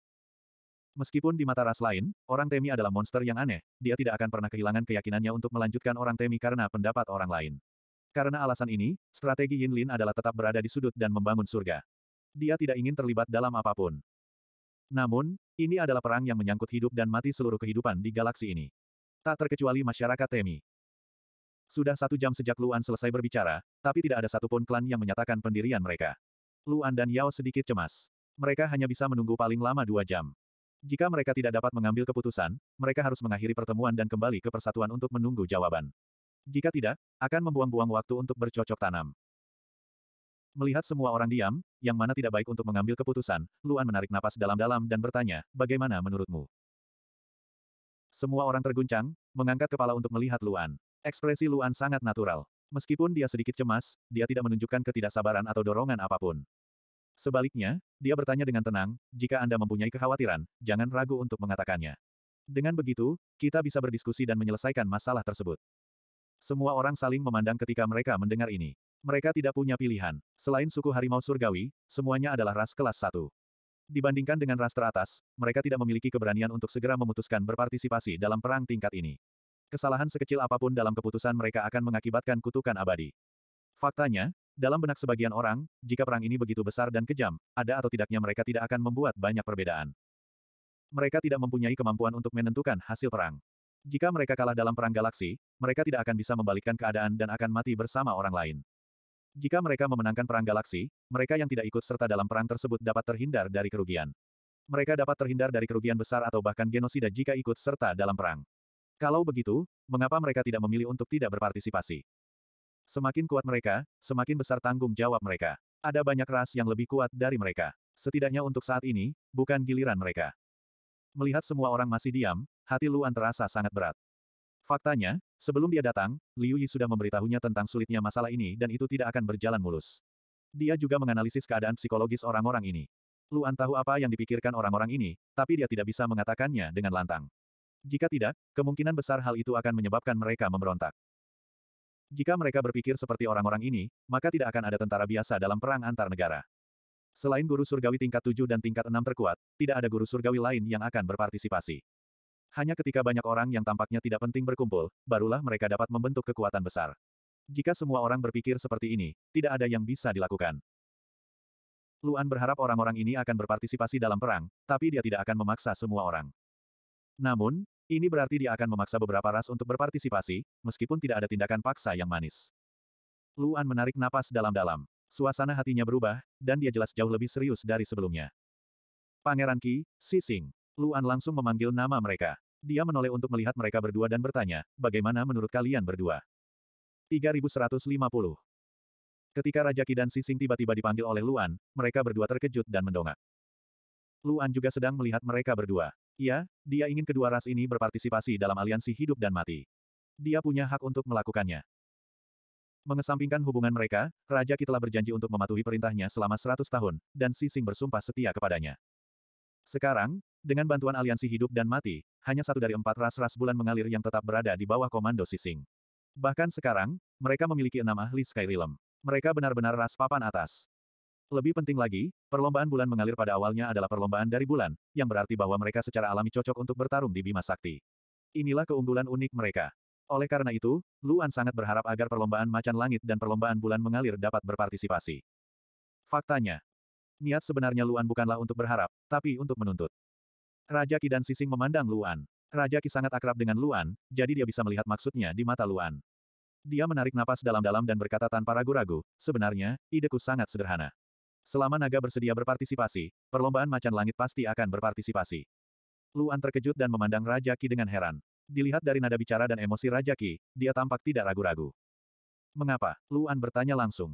Meskipun di mata ras lain, orang Temi adalah monster yang aneh, dia tidak akan pernah kehilangan keyakinannya untuk melanjutkan orang Temi karena pendapat orang lain. Karena alasan ini, strategi Yin Lin adalah tetap berada di sudut dan membangun surga. Dia tidak ingin terlibat dalam apapun. Namun, ini adalah perang yang menyangkut hidup dan mati seluruh kehidupan di galaksi ini. Tak terkecuali masyarakat Temi. Sudah satu jam sejak Luan selesai berbicara, tapi tidak ada satupun klan yang menyatakan pendirian mereka. Luan dan Yao sedikit cemas. Mereka hanya bisa menunggu paling lama dua jam. Jika mereka tidak dapat mengambil keputusan, mereka harus mengakhiri pertemuan dan kembali ke persatuan untuk menunggu jawaban. Jika tidak, akan membuang-buang waktu untuk bercocok tanam. Melihat semua orang diam, yang mana tidak baik untuk mengambil keputusan, Luan menarik napas dalam-dalam dan bertanya, bagaimana menurutmu? Semua orang terguncang, mengangkat kepala untuk melihat Luan. Ekspresi Luan sangat natural. Meskipun dia sedikit cemas, dia tidak menunjukkan ketidaksabaran atau dorongan apapun. Sebaliknya, dia bertanya dengan tenang, jika Anda mempunyai kekhawatiran, jangan ragu untuk mengatakannya. Dengan begitu, kita bisa berdiskusi dan menyelesaikan masalah tersebut. Semua orang saling memandang ketika mereka mendengar ini. Mereka tidak punya pilihan. Selain suku harimau surgawi, semuanya adalah ras kelas satu. Dibandingkan dengan ras teratas, mereka tidak memiliki keberanian untuk segera memutuskan berpartisipasi dalam perang tingkat ini. Kesalahan sekecil apapun dalam keputusan mereka akan mengakibatkan kutukan abadi. Faktanya, dalam benak sebagian orang, jika perang ini begitu besar dan kejam, ada atau tidaknya mereka tidak akan membuat banyak perbedaan. Mereka tidak mempunyai kemampuan untuk menentukan hasil perang. Jika mereka kalah dalam perang galaksi, mereka tidak akan bisa membalikkan keadaan dan akan mati bersama orang lain. Jika mereka memenangkan perang galaksi, mereka yang tidak ikut serta dalam perang tersebut dapat terhindar dari kerugian. Mereka dapat terhindar dari kerugian besar atau bahkan genosida jika ikut serta dalam perang. Kalau begitu, mengapa mereka tidak memilih untuk tidak berpartisipasi? Semakin kuat mereka, semakin besar tanggung jawab mereka. Ada banyak ras yang lebih kuat dari mereka. Setidaknya untuk saat ini, bukan giliran mereka. Melihat semua orang masih diam, hati Luan terasa sangat berat. Faktanya, sebelum dia datang, Liu Yi sudah memberitahunya tentang sulitnya masalah ini dan itu tidak akan berjalan mulus. Dia juga menganalisis keadaan psikologis orang-orang ini. Luan tahu apa yang dipikirkan orang-orang ini, tapi dia tidak bisa mengatakannya dengan lantang. Jika tidak, kemungkinan besar hal itu akan menyebabkan mereka memberontak. Jika mereka berpikir seperti orang-orang ini, maka tidak akan ada tentara biasa dalam perang antar negara. Selain guru surgawi tingkat 7 dan tingkat 6 terkuat, tidak ada guru surgawi lain yang akan berpartisipasi. Hanya ketika banyak orang yang tampaknya tidak penting berkumpul, barulah mereka dapat membentuk kekuatan besar. Jika semua orang berpikir seperti ini, tidak ada yang bisa dilakukan. Luan berharap orang-orang ini akan berpartisipasi dalam perang, tapi dia tidak akan memaksa semua orang. Namun, ini berarti dia akan memaksa beberapa ras untuk berpartisipasi, meskipun tidak ada tindakan paksa yang manis. Luan menarik napas dalam-dalam. Suasana hatinya berubah, dan dia jelas jauh lebih serius dari sebelumnya. Pangeran Qi, Sising. Luan langsung memanggil nama mereka. Dia menoleh untuk melihat mereka berdua dan bertanya, bagaimana menurut kalian berdua? 3150 Ketika Raja Ki dan Sising tiba-tiba dipanggil oleh Luan, mereka berdua terkejut dan mendongak. Luan juga sedang melihat mereka berdua. Ya, dia ingin kedua ras ini berpartisipasi dalam aliansi hidup dan mati. Dia punya hak untuk melakukannya. Mengesampingkan hubungan mereka, Raja Ki telah berjanji untuk mematuhi perintahnya selama 100 tahun, dan Sising bersumpah setia kepadanya. Sekarang, dengan bantuan aliansi hidup dan mati, hanya satu dari empat ras-ras bulan mengalir yang tetap berada di bawah komando Sising. Bahkan sekarang, mereka memiliki enam ahli Sky Realm. Mereka benar-benar ras papan atas. Lebih penting lagi, perlombaan bulan mengalir pada awalnya adalah perlombaan dari bulan, yang berarti bahwa mereka secara alami cocok untuk bertarung di Bima Sakti. Inilah keunggulan unik mereka. Oleh karena itu, Luan sangat berharap agar perlombaan macan langit dan perlombaan bulan mengalir dapat berpartisipasi. Faktanya, niat sebenarnya Luan bukanlah untuk berharap, tapi untuk menuntut. Raja Ki dan Sising memandang Luan. Raja Ki sangat akrab dengan Luan, jadi dia bisa melihat maksudnya di mata Luan. Dia menarik napas dalam-dalam dan berkata tanpa ragu-ragu, sebenarnya, ideku sangat sederhana. Selama naga bersedia berpartisipasi, perlombaan macan langit pasti akan berpartisipasi. Luan terkejut dan memandang Raja Ki dengan heran. Dilihat dari nada bicara dan emosi Raja Ki, dia tampak tidak ragu-ragu. Mengapa? Luan bertanya langsung.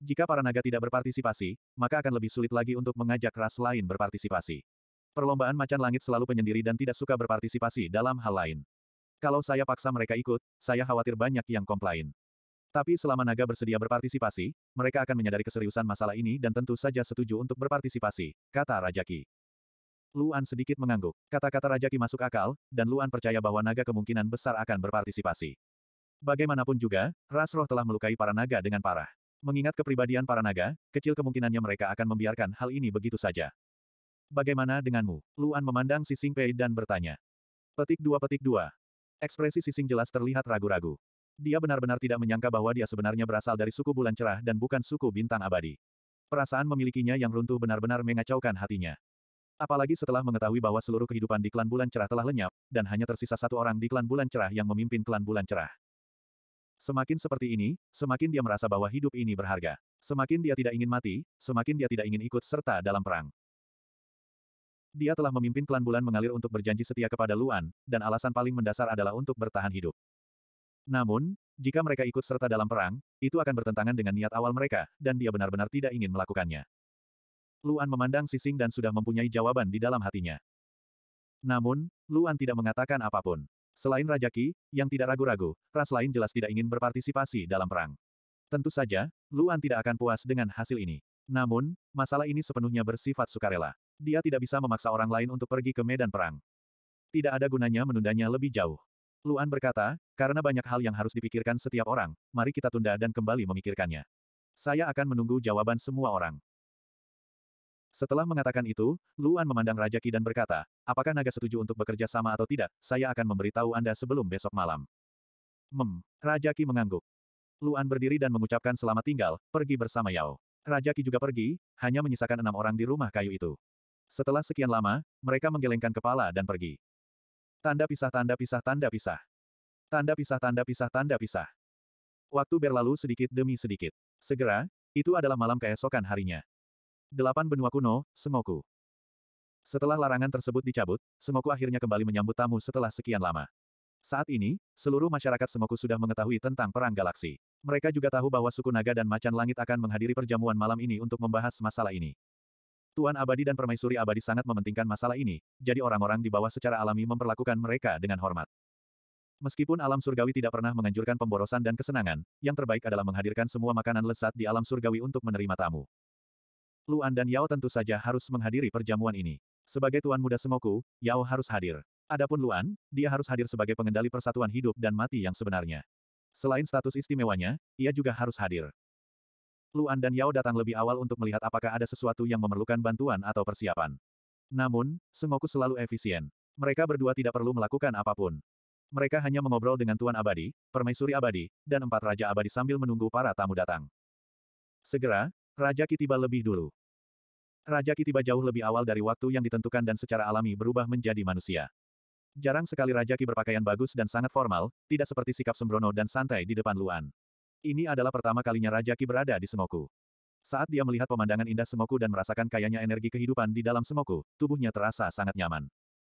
Jika para naga tidak berpartisipasi, maka akan lebih sulit lagi untuk mengajak ras lain berpartisipasi. Perlombaan macan langit selalu penyendiri dan tidak suka berpartisipasi dalam hal lain. Kalau saya paksa mereka ikut, saya khawatir banyak yang komplain. Tapi selama naga bersedia berpartisipasi, mereka akan menyadari keseriusan masalah ini dan tentu saja setuju untuk berpartisipasi, kata Raja Ki. Luan sedikit mengangguk. Kata-kata Raja Ki masuk akal, dan Luan percaya bahwa naga kemungkinan besar akan berpartisipasi. Bagaimanapun juga, ras roh telah melukai para naga dengan parah. Mengingat kepribadian para naga, kecil kemungkinannya mereka akan membiarkan hal ini begitu saja. Bagaimana denganmu? Luan memandang Sising Pei dan bertanya. Petik dua petik dua. Ekspresi Sising jelas terlihat ragu-ragu. Dia benar-benar tidak menyangka bahwa dia sebenarnya berasal dari suku bulan cerah dan bukan suku bintang abadi. Perasaan memilikinya yang runtuh benar-benar mengacaukan hatinya. Apalagi setelah mengetahui bahwa seluruh kehidupan di klan bulan cerah telah lenyap, dan hanya tersisa satu orang di klan bulan cerah yang memimpin klan bulan cerah. Semakin seperti ini, semakin dia merasa bahwa hidup ini berharga. Semakin dia tidak ingin mati, semakin dia tidak ingin ikut serta dalam perang. Dia telah memimpin klan bulan mengalir untuk berjanji setia kepada Luan, dan alasan paling mendasar adalah untuk bertahan hidup. Namun, jika mereka ikut serta dalam perang, itu akan bertentangan dengan niat awal mereka, dan dia benar-benar tidak ingin melakukannya. Luan memandang Sising dan sudah mempunyai jawaban di dalam hatinya. Namun, Luan tidak mengatakan apapun. Selain Raja Ki, yang tidak ragu-ragu, ras lain jelas tidak ingin berpartisipasi dalam perang. Tentu saja, Luan tidak akan puas dengan hasil ini. Namun, masalah ini sepenuhnya bersifat sukarela. Dia tidak bisa memaksa orang lain untuk pergi ke medan perang. Tidak ada gunanya menundanya lebih jauh. Luan berkata, karena banyak hal yang harus dipikirkan setiap orang, mari kita tunda dan kembali memikirkannya. Saya akan menunggu jawaban semua orang. Setelah mengatakan itu, Luan memandang Raja Ki dan berkata, apakah naga setuju untuk bekerja sama atau tidak, saya akan memberitahu Anda sebelum besok malam. Mem, Raja Ki mengangguk. Luan berdiri dan mengucapkan selamat tinggal, pergi bersama Yao. Raja Ki juga pergi, hanya menyisakan enam orang di rumah kayu itu. Setelah sekian lama, mereka menggelengkan kepala dan pergi. Tanda pisah tanda pisah tanda pisah. Tanda pisah tanda pisah tanda pisah. Waktu berlalu sedikit demi sedikit. Segera, itu adalah malam keesokan harinya. Delapan benua kuno, Semoku. Setelah larangan tersebut dicabut, Semoku akhirnya kembali menyambut tamu setelah sekian lama. Saat ini, seluruh masyarakat Semoku sudah mengetahui tentang Perang Galaksi. Mereka juga tahu bahwa suku naga dan macan langit akan menghadiri perjamuan malam ini untuk membahas masalah ini. Tuan Abadi dan Permaisuri Abadi sangat mementingkan masalah ini, jadi orang-orang di bawah secara alami memperlakukan mereka dengan hormat. Meskipun alam surgawi tidak pernah menganjurkan pemborosan dan kesenangan, yang terbaik adalah menghadirkan semua makanan lezat di alam surgawi untuk menerima tamu. Luan dan Yao tentu saja harus menghadiri perjamuan ini. Sebagai tuan muda Semoku, Yao harus hadir. Adapun Luan, dia harus hadir sebagai pengendali persatuan hidup dan mati yang sebenarnya. Selain status istimewanya, ia juga harus hadir. Luan dan Yao datang lebih awal untuk melihat apakah ada sesuatu yang memerlukan bantuan atau persiapan. Namun, Sengoku selalu efisien. Mereka berdua tidak perlu melakukan apapun. Mereka hanya mengobrol dengan Tuan Abadi, Permaisuri Abadi, dan empat Raja Abadi sambil menunggu para tamu datang. Segera, Raja Kitiba lebih dulu. Raja Kitiba jauh lebih awal dari waktu yang ditentukan dan secara alami berubah menjadi manusia. Jarang sekali Raja Ki berpakaian bagus dan sangat formal, tidak seperti sikap sembrono dan santai di depan Luan. Ini adalah pertama kalinya Raja Ki berada di Semoku. Saat dia melihat pemandangan indah Semoku dan merasakan kayanya energi kehidupan di dalam Semoku, tubuhnya terasa sangat nyaman.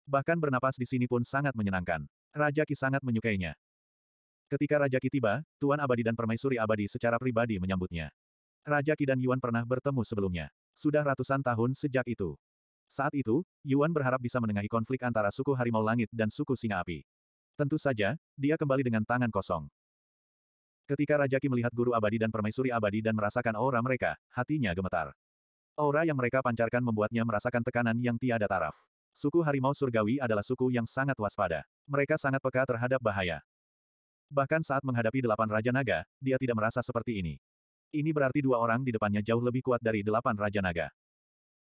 Bahkan bernapas di sini pun sangat menyenangkan. Raja Ki sangat menyukainya. Ketika Raja Ki tiba, Tuan Abadi dan Permaisuri Abadi secara pribadi menyambutnya. Raja Ki dan Yuan pernah bertemu sebelumnya. Sudah ratusan tahun sejak itu. Saat itu, Yuan berharap bisa menengahi konflik antara suku Harimau Langit dan suku Singa Api. Tentu saja, dia kembali dengan tangan kosong. Ketika Raja Ki melihat guru abadi dan permaisuri abadi dan merasakan aura mereka, hatinya gemetar. Aura yang mereka pancarkan membuatnya merasakan tekanan yang tiada taraf. Suku harimau surgawi adalah suku yang sangat waspada. Mereka sangat peka terhadap bahaya. Bahkan saat menghadapi delapan Raja Naga, dia tidak merasa seperti ini. Ini berarti dua orang di depannya jauh lebih kuat dari delapan Raja Naga.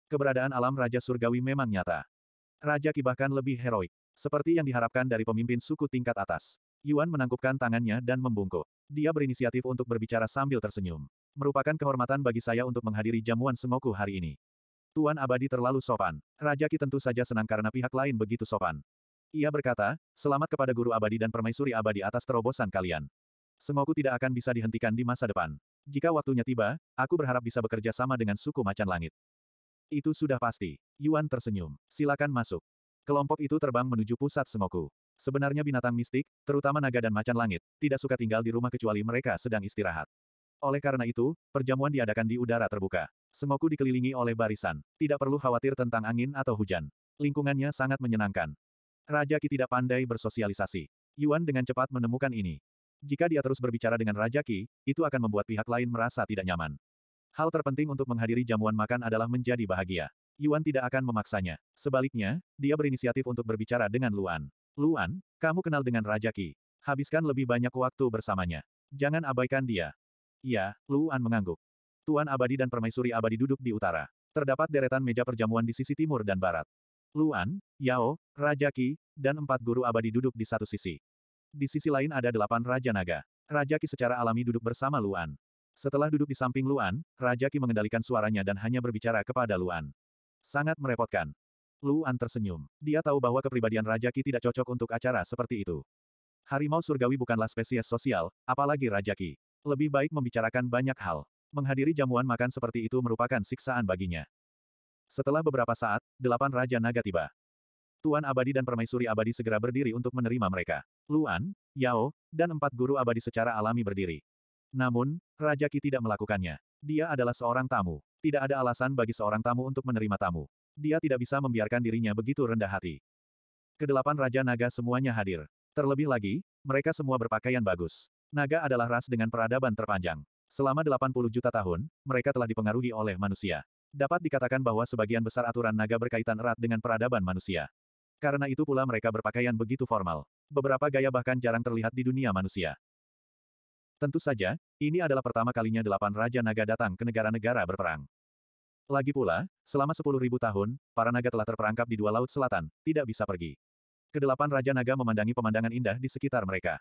Keberadaan alam Raja Surgawi memang nyata. Raja Ki bahkan lebih heroik, seperti yang diharapkan dari pemimpin suku tingkat atas. Yuan menangkupkan tangannya dan membungkuk. Dia berinisiatif untuk berbicara sambil tersenyum. Merupakan kehormatan bagi saya untuk menghadiri jamuan semoku hari ini. Tuan Abadi terlalu sopan. Raja Ki tentu saja senang karena pihak lain begitu sopan. Ia berkata, selamat kepada Guru Abadi dan Permaisuri Abadi atas terobosan kalian. Semoku tidak akan bisa dihentikan di masa depan. Jika waktunya tiba, aku berharap bisa bekerja sama dengan suku macan langit. Itu sudah pasti. Yuan tersenyum. Silakan masuk. Kelompok itu terbang menuju pusat semoku. Sebenarnya binatang mistik, terutama naga dan macan langit, tidak suka tinggal di rumah kecuali mereka sedang istirahat. Oleh karena itu, perjamuan diadakan di udara terbuka. Sengoku dikelilingi oleh barisan. Tidak perlu khawatir tentang angin atau hujan. Lingkungannya sangat menyenangkan. Raja Ki tidak pandai bersosialisasi. Yuan dengan cepat menemukan ini. Jika dia terus berbicara dengan Raja Ki, itu akan membuat pihak lain merasa tidak nyaman. Hal terpenting untuk menghadiri jamuan makan adalah menjadi bahagia. Yuan tidak akan memaksanya. Sebaliknya, dia berinisiatif untuk berbicara dengan Luan. Luan, kamu kenal dengan Raja Ki. Habiskan lebih banyak waktu bersamanya. Jangan abaikan dia. Ya, Luan mengangguk. Tuan Abadi dan Permaisuri Abadi duduk di utara. Terdapat deretan meja perjamuan di sisi timur dan barat. Luan, Yao, Raja Ki, dan empat guru abadi duduk di satu sisi. Di sisi lain ada delapan Raja Naga. Raja Ki secara alami duduk bersama Luan. Setelah duduk di samping Luan, Raja Ki mengendalikan suaranya dan hanya berbicara kepada Luan. Sangat merepotkan. Luan tersenyum. Dia tahu bahwa kepribadian Raja Ki tidak cocok untuk acara seperti itu. Harimau surgawi bukanlah spesies sosial, apalagi Raja Ki. Lebih baik membicarakan banyak hal. Menghadiri jamuan makan seperti itu merupakan siksaan baginya. Setelah beberapa saat, delapan Raja Naga tiba. Tuan Abadi dan Permaisuri Abadi segera berdiri untuk menerima mereka. Luan, Yao, dan empat guru abadi secara alami berdiri. Namun, Raja Ki tidak melakukannya. Dia adalah seorang tamu. Tidak ada alasan bagi seorang tamu untuk menerima tamu. Dia tidak bisa membiarkan dirinya begitu rendah hati. Kedelapan Raja Naga semuanya hadir. Terlebih lagi, mereka semua berpakaian bagus. Naga adalah ras dengan peradaban terpanjang. Selama 80 juta tahun, mereka telah dipengaruhi oleh manusia. Dapat dikatakan bahwa sebagian besar aturan naga berkaitan erat dengan peradaban manusia. Karena itu pula mereka berpakaian begitu formal. Beberapa gaya bahkan jarang terlihat di dunia manusia. Tentu saja, ini adalah pertama kalinya delapan Raja Naga datang ke negara-negara berperang. Lagi pula, selama sepuluh ribu tahun, para naga telah terperangkap di dua laut selatan, tidak bisa pergi. Kedelapan Raja Naga memandangi pemandangan indah di sekitar mereka.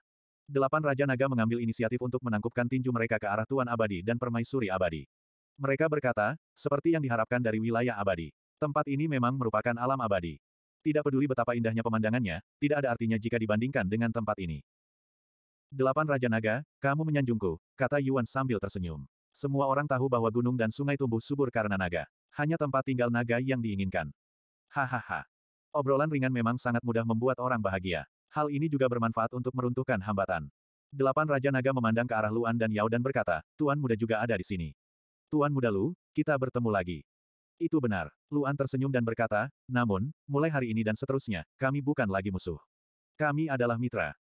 Delapan Raja Naga mengambil inisiatif untuk menangkupkan tinju mereka ke arah Tuan Abadi dan Permaisuri Abadi. Mereka berkata, seperti yang diharapkan dari wilayah Abadi. Tempat ini memang merupakan alam abadi. Tidak peduli betapa indahnya pemandangannya, tidak ada artinya jika dibandingkan dengan tempat ini. Delapan Raja Naga, kamu menyanjungku, kata Yuan sambil tersenyum. Semua orang tahu bahwa gunung dan sungai tumbuh subur karena naga. Hanya tempat tinggal naga yang diinginkan. Hahaha. Obrolan ringan memang sangat mudah membuat orang bahagia. Hal ini juga bermanfaat untuk meruntuhkan hambatan. Delapan Raja Naga memandang ke arah Luan dan Yao dan berkata, Tuan muda juga ada di sini. Tuan muda Lu, kita bertemu lagi. Itu benar. Luan tersenyum dan berkata, namun, mulai hari ini dan seterusnya, kami bukan lagi musuh. Kami adalah mitra.